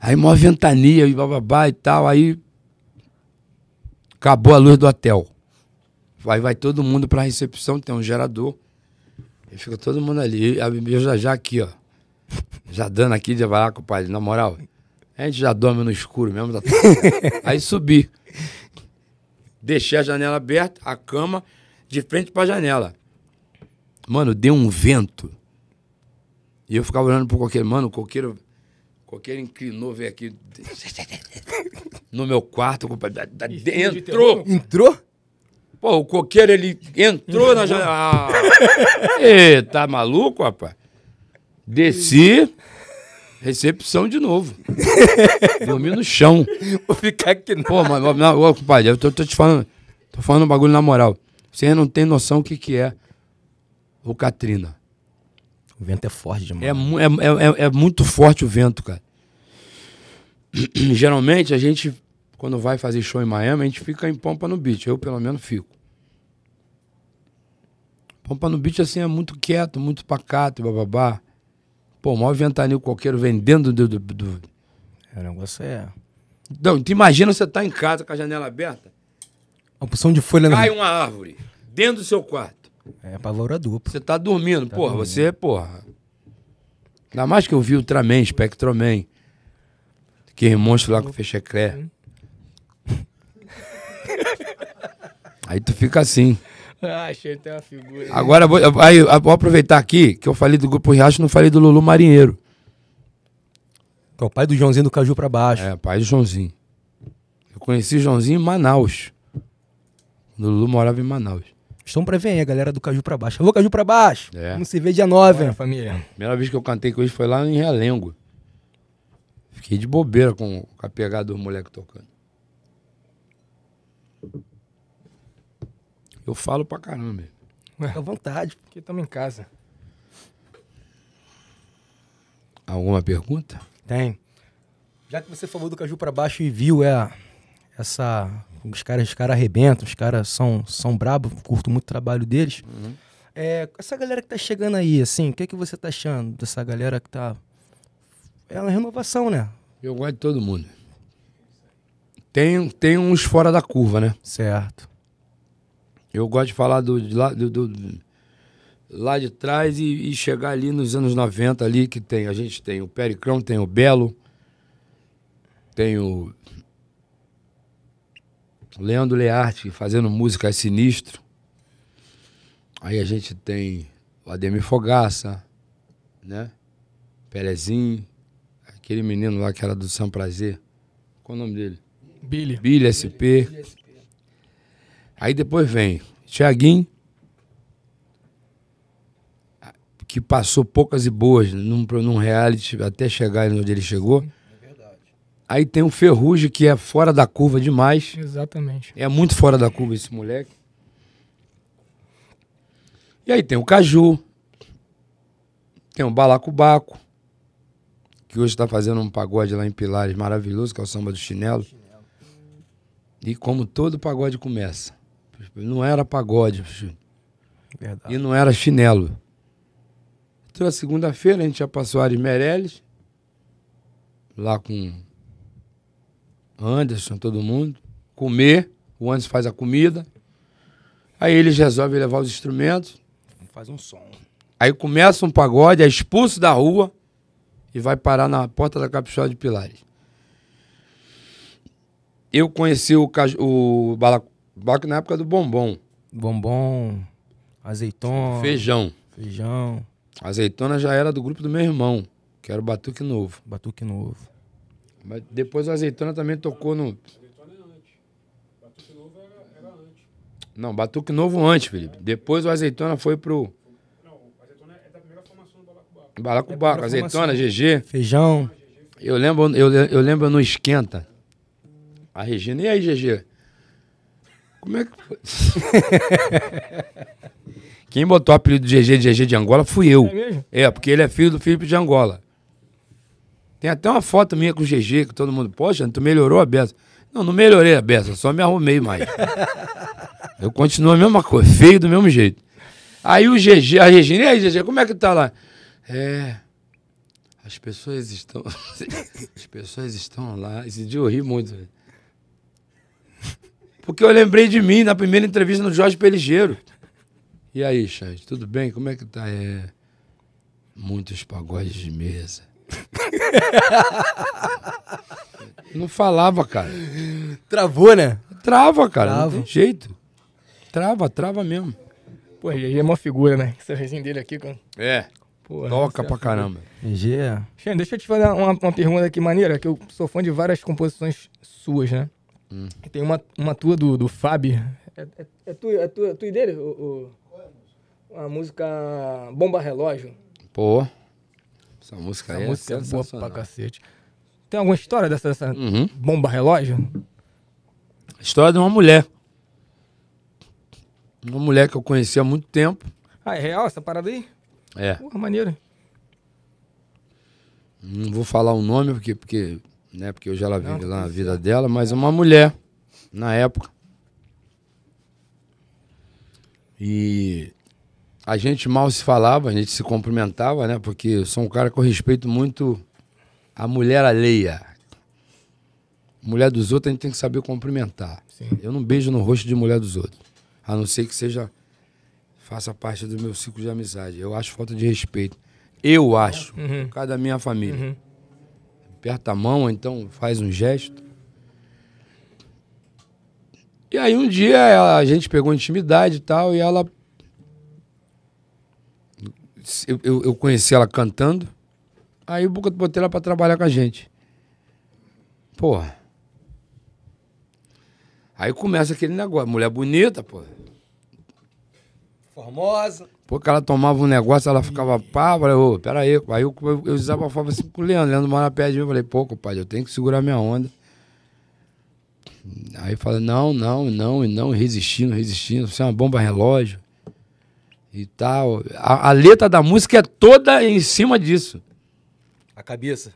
Aí mó ventania e bababá e tal, aí acabou a luz do hotel. Aí vai todo mundo para a recepção, tem um gerador. E fica todo mundo ali. Eu já já aqui, ó. Já dando aqui de com o pai. na moral. A gente já dorme no escuro mesmo. Tá- [laughs] Aí subi. Deixei a janela aberta, a cama de frente para a janela. Mano, deu um vento. E eu ficava olhando pro coqueiro. Mano, o coqueiro, o coqueiro inclinou, veio aqui. [laughs] No meu quarto, entrou. Entrou? Pô, o coqueiro, ele entrou na janela. Ah. tá maluco, rapaz? Desci. Recepção de novo. [laughs] Dormi no chão. Vou ficar aqui não. Pô, mas, não, ô, compadre, eu tô, tô, te falando. Tô falando um bagulho na moral. Você não tem noção o que, que é o Katrina. O vento é forte demais. É, é, é, é, é muito forte o vento, cara. [clears throat] Geralmente a gente, quando vai fazer show em Miami, a gente fica em Pompa no Beach. Eu, pelo menos, fico. Pompa no Beach, assim, é muito quieto, muito pacato, bababá. Pô, o maior ventanil coqueiro vendendo do. do, do... É, o negócio é. Não, tu imagina você tá em casa com a janela aberta. A opção de folha Cai uma árvore dentro do seu quarto. É apavorador. Você tá dormindo, tá porra. Dormindo. Você, porra. Ainda mais que eu vi o Ultraman, Spectroman. que é monstro lá com o Fechecré. Hum. Aí tu fica assim. [laughs] Ah, achei até uma figura. Agora, vou, aí, vou aproveitar aqui que eu falei do Grupo Riacho não falei do Lulu Marinheiro. Que é o pai do Joãozinho do Caju pra baixo. É, pai do Joãozinho. Eu conheci o Joãozinho em Manaus. O Lulu morava em Manaus. Estão pra ver aí, a galera do Caju pra baixo. Alô, Caju pra baixo! É. Não se ver dia 9, né, família? Primeira vez que eu cantei com eles foi lá em Realengo. Fiquei de bobeira com, com a pegada dos moleques tocando. Eu falo pra caramba. Fica à vontade. Porque estamos em casa. Alguma pergunta? Tem. Já que você falou do Caju para baixo e viu é, essa. Os caras, os caras arrebentam, os caras são, são brabos, curto muito o trabalho deles. Uhum. É, essa galera que tá chegando aí, assim, o que, é que você tá achando dessa galera que tá. É uma renovação, né? Eu gosto de todo mundo. Tem, tem uns fora da curva, né? Certo. Eu gosto de falar do, de lá, do, do, lá de trás e, e, chegar ali nos anos 90 ali, que tem, a gente tem o Pericrão, tem o Belo, tem o Leandro Learte fazendo música sinistro. Aí a gente tem o Ademir Fogaça, né? Pelezinho, aquele menino lá que era do São Prazer. Qual o nome dele? Billy. Billy SP. Billy, Billy SP. Aí depois vem Thiaguinho, que passou poucas e boas num, num reality até chegar onde ele chegou. É verdade. Aí tem o Ferrugem, que é fora da curva demais. Exatamente. É muito fora da curva esse moleque. E aí tem o Caju, tem o Balacubaco, que hoje está fazendo um pagode lá em Pilares maravilhoso, que é o samba do chinelo. E como todo pagode começa, não era pagode. Verdade. E não era chinelo. Então, na segunda-feira, a gente já passou a Meirelles, lá com Anderson, todo mundo, comer. O Anderson faz a comida. Aí eles resolvem levar os instrumentos. Faz um som. Aí começa um pagode, é expulso da rua e vai parar na porta da Capixola de Pilares. Eu conheci o, o, Bala, Baco na época do bombom. Bombom, azeitona. Feijão. Feijão. Azeitona já era do grupo do meu irmão, que era o Batuque Novo. Batuque Novo. Mas depois a azeitona também tocou no. Azeitona é antes. Batuque Novo era, antes. Não, Batuque Novo antes, Felipe. Depois o azeitona foi pro. Não, é, é azeitona é da primeira formação do Balacubaco. Balacubaco, é azeitona, GG. Feijão. Eu lembro, eu, eu lembro no Esquenta. A Regina, e aí, GG? Como é que foi? [laughs] Quem botou o apelido do GG de GG de Angola fui eu. É, mesmo? é, porque ele é filho do Felipe de Angola. Tem até uma foto minha com o GG, que todo mundo, poxa, tu melhorou a beça. Não, não melhorei a beça, só me arrumei mais. eu continuo a mesma coisa, feio do mesmo jeito. Aí o GG, a Regina, e aí, GG, como é que tá lá? É. As pessoas estão. [laughs] As pessoas estão lá. Esse dia eu ri muito. Velho. Porque eu lembrei de mim na primeira entrevista no Jorge Peligeiro. E aí, Chad, tudo bem? Como é que tá? É... Muitos pagodes de mesa. [laughs] não falava, cara. Travou, né? Trava, cara. Trava. Não tem jeito. Trava, trava mesmo. Pô, GG é uma figura, né? Esse resenho dele aqui, cara. É. Porra, Toca é pra caramba. GG. É. Xan, deixa eu te fazer uma, uma pergunta aqui maneira, que eu sou fã de várias composições suas, né? Hum. Tem uma, uma tua do, do Fábio. É, é, é, tu, é, tua é e dele? O, o, a música Bomba Relógio. Pô. Essa música essa aí é música é, boa pra cacete. Tem alguma história dessa, dessa uhum. bomba relógio? História de uma mulher. Uma mulher que eu conheci há muito tempo. Ah, é real essa parada aí? É. Pô, maneiro. Não vou falar o nome porque, porque né? Porque hoje ela lá vive lá a vida é. dela, mas uma mulher na época. E a gente mal se falava, a gente se cumprimentava, né? Porque eu sou um cara que eu respeito muito a mulher alheia. Mulher dos outros a gente tem que saber cumprimentar. Sim. Eu não beijo no rosto de mulher dos outros. A não ser que seja. faça parte do meu ciclo de amizade. Eu acho falta de respeito. Eu acho. Uhum. Por causa da minha família. Uhum aperta a mão, ou então faz um gesto. E aí um dia a gente pegou intimidade e tal, e ela. Eu, eu, eu conheci ela cantando, aí eu botei ela pra trabalhar com a gente. Porra. Aí começa aquele negócio, mulher bonita, pô. Formosa. Porque ela tomava um negócio, ela ficava pá, eu falei, ô, peraí, aí eu, eu, eu desabafava assim com o Leandro, Leandro mora perto de mim, eu falei, pô, compadre, eu tenho que segurar minha onda. Aí fala, não, não, não, e não, resistindo, resistindo, você é uma bomba relógio e tal. A, a, letra da música é toda em cima disso. A cabeça?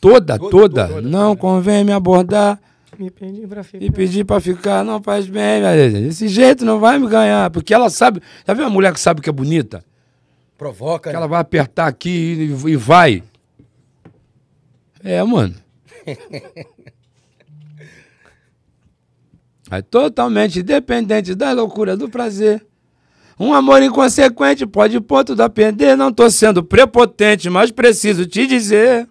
Toda, toda. toda, toda não cara. convém me abordar me pedi pra ficar. Me pedi pra ficar, não faz bem, minha Desse jeito não vai me ganhar. Porque ela sabe. Já viu uma mulher que sabe que é bonita? Provoca. Que né? ela vai apertar aqui e, e vai. É, mano. [laughs] é totalmente dependente da loucura do prazer. Um amor inconsequente pode ponto da a perder. Não tô sendo prepotente, mas preciso te dizer.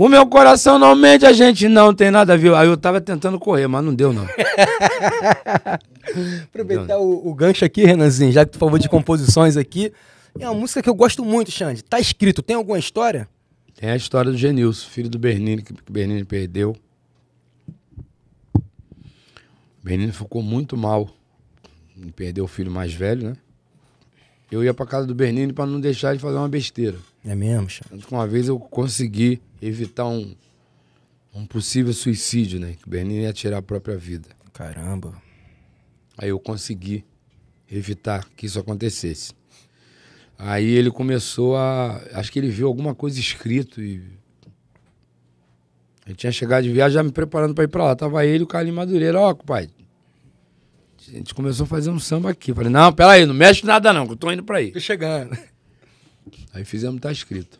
O meu coração não mente, a gente não tem nada a ver. Aí eu tava tentando correr, mas não deu, não. [laughs] Aproveitar O, o, gancho aqui, Renanzinho, já que tu falou de composições aqui. É uma música que eu gosto muito, Xande. Tá escrito, tem alguma história? Tem a história do Genilson, filho do Bernini, que o Bernini perdeu. O Bernini ficou muito mal. em perdeu o filho mais velho, né? eu ia pra casa do Bernini para não deixar ele fazer uma besteira. É mesmo, Chá? Tanto que uma vez eu consegui evitar um, um possível suicídio, né? Que o Bernini ia tirar a própria vida. Caramba. Aí eu consegui evitar que isso acontecesse. Aí ele começou a. Acho que ele viu alguma coisa escrito e. Eu tinha chegado de viagem já me preparando para ir para lá. Tava ele e o Carlinhos Madureira. Ó, oh, pai, a gente começou a fazer um samba aqui. Falei, não, peraí, não mexe nada não, que eu tô indo pra aí. Tô chegando. Aí fizemos, tá escrito.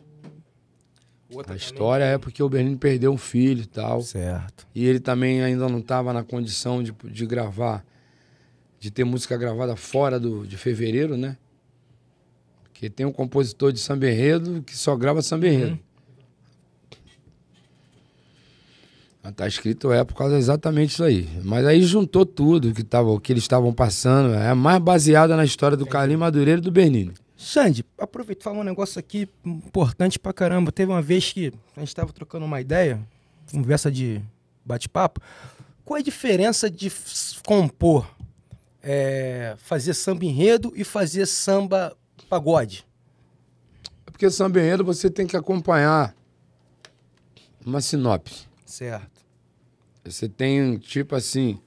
Outra a história é porque o Bernini perdeu um filho e tal. Certo. E ele também ainda não estava na condição de, de gravar, de ter música gravada fora do, de fevereiro, né? Porque tem um compositor de samba enredo que só grava samba uhum. enredo. Uhum. Tá escrito é por causa exatamente isso aí. Mas aí juntou tudo que, tava, que eles estavam passando. É, é mais baseada na história do Carlinhos Madureira e do Bernini. Sandy, aproveito falar um negócio aqui importante pra caramba. Teve uma vez que a gente estava trocando uma ideia, conversa de bate-papo. Qual é a diferença de compor, é, fazer samba enredo e fazer samba pagode? É porque samba enredo você tem que acompanhar uma sinopse. Certo. Você tem, tipo assim.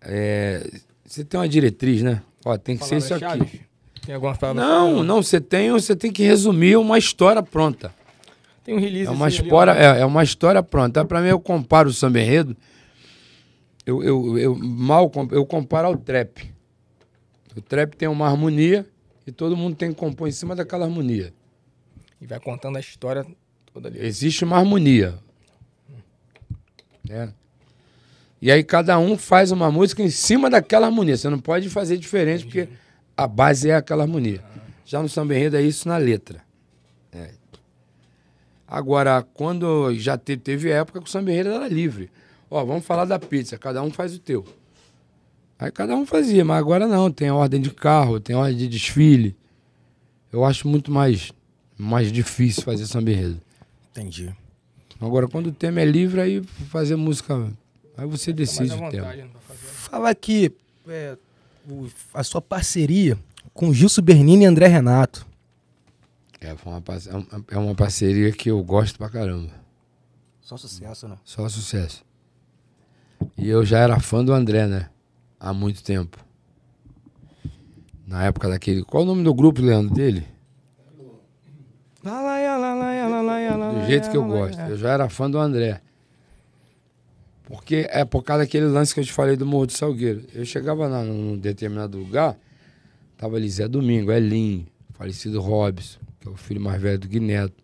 É, você tem uma diretriz, né? Ó, tem que ser isso aqui. Tem alguma palavra? Não, não, você tem, você tem que resumir uma história pronta. Tem um release. É uma, assim, história, é, é, uma história pronta. Para mim, eu comparo o samba enredo. Eu, eu, eu mal eu comparo ao trap. O trap tem uma harmonia e todo mundo tem que compor em cima daquela harmonia. E vai contando a história toda ali. Existe uma harmonia. É. E aí cada um faz uma música em cima daquela harmonia. Você não pode fazer diferente, Entendi. porque a base é aquela harmonia. Ah. Já no Samba Enredo é isso na letra. É. Agora, quando já teve época que o Samba Enredo era livre. Ó, vamos falar da pizza, cada um faz o teu. Aí cada um fazia, mas agora não. Tem ordem de carro, tem ordem de desfile. Eu acho muito mais, mais difícil fazer Samba Enredo. Entendi. Agora, quando o tema é livre, aí fazer música. Aí você decide o tema. Então, Fala aqui é, o, a sua parceria com Gilson Bernini e André Renato. É, foi uma, é, é uma parceria que eu gosto pra caramba. Só sucesso, né? Só sucesso. E eu já era fã do André, né? Há muito tempo. Na época daquele. Qual o nome do grupo, Leandro, dele? Lá, lá, lá, lá, do jeito que eu gosto. Eu já era fã do André. Porque é por causa daquele lance que eu te falei do Morro do Salgueiro. Eu chegava lá num determinado lugar, tava ali Zé Domingo, Elinho, falecido Robson, que é o filho mais velho do Guineto.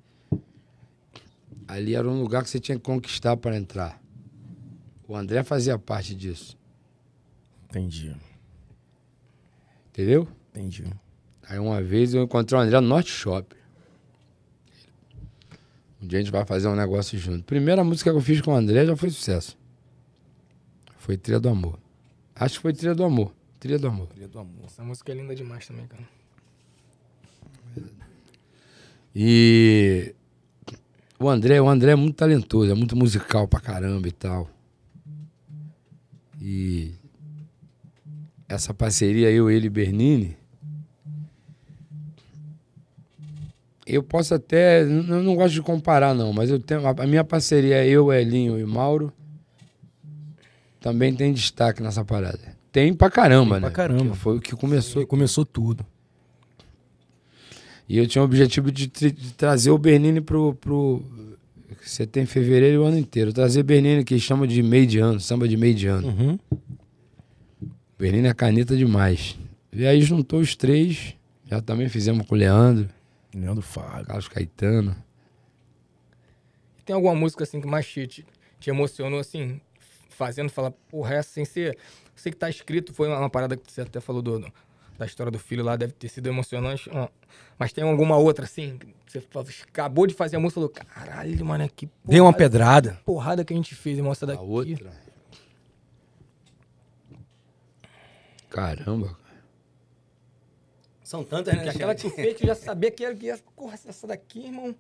Ali era um lugar que você tinha que conquistar para entrar. O André fazia parte disso. Entendi. Entendeu? Entendi. Aí uma vez eu encontrei o André no Norte Shopping. Um dia a gente vai fazer um negócio junto. Primeira música que eu fiz com o André já foi sucesso. Foi Trilha do Amor. Acho que foi Trilha do Amor. Trilha do Amor. Trilha do Amor. Essa música é linda demais também, cara. E o André, o André é muito talentoso, é muito musical pra caramba e tal. E essa parceria eu, ele e Bernini eu posso até. Eu não gosto de comparar, não, mas eu tenho. A minha parceria, eu, Elinho e Mauro, também tem destaque nessa parada. Tem pra caramba, tem né? pra né? caramba. Porque foi o que começou. Sim, começou tudo. E eu tinha o objetivo de, de trazer o Bernini pro. pro você tem fevereiro o ano inteiro. Trazer Bernini, que chama de meio de ano, samba de meio de ano. Uhum. Bernini é caneta demais. E aí juntou os três, já também fizemos com o Leandro. Leandro Fábio. Carlos Caetano. Tem alguma música assim que mais te, te, te emocionou, assim, fazendo falar, porra, essa sem ser. Sei que tá escrito, foi uma, parada que você até falou do, do, da história do filho lá, deve ter sido emocionante. Mas tem alguma outra, assim, você acabou de fazer a música e falou, caralho, mano, que porrada. Deu uma pedrada. Que porrada que a gente fez, irmão, essa daqui. A outra. Caramba, são tantas, né? Aquela que fez, eu já sabia que era que essa, porra, essa daqui, irmão,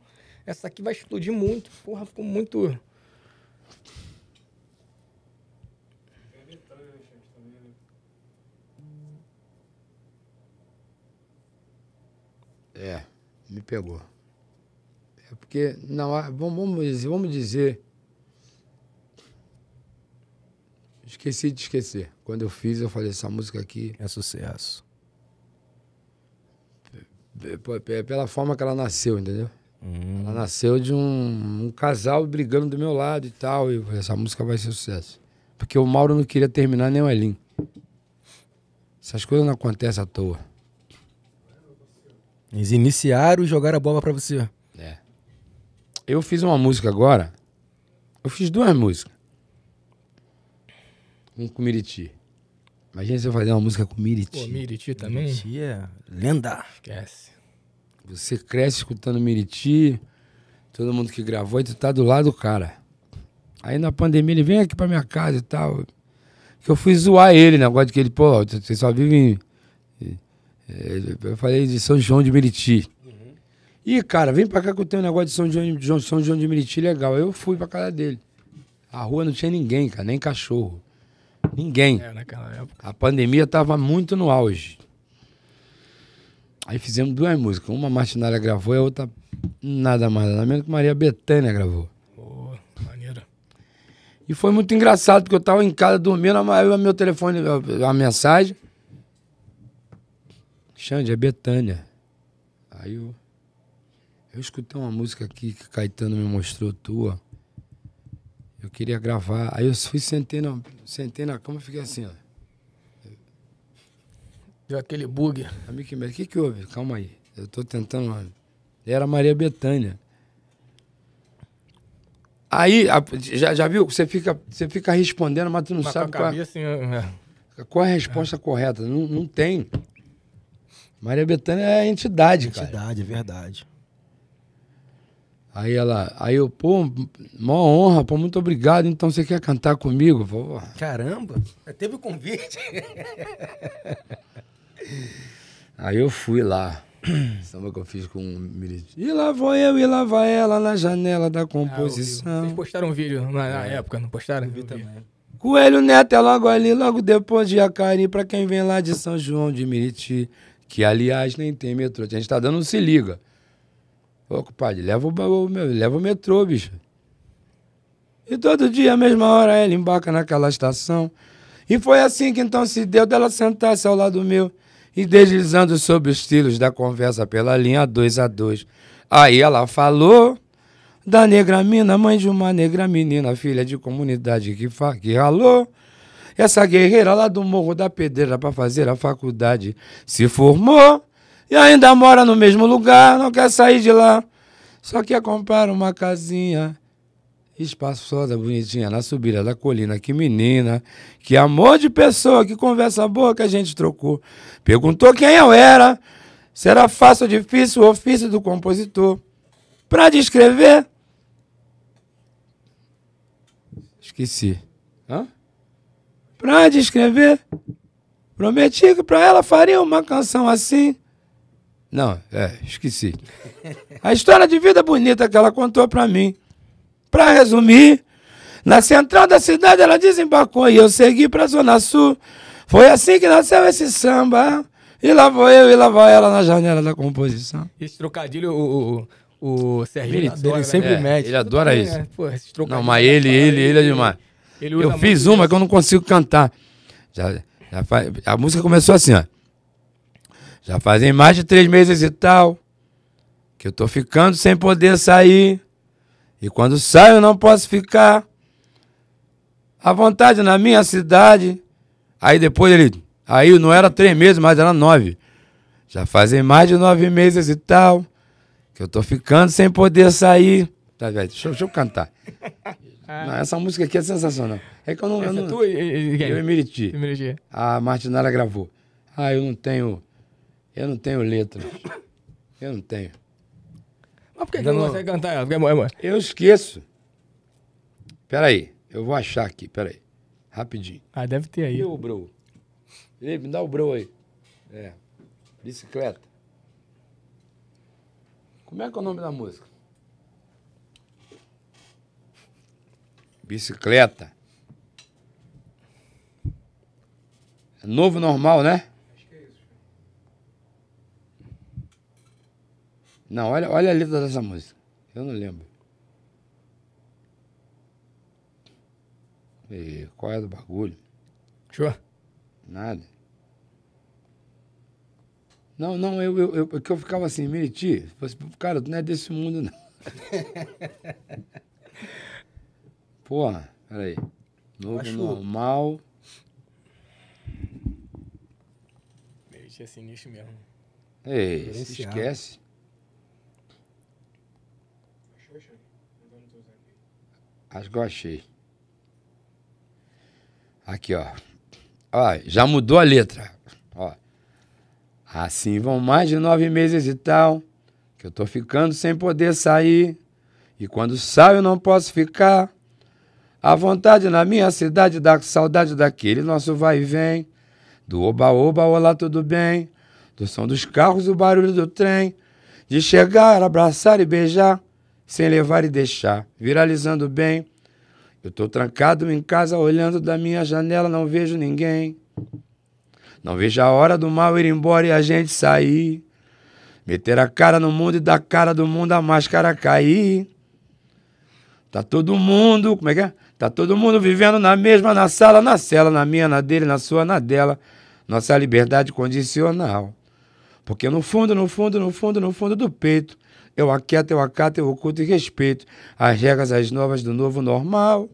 essa aqui vai explodir muito. Porra, ficou muito. É, me pegou. É porque, não, vamos dizer, vamos dizer. Esqueci de esquecer. Quando eu fiz, eu falei, essa música aqui. É sucesso pela forma que ela nasceu, entendeu? Hum. Ela nasceu de um, um, casal brigando do meu lado e tal, e essa música vai ser sucesso. Porque o Mauro não queria terminar nem o Elin. Essas coisas não acontecem à toa. Eles iniciaram e jogaram a bola para você. É. Eu fiz uma música agora. Eu fiz duas músicas. Um com Miriti. Imagina você fazer uma música com Miriti. Pô, Miriti também? Miriti é lenda. Esquece. Você cresce escutando Miriti, todo mundo que gravou, e tu tá do lado do cara. Aí na pandemia ele vem aqui pra minha casa e tal. Que eu fui zoar ele, negócio né? de que ele, pô, você só vive em. Eh, eh, eu falei de São João de Meriti. Uhum. Ih, cara, vem pra cá que eu tenho um negócio de São João de, São João de Meriti legal. Eu fui pra casa dele. A rua não tinha ninguém, cara, nem cachorro. Ninguém. É, naquela época. A pandemia estava muito no auge. Aí fizemos duas músicas. Uma Martinária gravou e a outra nada mais, nada menos que Maria Bethânia gravou. Boa, maneira. E foi muito engraçado, porque eu estava em casa dormindo, aí meu telefone, a, a mensagem. Xande, é Betânia. Aí eu, eu escutei uma música aqui que Caetano me mostrou tua. Eu queria gravar. Aí eu fui sentei na, sentei na cama e fiquei assim, ó. Deu aquele bug. Amigo, o que, que houve? Calma aí. Eu tô tentando. Era Maria Betânia. Aí, já, já viu? Você fica, você fica respondendo, mas tu não mas sabe qual, a, é. Né? qual é a resposta é. correta. Não, não tem. Maria Betânia é a entidade, entidade cara. Entidade, é verdade. Aí ela, aí eu, pô, mó honra, pô, muito obrigado. Então você quer cantar comigo? Pô. Caramba, teve o um convite. [laughs] aí eu fui lá. [clears throat] Samba que eu fiz com o Miriti. E lá vou eu, e lá vai ela na janela da composição. Ah, Vocês postaram um vídeo na, na é. época, não postaram? Eu vi também. Coelho Neto é logo ali, logo depois de Acari, pra quem vem lá de São João de Miriti, que aliás nem tem metrô. A gente tá dando um se liga. Ô, compadre, leva o, leva o metrô, bicho. E todo dia, à mesma hora, ela embarca naquela estação. E foi assim que então se deu dela sentar-se ao lado meu e deslizando sobre os tiros da conversa pela linha dois a dois. Aí ela falou da negra mina, mãe de uma negra menina, filha de comunidade que, fa que ralou. Essa guerreira lá do Morro da Pedreira para fazer a faculdade se formou. E ainda mora no mesmo lugar, não quer sair de lá. Só quer comprar uma casinha espaçosa, bonitinha, na subida da colina. Que menina, que amor de pessoa, que conversa boa que a gente trocou. Perguntou quem eu era, se era fácil ou difícil o ofício do compositor. Para descrever. Esqueci. Hã? Pra descrever. Prometi que para ela faria uma canção assim. Não, é, esqueci. A história de vida bonita que ela contou para mim. Para resumir, na central da cidade ela desembarcou e eu segui para Zona Sul. Foi assim que nasceu esse samba. E lá vou eu e lá vai ela na janela da composição. Esse trocadilho, o, o, o Serginho ele, adora, ele sempre né? mete. É, ele adora é, isso. É, pô, não, mas ele, ele, ele é demais. Ele eu fiz uma isso. que eu não consigo cantar. Já, já faz, a música começou assim, ó. Já fazem mais de três meses e tal. Que eu tô ficando sem poder sair. E quando saio, não posso ficar. À vontade na minha cidade. Aí depois ele. Aí não era três meses, mas era nove. Já fazem mais de nove meses e tal. Que eu tô ficando sem poder sair. Tá, velho? Deixa, eu cantar. [laughs] essa música aqui é sensacional. É que eu não. eu é não... é tua... eu, A Martinara gravou. Ah, eu não tenho. Eu não tenho letras. Eu não tenho. Mas por que, que não consegue cantar ela? Porque é é Eu esqueço. Peraí, eu vou achar aqui, peraí. Rapidinho. Ah, deve ter aí. E o bro? Ei, me dá o bro aí. É. Bicicleta. Como é que é o nome da música? Bicicleta. É novo normal, né? Não, olha, olha a letra dessa música. Eu não lembro. E qual é do bagulho? Show. Nada. Não, não, eu, eu, eu, eu ficava assim, Miriti, cara, tu não é desse mundo, não. [laughs] Porra, peraí. Novo Acho... normal. Meriti é sinistro mesmo. Ei, esquece. Acho que eu achei. Aqui, ó. Ó, já mudou a letra. Ó. Assim vão mais de nove meses e tal, que eu tô ficando sem poder sair. E quando saio não posso ficar. a vontade na minha cidade, dá saudade daquele nosso vai e vem. Do oba-oba, olá, tudo bem? Do som dos carros, o barulho do trem. De chegar, abraçar e beijar sem levar e deixar, viralizando bem. Eu estou trancado em casa, olhando da minha janela, não vejo ninguém. Não vejo a hora do mal ir embora e a gente sair. Meter a cara no mundo e da cara do mundo a máscara cair. Tá todo mundo, como é que é? Tá todo mundo vivendo na mesma, na sala, na cela, na minha, na dele, na sua, na dela. Nossa liberdade condicional. Porque no fundo, no fundo, no fundo, no fundo do peito, eu aquieto, eu acato, eu oculto e respeito as regras, as novas do novo normal.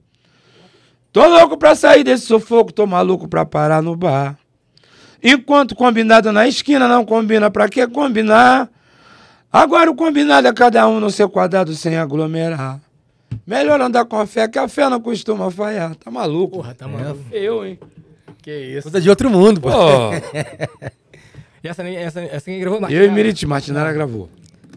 Tô louco pra sair desse sufoco, tô maluco pra parar no bar. Enquanto combinado na esquina não combina, pra que combinar? Agora o combinado é cada um no seu quadrado sem aglomerar. Melhor andar com a fé, que a fé não costuma falhar. Tá maluco? Porra, tá é. maluco. É. Eu, hein? Que isso. Coisa de outro mundo, pô. [laughs] e essa, essa, essa quem gravou? mais? Eu e Miriti, Martinara gravou.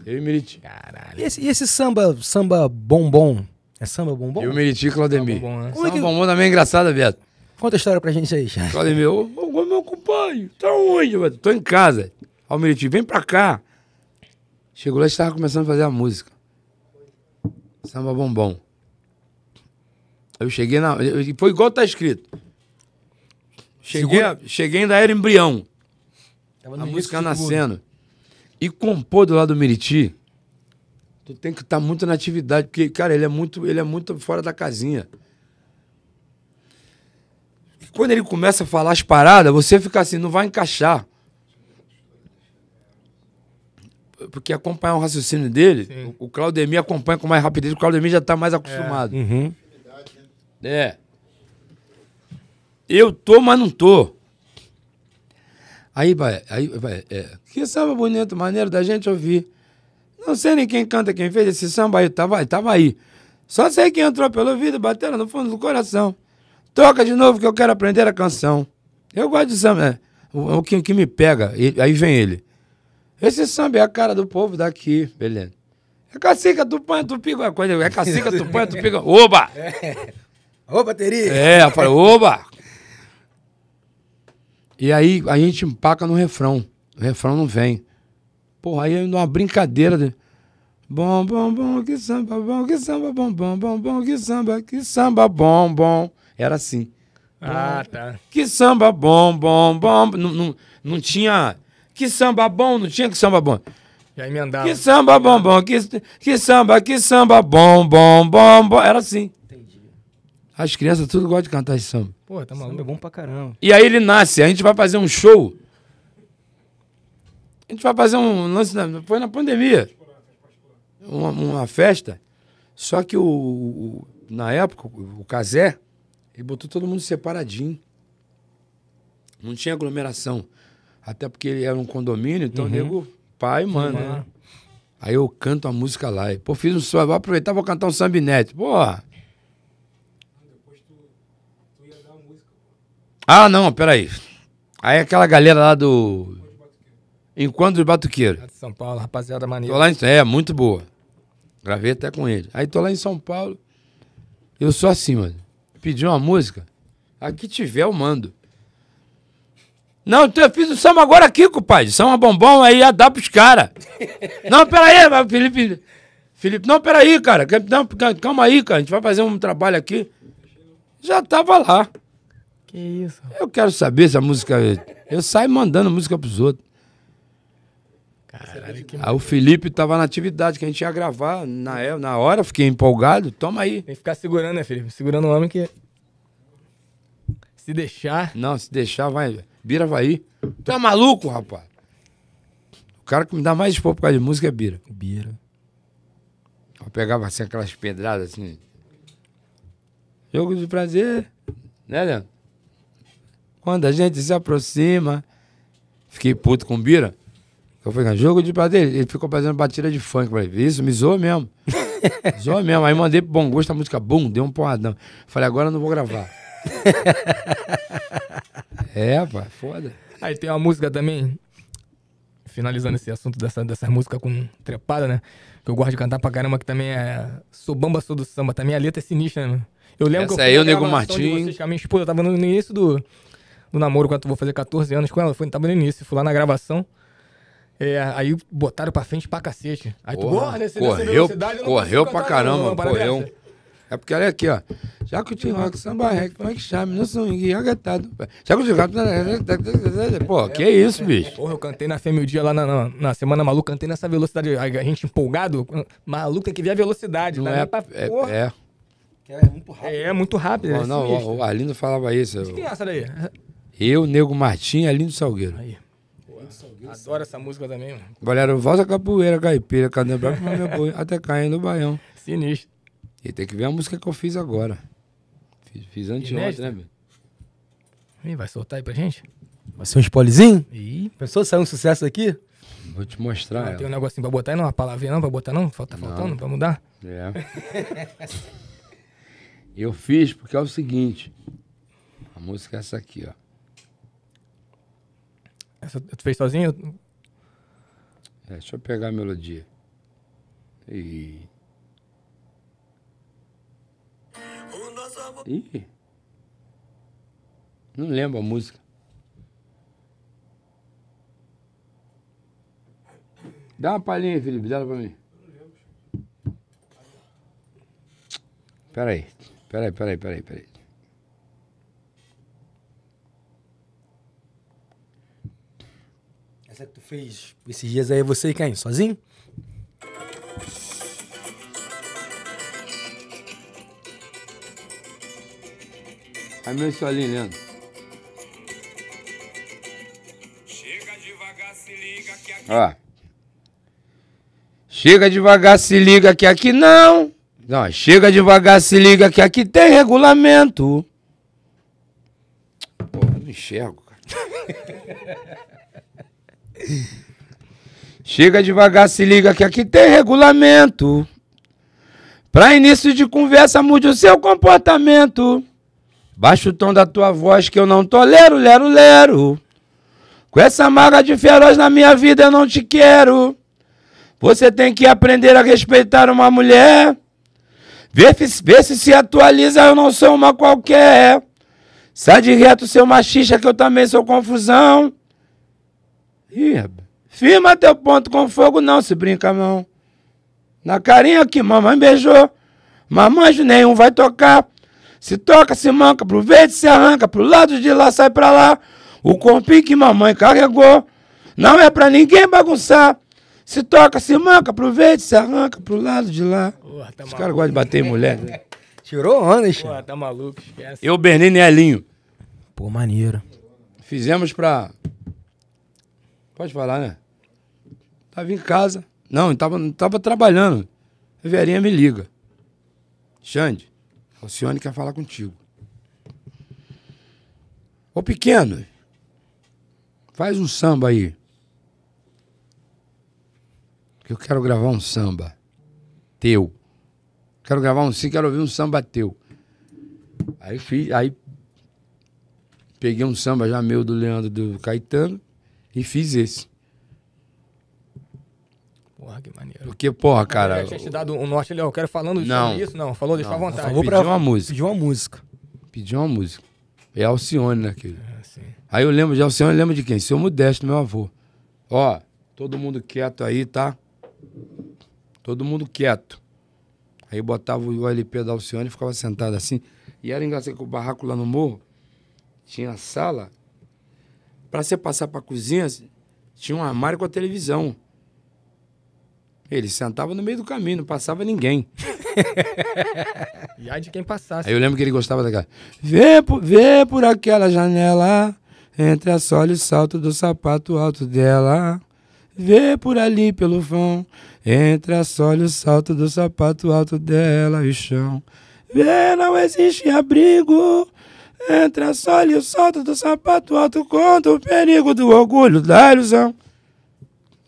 Eu e Meriti. Caralho. E esse, e esse samba, samba bombom? É samba bombom? Eu, Meriti e Claudemir. Samba bombom, né? Como é que- bombom também é engraçado, Beto. Conta a história pra gente aí, Charles. Claudemir, ô, ô, meu companheiro, tá onde, Beto? Tô em casa. Ó, o Meriti, vem pra cá. Chegou lá e estava começando a fazer a música. Samba bombom. Eu cheguei na. Foi igual tá escrito. Cheguei, cheguei ainda era embrião. Tava a música segundo. nascendo. E compor do lado do Meriti, tu tem que estar tá muito na atividade, porque, cara, ele é muito, ele é muito fora da casinha. E quando ele começa a falar as paradas, você fica assim, não vai encaixar. Porque acompanhar o raciocínio dele, Sim. o, Claudemir acompanha com mais rapidez, o Claudemir já está mais acostumado. É. Uhum. é. Eu tô, mas não tô. Aí vai, aí vai. É. Que samba bonito, maneiro da gente ouvir. Não sei nem quem canta, quem fez esse samba aí, tava aí, tava aí. Só sei quem entrou pelo ouvido, bateram no fundo do coração. Toca de novo que eu quero aprender a canção. Eu gosto de samba, né? o, o, que, que me pega, e, aí vem ele. Esse samba é a cara do povo daqui, beleza. É cacica, tu tupiga, é, é cacica, tu tupiga, [laughs] oba! É. Ô, bateria! É, eu falei, oba! E aí a gente empaca no refrão. O refrão não vem. Porra, aí é uma brincadeira. De... Bom, bom, bom, que samba bom, que samba bom, bom, bom, bom, que samba, que samba bom, bom. Era assim. Ah, tá. Que samba bom, bom, bom. Não, não, não tinha. Que samba bom, não tinha que samba bom. Já emendava. Que samba bom, bom, que, que samba, que samba bom, bom, bom, bom. Era assim. Entendi. As crianças tudo gostam de cantar esse samba. Pô, tá maluco. Samba é bom pra caramba. E aí ele nasce, a gente vai fazer um show. A gente vai fazer um lance. Na, foi na pandemia. Uma, uma festa. Só que o, o, na época, o Casé, ele botou todo mundo separadinho. Não tinha aglomeração. Até porque ele era um condomínio, então uhum. nego, pai, mano. Né? Aí eu canto a música lá. E, pô, fiz um samba, vou aproveitar, vou cantar um sambinete. Porra! Ah, não, peraí. Aí é aquela galera lá do. Enquanto de Batuqueiro. São Paulo, rapaziada maneira. Tô lá em... É, muito boa. Gravei até com ele. Aí tô lá em São Paulo. Eu sou assim, mano. Pedi uma música. Aqui tiver, eu mando. Não, então eu fiz o samba agora aqui, compadre. Samba bombom aí ia dar pros caras. não, peraí, Felipe. Felipe, não, peraí, cara. Não, calma aí, cara. A gente vai fazer um trabalho aqui. Já tava lá. Que isso? Eu quero saber se a música. Eu saio mandando música pros outros. Caralho, que Aí o Felipe tava na atividade que a gente ia gravar na, é, na hora, fiquei empolgado. Toma aí. Tem que ficar segurando, né, Felipe? Segurando o homem que. Se deixar. Não, se deixar, vai. Bira vai ir. Tu é maluco, rapaz? O cara que me dá mais expor por causa de música é Bira. Bira. Eu pegava assim aquelas pedradas assim. Jogo de prazer. Né, Leandro? Quando a gente se aproxima. Fiquei puto com o Bira. Eu falei, jogo de bateria. Ele ficou fazendo batida de funk. Eu falei, isso me zoou mesmo. [laughs] zoou mesmo. Aí mandei pro Bom Gosto a música, bum, deu um porradão. Falei, agora eu não vou gravar. [laughs] é, pá, foda. Aí tem uma música também, finalizando esse assunto dessa, dessa música com trepada, né? Que eu gosto de cantar pra caramba, que também é Sou Bamba, Sou do Samba. Também a letra é sinistra, né? Eu lembro Essa que eu, é eu Nego Martins. Vocês, que a minha esposa tava no início do do namoro quando eu vou fazer 14 anos com ela, foi, tava no início, fui lá na gravação. É, aí botaram pra frente pra cacete. Aí tu, porra, nesse, correu, nessa correu pra caramba, não, correu. É porque olha aqui, ó. Já que o T-Rock, samba rec, é que chame, no swing, agatado. É Já que o T-Rock... Pô, é, que é isso, bicho? Porra, eu cantei na Fêmea Dia lá na, na, na, Semana Maluca, cantei nessa velocidade. A gente empolgado, maluco tem que ver a velocidade. Não tá é, pra, tá, é, é. É muito rápido. É, é muito rápido. Não, é não, o Arlindo falava isso. que é essa daí. Eu, Nego Martim e Alindo Salgueiro. Aí. Adoro essa música também, mano. Galera, valsa capoeira, caipira, cadê mas meu boi, até cair no baião. Sinistro. E tem que ver a música que eu fiz agora. Fiz, fiz anteontem, né, meu? Ih, vai soltar aí pra gente? Vai ser um spoilerzinho? Ih. Pensou saiu um sucesso aqui? Vou te mostrar. Não, ah, tem um negocinho pra botar aí, não? Uma palavrinha não pra botar, não? Falta não. faltando? Pra mudar? É. [laughs] eu fiz porque é o seguinte. A música é essa aqui, ó. Essa tu fez sozinho? É, deixa eu pegar a melodia. E. Ih. Não lembro a música. Dá uma palhinha, Felipe, dá pra mim. Peraí, peraí, peraí, peraí, peraí. dança é que tu fez esses dias aí, é você e quem? Sozinho? Aí meu solinho, Leandro. Né? Chega devagar, se liga que aqui... Ó. Chega devagar, se liga que aqui não. Não, chega devagar, se liga que aqui tem regulamento. Pô, não enxergo. Chega devagar, se liga que aqui tem regulamento. Pra início de conversa, mude o seu comportamento. Baixa o tom da tua voz que eu não tolero, lero, lero. Com essa maga de feroz na minha vida eu não te quero. Você tem que aprender a respeitar uma mulher. Vê, vê se se atualiza, eu não sou uma qualquer. Sai de reto, seu machista, que eu também sou confusão. Ih, rapaz. Firma teu ponto com fogo, não, se brinca, não. Na carinha que mamãe beijou. Mamanjo nenhum vai tocar. Se toca, se manca, pro verde se arranca, pro lado de lá sai pra lá. O compim que mamãe carregou não é pra ninguém bagunçar. Se toca, se manca, pro verde se arranca, pro lado de lá. Porra, tá Os caras gostam de bater em mulher. Né? [laughs] Tirou onda, hein, tá maluco, esquece. Eu, Bernini e Elinho. Pô, maneiro. Fizemos pra Pode falar, né? Tava em casa. Não, tava, tava trabalhando. A Verinha me liga. Xande, Alcione quer falar contigo. Ô pequeno, faz um samba aí. Que eu quero gravar um samba teu. Quero gravar um sim, quero ouvir um samba teu. Aí fiz, aí peguei um samba já meu do Leandro do Caetano e fiz esse. Porra, que maneiro. Porque, porra, cara. Eu tinha te dado um norte ali, eu quero falando não, isso, não. Falou, deixa à vontade. Falou pra... Pediu uma música. Pediu uma música. Pediu uma música. É Alcione, né, aquele É, ah, sim. Aí eu lembro de Alcione, eu lembro de quem? Seu Modesto, meu avô. Ó, todo mundo quieto aí, tá? Todo mundo quieto. Aí botava o LP da Alcione e ficava sentado assim. E era engraçado que o barraco lá no morro tinha a sala para você passar para a cozinha, tinha um armário com a televisão. Ele sentava no meio do caminho, não passava ninguém. Já [laughs] de quem passasse. Aí eu lembro que ele gostava daquela. Vê por, vê por aquela janela, entre a sola e o salto do sapato alto dela. Vê por ali pelo vão, entre a sola e o salto do sapato alto dela e o chão. Vê, não existe abrigo Entra só e solta do sapato alto conta o perigo do orgulho da ilusão.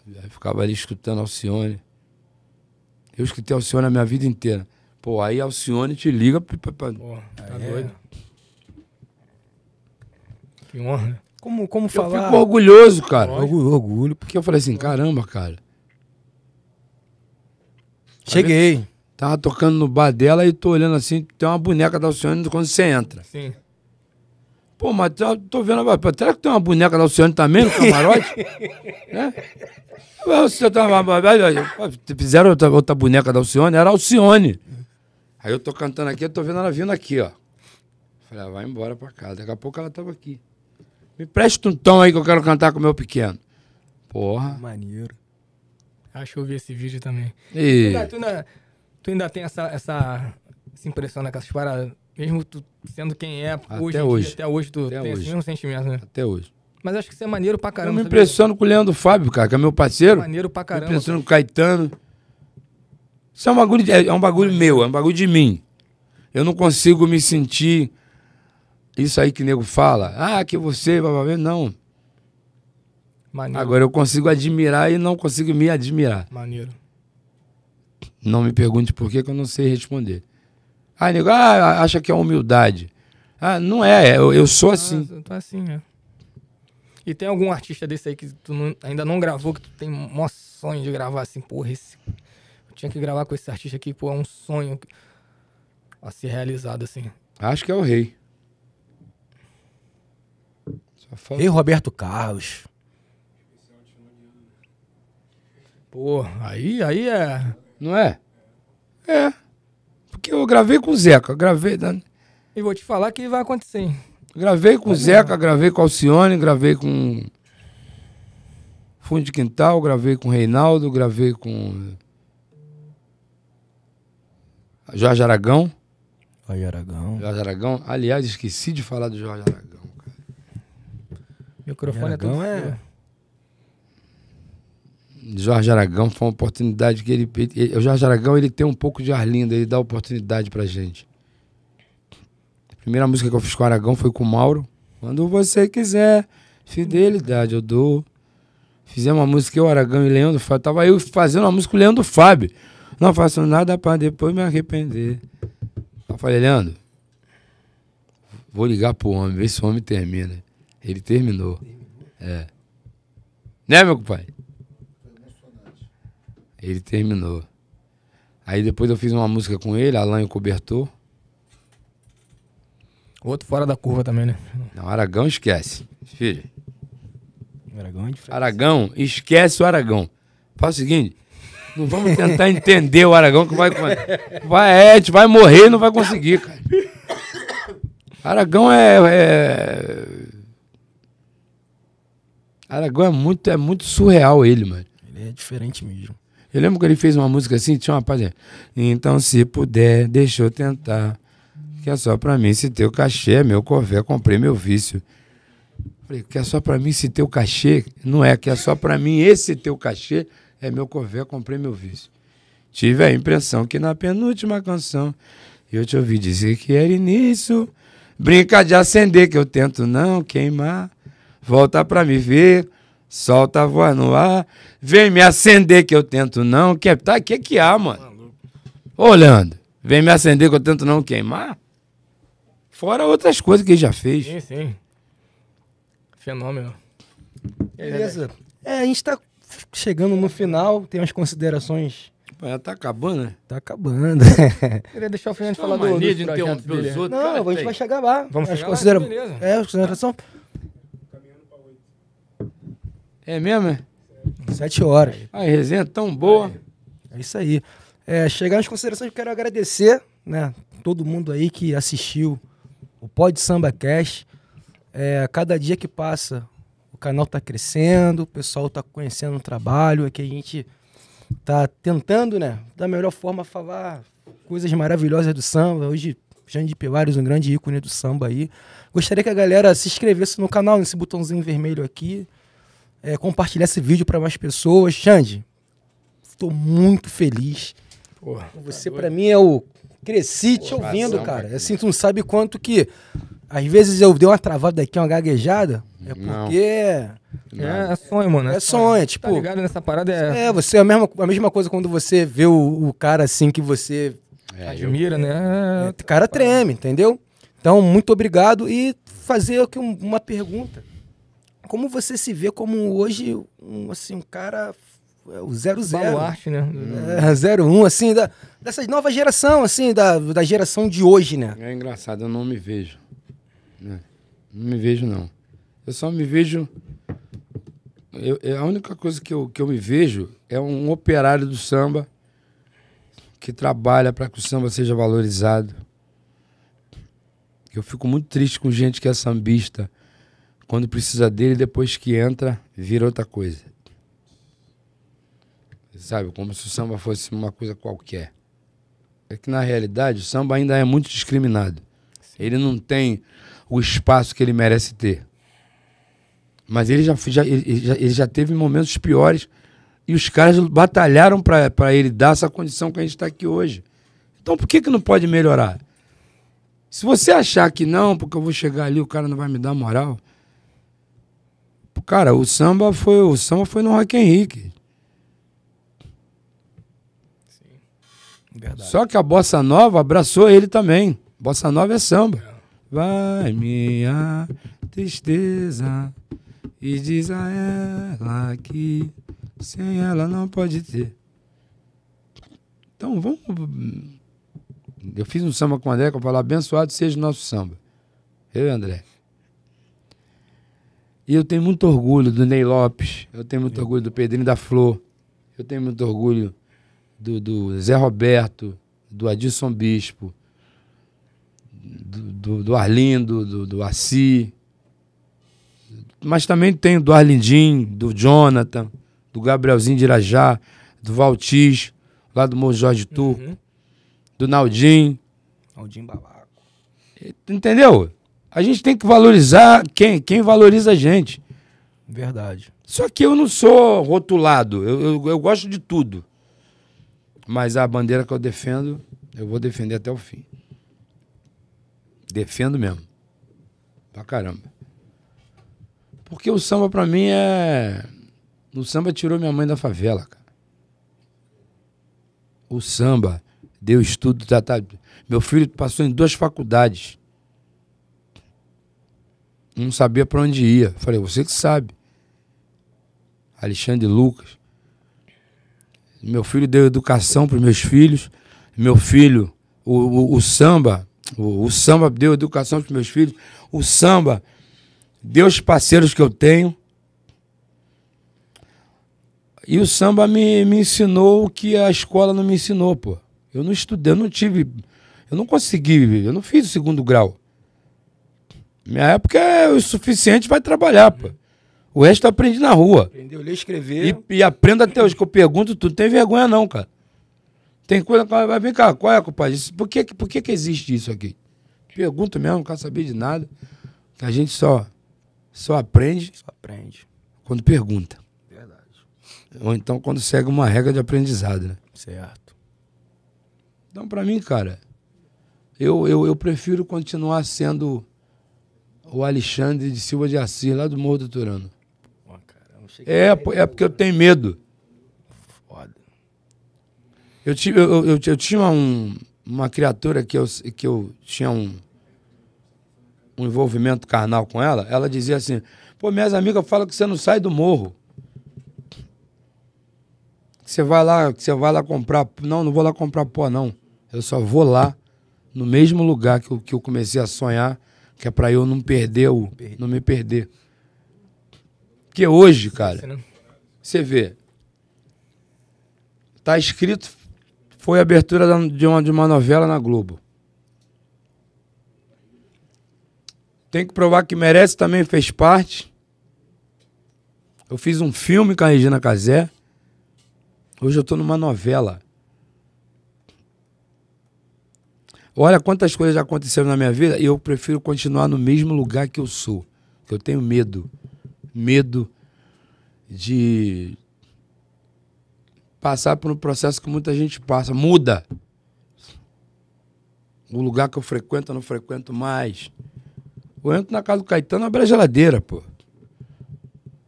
Eu ficava ali escutando Alcione. Eu escutei Alcione a minha vida inteira. Pô, aí Alcione te liga. Pra... Porra, tá é. doido. Que honra. Como, como eu falar? Eu fico orgulhoso, cara. Orgulho, orgulho, porque eu falei assim, caramba, cara. Cheguei. Tava tocando no bar dela e tô olhando assim, tem uma boneca da Alcione quando você entra. Sim. Pô, mas eu tá, tô vendo. Será que tem uma boneca da Luciane também no camarote? [laughs] né? Você tava. Tá, fizeram outra, outra boneca da Alcione, era Alcione. Aí eu tô cantando aqui, eu tô vendo ela vindo aqui, ó. Falei, ah, vai embora pra casa. Daqui a pouco ela tava aqui. Me presta um tom aí que eu quero cantar com o meu pequeno. Porra. Maneiro. Acho que eu vi esse vídeo também. E... Tu, ainda, tu ainda, tu ainda tem essa, essa, essa impressão naquelas né, paradas. Mesmo tu sendo quem é até hoje, Dia, até hoje tu até tem hoje. esse mesmo sentimento, né? Até hoje. Mas acho que você é maneiro pra caramba. Eu me impressiono com o Leandro Fábio, cara, que é meu parceiro. É maneiro pra caramba. Me impressiono com o Caetano. Isso é um bagulho, é, é um bagulho meu, é um bagulho de mim. Eu não consigo me sentir isso aí que o nego fala. Ah, que você, bababê. Não. Maneiro. Agora eu consigo admirar e não consigo me admirar. Maneiro. Não me pergunte por que, que eu não sei responder. Aí ah, nego, ah, acha que é humildade. Ah, não é, é eu, eu sou assim. Ah, tá assim, é. E tem algum artista desse aí que tu não, ainda não gravou, que tu tem mó sonho de gravar assim, porra, esse, eu tinha que gravar com esse artista aqui, pô, é um sonho a ser realizado assim. Acho que é o rei. Rei Roberto Carlos. Pô, aí, aí é. Não é? É que eu gravei com o Zeca, gravei. Né? E vou te falar que vai acontecer. Gravei com o Zeca, gravei com Alcione, gravei com. Fundo de Quintal, gravei com Reinaldo, gravei com. Jorge Aragão. Jorge Aragão. Jorge Aragão. Aliás, esqueci de falar do Jorge Aragão. Cara. Microfone Aragão é, é Jorge Aragão foi uma oportunidade que ele, ele, O Jorge Aragão ele tem um pouco de ar lindo, ele dá oportunidade pra gente. A primeira música que eu fiz com o Aragão foi com o Mauro. Quando você quiser, fidelidade eu dou. Fizemos uma música eu, Aragão e Leandro Fábio. Tava eu fazendo uma música com o Leandro Fábio. Não faço nada pra depois me arrepender. Eu falei, Leandro, vou ligar pro homem, ver se o homem termina. Ele terminou. É. Né, meu pai? Ele terminou. Aí depois eu fiz uma música com ele, Alan e o Cobertor. Outro fora da curva também, né? Não, Aragão esquece, filho. Aragão é diferente. Aragão, esquece o Aragão. Faz o seguinte, não vamos tentar entender o Aragão que vai... Vai, é, vai morrer e não vai conseguir, cara. Aragão é, é... Aragão é muito, é muito surreal ele, mano. Ele é diferente mesmo. Eu lembro que ele fez uma música assim, tinha uma página. Então, se puder, deixa eu tentar. Que é só pra mim, se teu cachê é meu cové, comprei meu vício. Falei, que é só pra mim, se teu cachê. Não é, que é só pra mim, esse teu cachê é meu cové, comprei meu vício. Tive a impressão que na penúltima canção eu te ouvi dizer que era início. Brinca de acender, que eu tento não queimar. Volta pra me ver Solta tá a voz no ar, vem me acender que eu tento não queimar. Tá, que que há, mano? Olhando, vem me acender que eu tento não queimar. Fora outras coisas que ele já fez. Sim, sim. Fenômeno. Beleza. É, a gente tá chegando no final, tem umas considerações. Mas tá acabando, né? Tá acabando. [laughs] Queria deixar o Fernando é falar do, do de Não, cara, a gente vai chegar lá. Vamos as chegar considera... beleza. É, as considerações... É mesmo? É? Sete horas. A resenha tão boa. É, é isso aí. É, chegar às considerações, quero agradecer, né? Todo mundo aí que assistiu o Pod Samba Cash. É, cada dia que passa, o canal está crescendo, o pessoal está conhecendo o trabalho, é que a gente está tentando, né? Da melhor forma falar coisas maravilhosas do samba. Hoje Jandir Pilares, um grande ícone do samba aí. Gostaria que a galera se inscrevesse no canal, nesse botãozinho vermelho aqui é, compartilhar esse vídeo para mais pessoas. Xande, estou muito feliz. Porra, Você, tá para mim, é o. Cresci Porra, te ouvindo, razão, cara. Assim, tu não sabe quanto que. Às vezes eu dei uma travada aqui, uma gaguejada. É porque. É, é, sonho, mano. É, é sonho, sonho. tipo. Tá ligado nessa parada é. É, você, é a mesma, a mesma coisa quando você vê o, o cara assim que você é, admira, eu... né? É, o cara treme, entendeu? Então, muito obrigado. E fazer aqui uma pergunta como você se vê como hoje um, assim, um cara é, o 00. Baluarte, né? É, 01, assim, da, dessa nova geração, assim, da, da geração de hoje, né? É engraçado, eu não me vejo. Né? Não me vejo, não. Eu só me vejo. Eu, eu, é a única coisa que eu, que eu me vejo é um operário do samba que trabalha para que o samba seja valorizado. Eu fico muito triste com gente que é sambista quando precisa dele, depois que entra, vira outra coisa. Sabe? Como se o samba fosse uma coisa qualquer. É que na realidade o samba ainda é muito discriminado. Sim. Ele não tem o espaço que ele merece ter. Mas ele já, já, ele, já, ele já teve momentos piores e os caras batalharam para ele dar essa condição que a gente está aqui hoje. Então por que, que não pode melhorar? Se você achar que não, porque eu vou chegar ali, o cara não vai me dar moral, Cara, o samba foi, o samba foi no Rock Henrique. Verdade. Só que a bossa nova abraçou ele também. Bossa nova é samba. Vai minha tristeza e diz a ela que sem ela não pode ter. Então vamos. Hum, eu fiz um samba com o André, que eu falo, abençoado seja o nosso samba. Eu e André. E eu tenho muito orgulho do Ney Lopes, eu tenho muito orgulho do Pedrinho da Flor, eu tenho muito orgulho do, do Zé Roberto, do Adilson Bispo, do, do, do Arlindo, do, do Assi. Mas também tenho do Arlindim, do Jonathan, do Gabrielzinho de Irajá, do Valtiz, lá do Morro Jorge Turco, uhum. do Naldim. Naldim Babaco. Entendeu? A gente tem que valorizar quem? Quem valoriza a gente. Verdade. Só que eu não sou rotulado. Eu, eu, eu gosto de tudo. Mas a bandeira que eu defendo, eu vou defender até o fim. Defendo mesmo. Pra caramba. Porque o samba pra mim é. O samba tirou minha mãe da favela, cara. O samba deu estudo. Tá, tá... Meu filho passou em duas faculdades. Não sabia para onde ia. Falei, você que sabe. Alexandre Lucas. Meu filho deu educação para meus filhos. Meu filho, o, o, o samba, o, o, samba deu educação para meus filhos. O samba deu os parceiros que eu tenho. E o samba me, me ensinou o que a escola não me ensinou, pô. Eu não estudei, eu não tive. Eu não consegui, eu não fiz o segundo grau. Minha época é o suficiente, vai trabalhar, pô. O resto eu aprendi na rua. Aprendeu a ler, escrever. E, e aprendo até hoje, que eu pergunto tudo. Não tem vergonha não, cara. Tem coisa que vai vem cá, qual é, compadre? Por que, por que que existe isso aqui? Pergunto mesmo, não quero saber de nada. a gente só, só aprende... Só aprende. Quando pergunta. Verdade. Ou então quando segue uma regra de aprendizado, né? Certo. Então, pra mim, cara, eu, eu, eu prefiro continuar sendo o Alexandre de Silva de Assis, lá do Morro do Turano. é, é porque eu tenho medo. Foda. Eu, tive, eu, eu, eu, eu tinha um, uma criatura que eu, que eu tinha um, um envolvimento carnal com ela. Ela dizia assim: pô, minhas amigas falam que você não sai do morro. Que você vai lá, você vai lá comprar. Não, não vou lá comprar pó, não. Eu só vou lá, no mesmo lugar que eu, que eu comecei a sonhar que é para eu não perder o, não me perder. Porque hoje, cara, você vê, tá escrito, foi a abertura de uma, de uma novela na Globo. Tem que provar que merece também fez parte. Eu fiz um filme com a Regina Casé. Hoje eu tô numa novela. Olha quantas coisas já aconteceram na minha vida e eu prefiro continuar no mesmo lugar que eu sou. eu tenho medo. Medo de passar por um processo que muita gente passa. Muda. O lugar que eu frequento, eu não frequento mais. Eu entro na casa do Caetano, abro a geladeira, pô.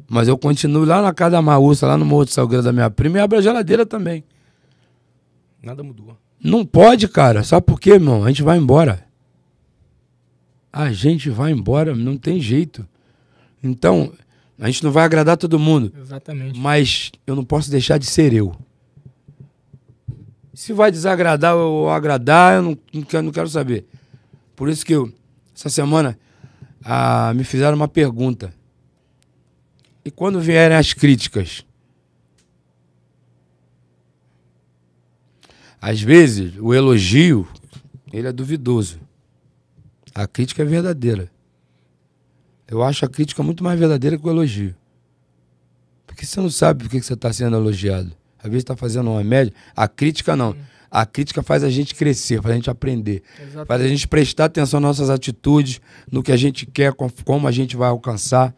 Mas eu continuo lá na casa da Maúça, lá no Morro de Salgueiro da minha prima, e abro a geladeira também. Nada mudou. Não pode, cara. Sabe por quê, irmão? A gente vai embora. A gente vai embora, não tem jeito. Então, a gente não vai agradar todo mundo. Exatamente. Mas eu não posso deixar de ser eu. Se vai desagradar ou agradar, eu não, não, quero, saber. Por isso que eu, essa semana ah, me fizeram uma pergunta. E quando vierem as críticas, Às vezes, o elogio, ele é duvidoso. A crítica é verdadeira. Eu acho a crítica muito mais verdadeira que o elogio. Porque você não sabe por que você está sendo elogiado. Às vezes está fazendo uma média. A crítica não. A crítica faz a gente crescer, faz a gente aprender. Exatamente. Faz a gente prestar atenção nas nossas atitudes, no que a gente quer, como a gente vai alcançar.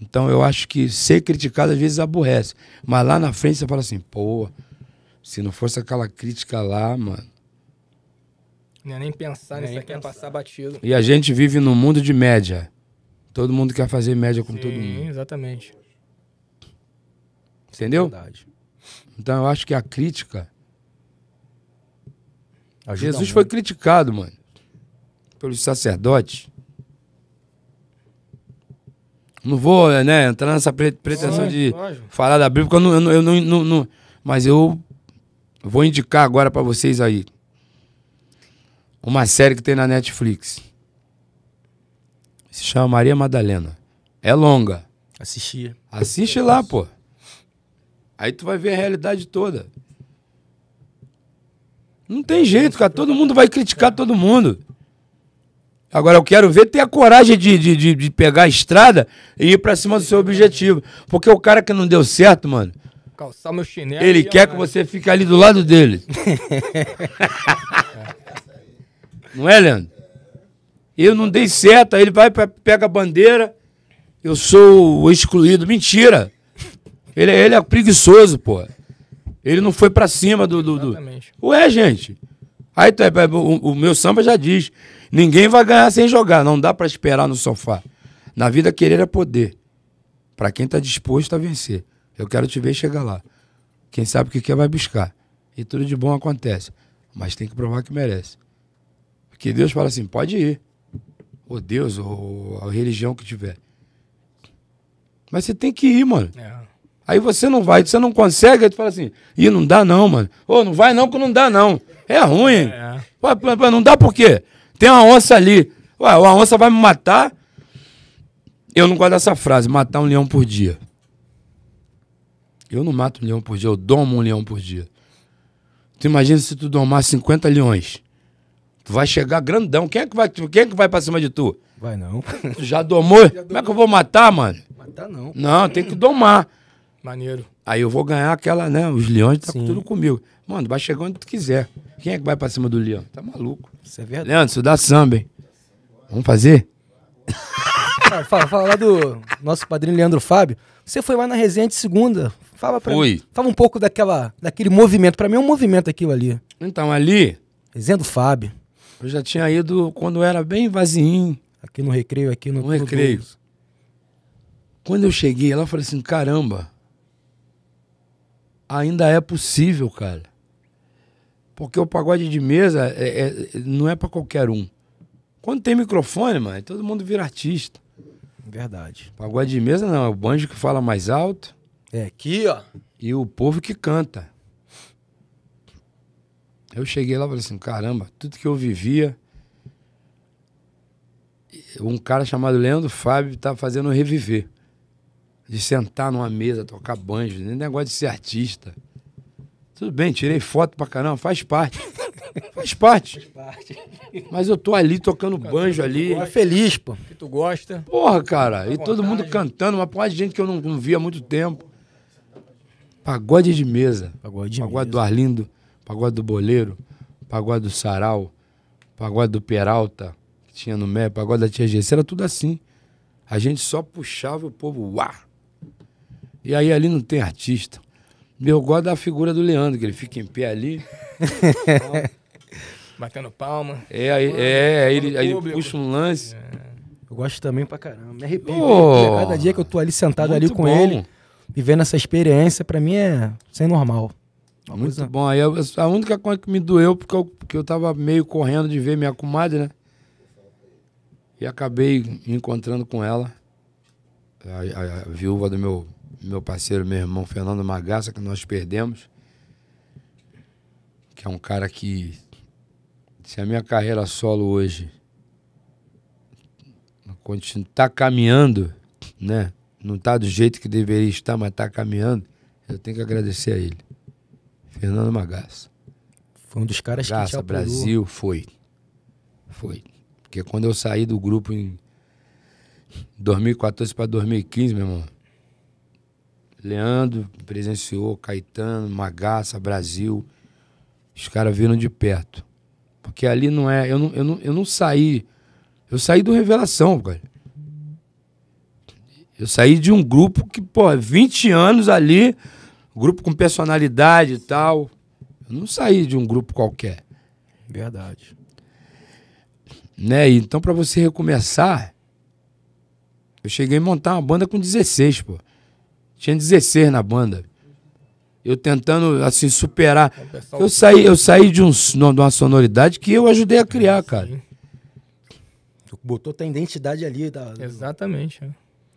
Então eu acho que ser criticado às vezes aborrece. Mas lá na frente você fala assim, pô, se não fosse aquela crítica lá, mano. Não é nem pensar é nisso aqui, é passar batido. E a gente vive num mundo de média. Todo mundo quer fazer média com Sim, todo mundo. Exatamente. Entendeu? Verdade. Então eu acho que a crítica. Ajuda Jesus foi criticado, mano, pelos sacerdotes. Não vou né, entrar nessa pretensão Sim, de lógico. falar da Bíblia, porque eu não, eu não, eu não, não mas eu Vou indicar agora para vocês aí uma série que tem na Netflix. Se chama Maria Madalena. É longa. Assistia. Assiste lá, pô. Aí tu vai ver a realidade toda. Não tem jeito, cara. Todo mundo vai criticar todo mundo. Agora eu quero ver ter a coragem de, de, de, de pegar a estrada e ir pra cima do seu objetivo. Porque o cara que não deu certo, mano, calçar meu chinelo. Ele quer que você fique ali do lado dele. [laughs] não é, Leandro? Eu não dei certo, aí ele vai, pra, pega a bandeira, eu sou o excluído. Mentira! Ele, é, ele é preguiçoso, pô. Ele não foi para cima do, do, do. Ué, gente. Aí é, é, o, o meu samba já diz: ninguém vai ganhar sem jogar, não dá para esperar no sofá. Na vida, querer é poder. Para quem está disposto a vencer. Eu quero te ver chegar lá. Quem sabe o que quer é vai buscar. E tudo de bom acontece. Mas tem que provar que merece. Porque Deus fala assim: pode ir. Ou Deus, ou a religião que tiver. Mas você tem que ir, mano. É. Aí você não vai, você não consegue, aí tu fala assim, e não dá não, mano. Ô, não vai não que não dá não. É ruim. É. Ué, não dá por quê? Tem uma onça ali. Ué, a onça vai me matar? Eu não gosto dessa frase, matar um leão por dia. Eu não mato um leão por dia, eu domo um leão por dia. Tu imagina se tu domar 50 leões. Tu vai chegar grandão. Quem é que vai, quem é que vai pra cima de tu? Vai não. Tu já domou? [laughs] já Como é que eu vou matar, mano? Matar não. Não, tem que domar. Maneiro. Aí eu vou ganhar aquela, né? Os leões tá tudo comigo. Mano, vai chegar onde tu quiser. Quem é que vai pra cima do leão? Tá maluco. Isso é verdade. Leandro, isso dá samba, hein? Vamos fazer? fala, [laughs] fala, fala, lá do nosso padrinho Leandro Fábio. Você foi lá na resenha de segunda, Fala pra Fui. Mim, fala um pouco daquela, daquele movimento. Para mim é um movimento aquilo ali. Então, ali. Dizendo Fábio. Eu já tinha ido quando era bem vazinho. Aqui no recreio, aqui no. No recreio. Quando eu cheguei ela falei assim: caramba, ainda é possível, cara. Porque o pagode de mesa é, é não é para qualquer um. Quando tem microfone, mano, todo mundo vira artista. Verdade. Pagode de mesa não, é o banjo que fala mais alto é. Aqui, ó. E o povo que canta. Eu cheguei lá e falei assim, caramba, tudo que eu vivia. Um cara chamado Leandro Fábio tá fazendo reviver. De sentar numa mesa, tocar banjo, nem negócio de ser artista. Tudo bem, tirei foto pra caramba, faz parte. [laughs] faz parte. Faz parte. Mas eu tô ali tocando banjo ali. Gosta, feliz, pô. Que tu gosta. Porra, cara. e tá todo mundo cantando, uma porra de gente que eu não, não via há muito tempo. Pagode de mesa. Pagode, de pagode mesa. do Arlindo, pagode do Boleiro, pagode do Sarau, pagode do Peralta, que tinha no MEP, pagode da Tia Gessé, era tudo assim. A gente só puxava o povo, uá! E aí ali não tem artista. Meu gosto da figura do Leandro, que ele fica em pé ali. [laughs] Batendo palma. É, aí, é, aí ele, aí ele puxa um lance. É. Eu gosto também pra caramba. Me arrependo. Oh, cada dia que eu tô ali sentado ali com bom. ele vivendo essa experiência, para mim é sem normal. Uma Muito coisa... bom. Aí a única coisa que me doeu, porque eu, porque eu tava meio correndo de ver minha comadre, né? E acabei encontrando com ela, a, a, a viúva do meu, meu parceiro, meu irmão Fernando Magaça, que nós perdemos. Que é um cara que, se a minha carreira solo hoje está caminhando, né? não está do jeito que deveria estar, mas está caminhando, eu tenho que agradecer a ele. Fernando Magaça. Foi um dos caras Graça, que te apoiou. Brasil foi. Foi. Porque quando eu saí do grupo em 2014 para 2015, meu irmão, Leandro presenciou, Caetano, Magaça, Brasil, os caras viram de perto. Porque ali não é. Eu não, eu não, eu não saí. Eu saí do Revelação, cara. Eu saí de um grupo que, pô, 20 anos ali, grupo com personalidade e tal. Eu não saí de um grupo qualquer. Verdade. Né? Então, para você recomeçar, eu cheguei a montar uma banda com 16, pô. Tinha 16 na banda. Eu tentando, assim, superar. Então, eu saí, eu saí de, um, de uma sonoridade que eu ajudei a criar, cara. Botou tua identidade ali. Tá? Exatamente. Né?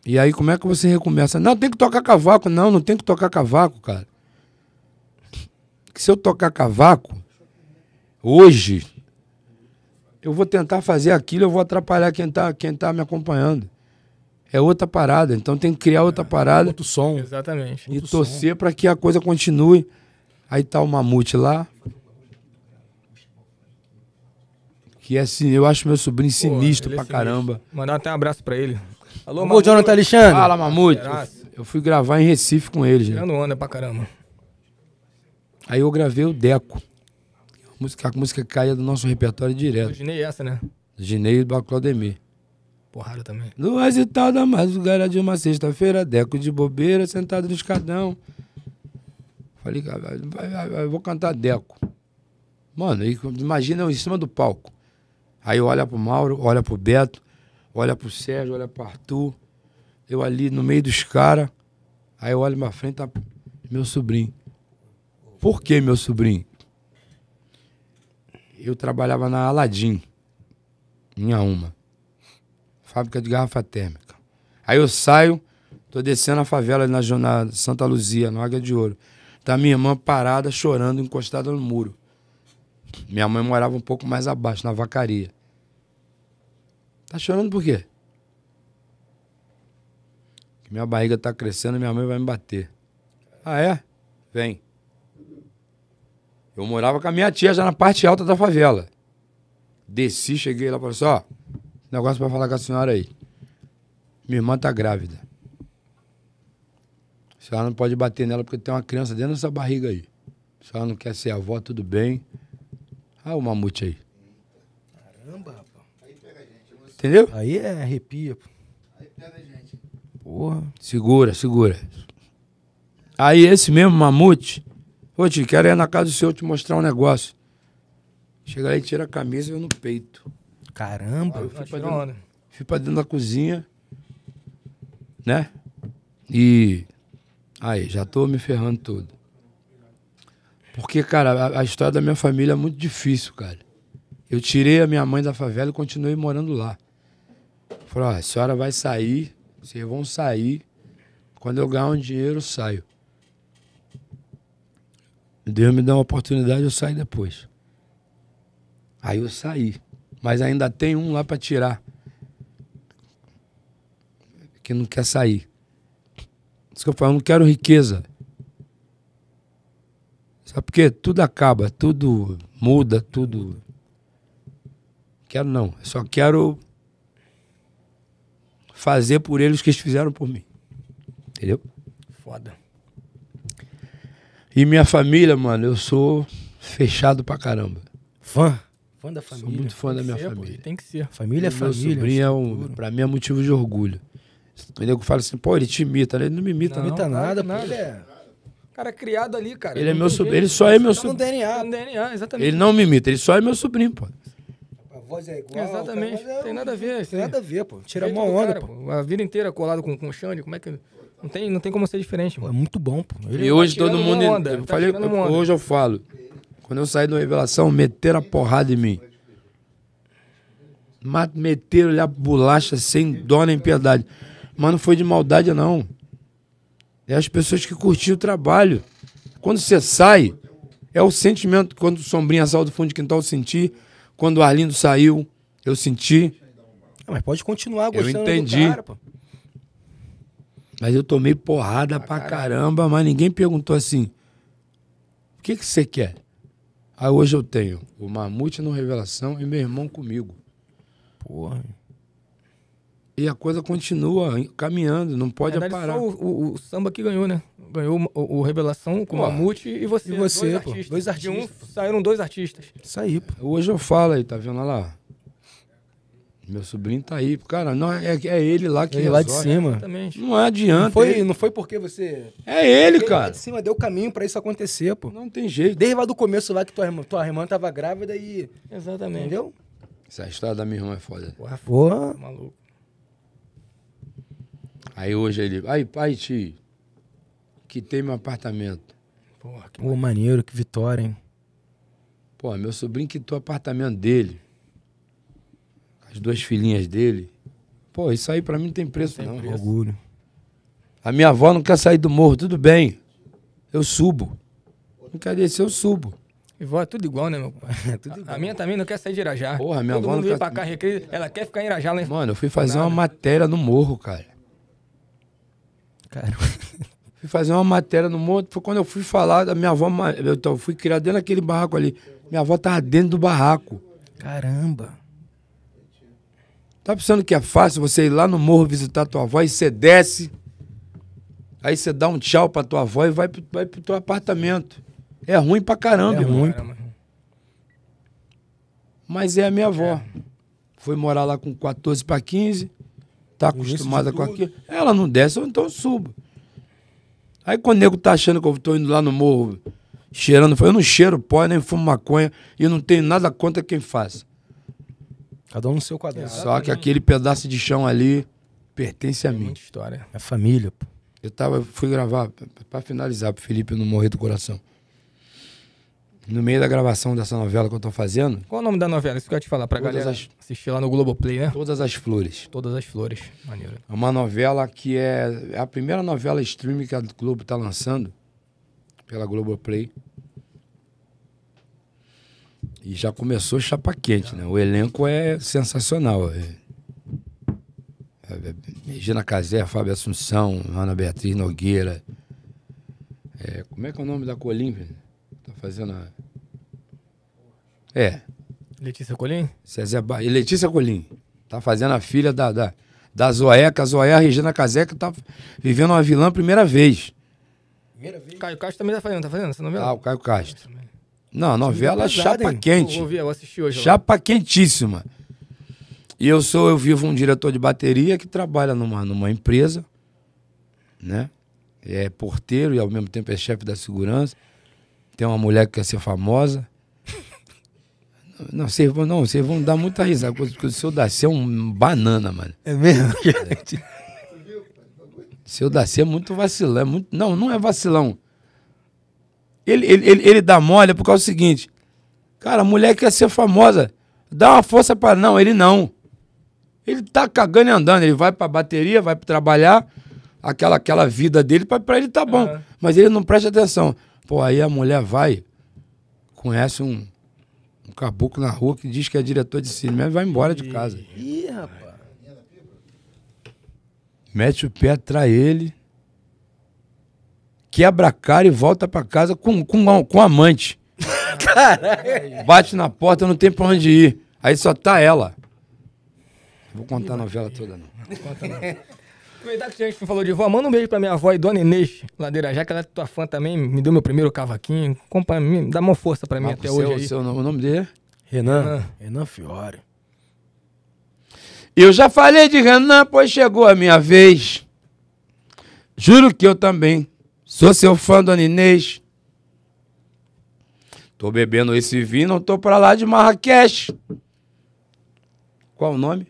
E aí como é que você recomeça? Não, tem que tocar cavaco. Não, não tem que tocar cavaco, cara. Que se eu tocar cavaco, hoje, eu vou tentar fazer aquilo, eu vou atrapalhar quem está quem tá me acompanhando. É outra parada, então tem que criar outra é, parada. Outro som. Exatamente. E outro torcer para que a coisa continue. Aí tá o Mamute lá. Que é, assim, eu acho meu sobrinho sinistro Pô, é pra é sinistro. caramba. Mandar até um abraço para ele. Alô, Mamute. Jonathan Alexandre. Fala, Mamute. Eu fui gravar em Recife com ele, gente. ano onda é pra caramba. Aí eu gravei o Deco. A música, a música caia do nosso repertório direto. Ginei essa, né? Ginei do Claudemir. Porrada também. Lua e tal O madrugada de uma sexta-feira, Deco de bobeira, sentado no escadão. Falei, cara, vou cantar Deco. Mano, imagina eu em cima do palco. Aí olha pro Mauro, olha pro Beto, olha pro Sérgio, olha pro Arthur. Eu ali no meio dos caras. Aí eu olho pra frente, tá meu sobrinho. Por que meu sobrinho? Eu trabalhava na Aladim, minha uma. Fábrica de garrafa térmica. Aí eu saio, tô descendo a favela na jornada Santa Luzia, no Águia de Ouro. Tá minha irmã parada, chorando, encostada no muro. Minha mãe morava um pouco mais abaixo, na vacaria. Tá chorando por quê? minha barriga tá crescendo e minha mãe vai me bater. Ah, é? Vem. Eu morava com a minha tia já na parte alta da favela. Desci, cheguei lá e falei assim, ó, negócio pra falar com a senhora aí. Minha irmã tá grávida. A senhora não pode bater nela porque tem uma criança dentro dessa barriga aí. A senhora não quer ser avó, tudo bem. Ah, o mamute aí. Caramba, rapaz. Entendeu? Aí é arrepia. Pô. Aí pega a gente. Porra, segura, segura. Aí esse mesmo mamute, ô tio, quero ir na casa do senhor te mostrar um negócio. Chega lá e tira a camisa e eu no peito. Caramba, eu fui pra, dentro, fui pra dentro da cozinha, né? E aí, já tô me ferrando todo. Porque, cara, a, a, história da minha família é muito difícil, cara. Eu tirei a minha mãe da favela e continuei morando lá. Falou, ó, a senhora vai sair, vocês vão sair. Quando eu ganhar um dinheiro, eu saio. Deus me dá uma oportunidade, eu saio depois. Aí eu saí. Mas ainda tem um lá para tirar. Que não quer sair. Isso que eu falo, eu não quero riqueza. Sabe por quê? Tudo acaba, tudo muda, tudo. Quero não. Eu só quero fazer por eles o que eles fizeram por mim. Entendeu? Foda. E minha família, mano, eu sou fechado pra caramba. Fã? Fã da família. Sou muito fã tem da minha ser, família. Pô, tem que ser. Família é família. Meu sobrinho é um, pra mim é motivo de orgulho. O eu fala assim, pô, ele te imita. Né? Ele não me imita. Não, não imita nada, nada. é... Cara, criado ali, cara. Ele, ele é meu sobrinho. Ele só é meu tá sobrinho. Tá no DNA. no DNA, exatamente. Ele não me imita, ele só é meu sobrinho, pô voz é igual. Exatamente. Cara, é, tem nada a ver. Tem nada a ver, pô. Tira uma onda, cara, pô. A vida inteira colado com, com o Xande, como é que. Não tem, não tem como ser diferente, É muito bom, pô. Ele e tá hoje tá todo mundo. Onda, eu tá falei, eu, hoje eu falo. Quando eu saí da revelação, meteram a porrada em mim. Meteram-lhe a bolacha sem dó nem piedade. Mas não foi de maldade, não. É as pessoas que curtiram o trabalho. Quando você sai, é o sentimento quando o sombrinho do fundo de quintal sentir quando o Arlindo saiu, eu senti. Ah, mas pode continuar gostando eu entendi. do cara, pô. Mas eu tomei porrada ah, pra caramba. caramba, mas ninguém perguntou assim: o que, que você quer? Aí hoje eu tenho o Mamute no Revelação e meu irmão comigo. Porra. E a coisa continua caminhando, não pode parar. Só o, o, o samba que ganhou, né? ganhou o, o Revelação com o Mamute e você. E você, dois pô. Artistas. Dois artistas. De um saíram dois artistas. Isso aí, pô. Hoje eu falo aí, tá vendo? Olha lá. Meu sobrinho tá aí. Cara, não, é, é ele lá que. É lá de cima. Exatamente. Não adianta. Não foi, não foi porque você. É ele, porque cara. Ele lá de cima deu o caminho pra isso acontecer, pô. Não tem jeito. Desde lá do começo lá que tua irmã, tua irmã tava grávida e. Exatamente. Entendeu? Essa história da minha irmã é foda. Porra, porra. É Maluco. Aí hoje ele. Aí, pai, tio que tem meu apartamento. Porra, que Pô, maneiro, que vitória, hein? Pô, meu sobrinho quitou o apartamento dele. As duas filhinhas dele. Pô, isso aí pra mim não tem preço, não. Tem não. Orgulho. A minha avó não quer sair do morro, tudo bem. Eu subo. Não quer descer, eu subo. E vó é tudo igual, né, meu pai? [laughs] É igual. A minha também não quer sair de Irajá. Porra, minha Todo avó mundo não quer... pra cá, ela quer ficar em Irajá, né? Mano, eu fui fazer uma matéria no morro, cara. Cara, [laughs] Fui fazer uma matéria no monte. Foi quando eu fui falar da minha avó. Eu fui criado dentro daquele barraco ali. Minha avó tava dentro do barraco. Caramba. Tá pensando que é fácil você ir lá no morro visitar tua avó e você desce? Aí você dá um tchau pra tua avó e vai pro, vai pro teu apartamento. É ruim pra caramba, é irmão. Ruim. Caramba. Mas é a minha avó. Foi morar lá com 14 para 15, tá acostumada com aquilo. Ela não desce, eu então subo. Aí quando o nego tá achando que eu tô indo lá no morro cheirando, eu não cheiro pó, nem fumo maconha e eu não tenho nada contra quem faça. Cada um no seu quadrado. Só que aquele pedaço de chão ali pertence a é mim. história. É família, pô. Eu tava, fui gravar, para finalizar, pro Felipe não morrer do coração no meio da gravação dessa novela que eu tô fazendo. Qual o nome da novela? Isso que eu ia te falar pra todas galera as, assistir lá no Globoplay, né? Todas as Flores. Todas as Flores. Maneiro. É uma novela que é, é a primeira novela streaming que a Globo tá lançando pela Globoplay. E já começou chapa quente, né? O elenco é sensacional. É... é, é Regina Casé, Fábio Assunção, Ana Beatriz Nogueira. É... Como é que é o nome da Colímpia? Tá fazendo a... É. Letícia Colim? César ba... E Letícia Colim. Tá fazendo a filha da, da, da Zoeca. A Zoeca, Regina Caseca, tá vivendo uma vilã primeira vez. Primeira vez? Caio Castro também tá fazendo, tá fazendo essa novela? Ah, o Caio Castro. Não, a novela é chapa hein? quente. Eu, eu assisti hoje. Chapa lá. quentíssima. E eu sou, eu vivo um diretor de bateria que trabalha numa, numa empresa, né? É porteiro e ao mesmo tempo é chefe da segurança tem uma mulher que quer ser famosa. Não, vocês vão, não, vão dar muita risada, porque o seu Darcy é um banana, mano. É mesmo? [laughs] É. seu Darcy é muito vacilão. É muito... Não, não é vacilão. Ele, ele, ele, ele dá mole por causa do seguinte. Cara, a mulher quer ser famosa. Dá uma força para Não, ele não. Ele tá cagando e andando. Ele vai pra bateria, vai pra trabalhar. Aquela, aquela vida dele, pra, pra ele tá bom. Uhum. Mas ele não presta atenção. Pô, aí a mulher vai, conhece um, um caboclo na rua que diz que é diretor de cinema e vai embora de casa. Ih, rapaz. Mete o pé, trai ele, quebra a cara e volta para casa com, com, com amante. [laughs] Caralho. Bate na porta, não tem pra onde ir. Aí só tá ela. Vou contar a novela toda, não. não conta, não. Aproveitar que a gente falou de vó, manda um beijo pra minha avó e dona Inês Ladeira, já que ela é tua fã também, me deu meu primeiro cavaquinho, acompanha me, dá uma força pra mim ah, até seu, hoje. Aí. Seu, o nome dele? É? Renan. Renan, Renan Fiore. Eu já falei de Renan, pois chegou a minha vez. Juro que eu também sou seu fã, dona Inês. Tô bebendo esse vinho, não tô pra lá de Marrakech. Qual o nome?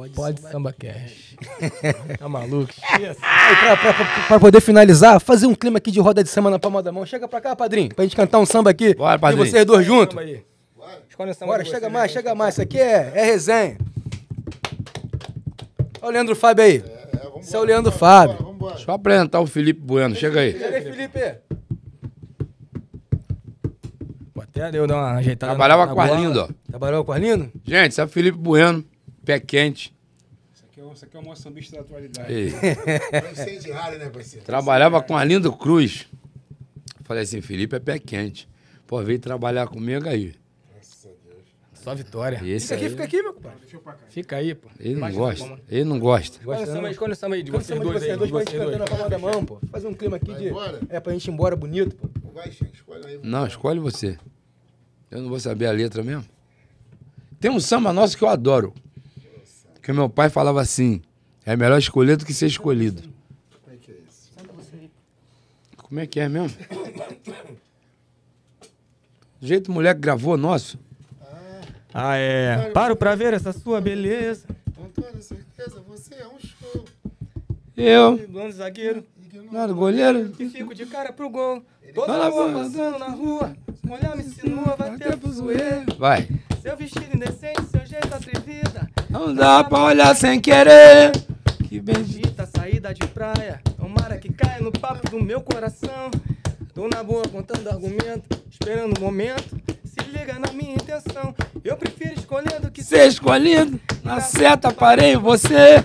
Pode, Pode Samba, samba Cash. [laughs] tá maluco? Yes. [laughs] Pra, pra, pra, pra, poder finalizar, fazer um clima aqui de roda de samba na palma da mão. Chega pra cá, padrinho, pra gente cantar um samba aqui. Bora, padrinho. E vocês dois juntos. Bora, Bora chega você, mais, né? chega mais. Isso aqui é, é resenha. Olha o Leandro Fábio aí. É, é, Esse é o Leandro vambora, Fábio. Vambora, vambora. Deixa eu apresentar o Felipe Bueno. Chega aí. Chega aí, Felipe. Até deu dar uma ajeitada. Trabalhava com o Arlindo, ó. Trabalhava com o Arlindo? Gente, esse é Felipe Bueno pé quente. Isso aqui é o, isso aqui é moçambista da atualidade. Ei. né, parceiro? Trabalhava com a Lindo Cruz. Falei assim, Felipe é pé quente. Pô, veio trabalhar comigo aí. Só vitória. Esse fica aqui, aí... fica aqui, meu pai, Fica aí, pô. Ele não gosta. Ele não gosta. Escolha essa né? aí de vocês dois, dois aí. Dois, vocês Na palma da mão, pô. Fazer um clima aqui Vai de... Embora. É, pra gente ir embora bonito, pô. Vai, escolhe aí. Não, escolhe você. Eu não vou saber a letra mesmo. Tem um samba nosso que eu adoro. Porque meu pai falava assim: é melhor escolher do que ser escolhido. Como é que é isso? Como é que é mesmo? Do jeito que o moleque gravou nosso. Ah, é. Paro pra ver essa sua beleza. Com toda certeza, você é um show. Eu. Igual zagueiro. Nada, goleiro. E fico de cara pro gol. Toda rua passando na rua. Molhar me insinua, vai ter pro zoeiro. Vai. Seu vestido indecente, seu jeito atrevido. Não dá pra olhar sem querer. Que bendita saída de praia. Tomara que caia no papo do meu coração. Tô na boa contando argumento, esperando o momento. Se liga na minha intenção. Eu prefiro escolher do que ser escolhido. Na seta parei você.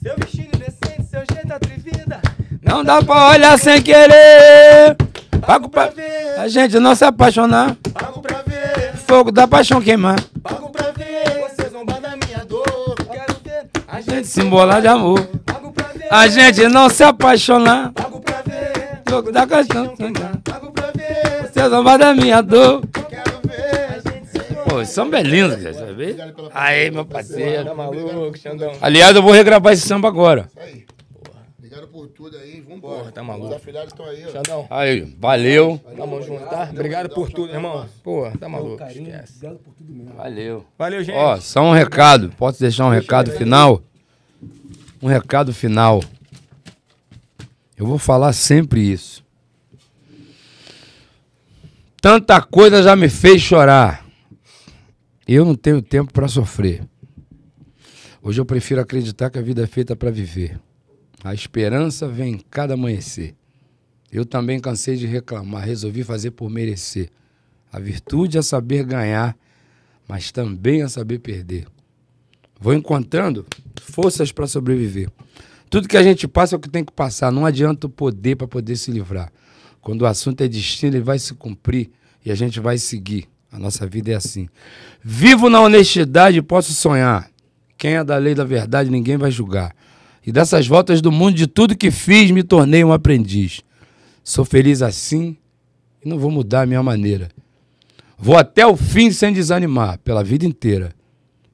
Seu vestido indecente, seu jeito atrevida. Não dá pra olhar sem querer. Pago pra ver. A gente não se apaixonar. Pago pra ver. Fogo da paixão queimar. Pago pra ver. gente se embolar de amor. A gente não se apaixonar. Jogo da caixão. Você zombar da minha dor. Pô, samba é lindo, Aí, meu parceiro. Tá maluco, Xandão. Aliás, eu vou regravar esse samba agora. Isso aí. Obrigado por tudo aí. Vambora. Porra, tá maluco. Os afiliados estão aí, ó. Xandão. Aí, valeu. Tamo junto, tá? Obrigado por tudo, irmão. Porra, tá maluco. obrigado por tudo mesmo. Valeu. Valeu, gente. Ó, só um recado. Posso deixar um recado final? um recado final. Eu vou falar sempre isso. Tanta coisa já me fez chorar. Eu não tenho tempo para sofrer. Hoje eu prefiro acreditar que a vida é feita para viver. A esperança vem em cada amanhecer. Eu também cansei de reclamar, resolvi fazer por merecer. A virtude é saber ganhar, mas também é saber perder vou encontrando forças para sobreviver. Tudo que a gente passa é o que tem que passar. Não adianta o poder para poder se livrar. Quando o assunto é destino, ele vai se cumprir e a gente vai seguir. A nossa vida é assim. Vivo na honestidade e posso sonhar. Quem é da lei da verdade, ninguém vai julgar. E dessas voltas do mundo, de tudo que fiz, me tornei um aprendiz. Sou feliz assim e não vou mudar a minha maneira. Vou até o fim sem desanimar, pela vida inteira.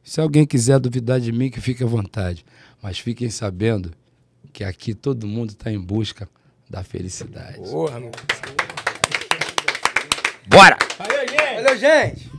Se alguém quiser duvidar de mim, que fique à vontade. Mas fiquem sabendo que aqui todo mundo está em busca da felicidade. Porra, mano. Bora! Valeu, gente! Valeu, gente!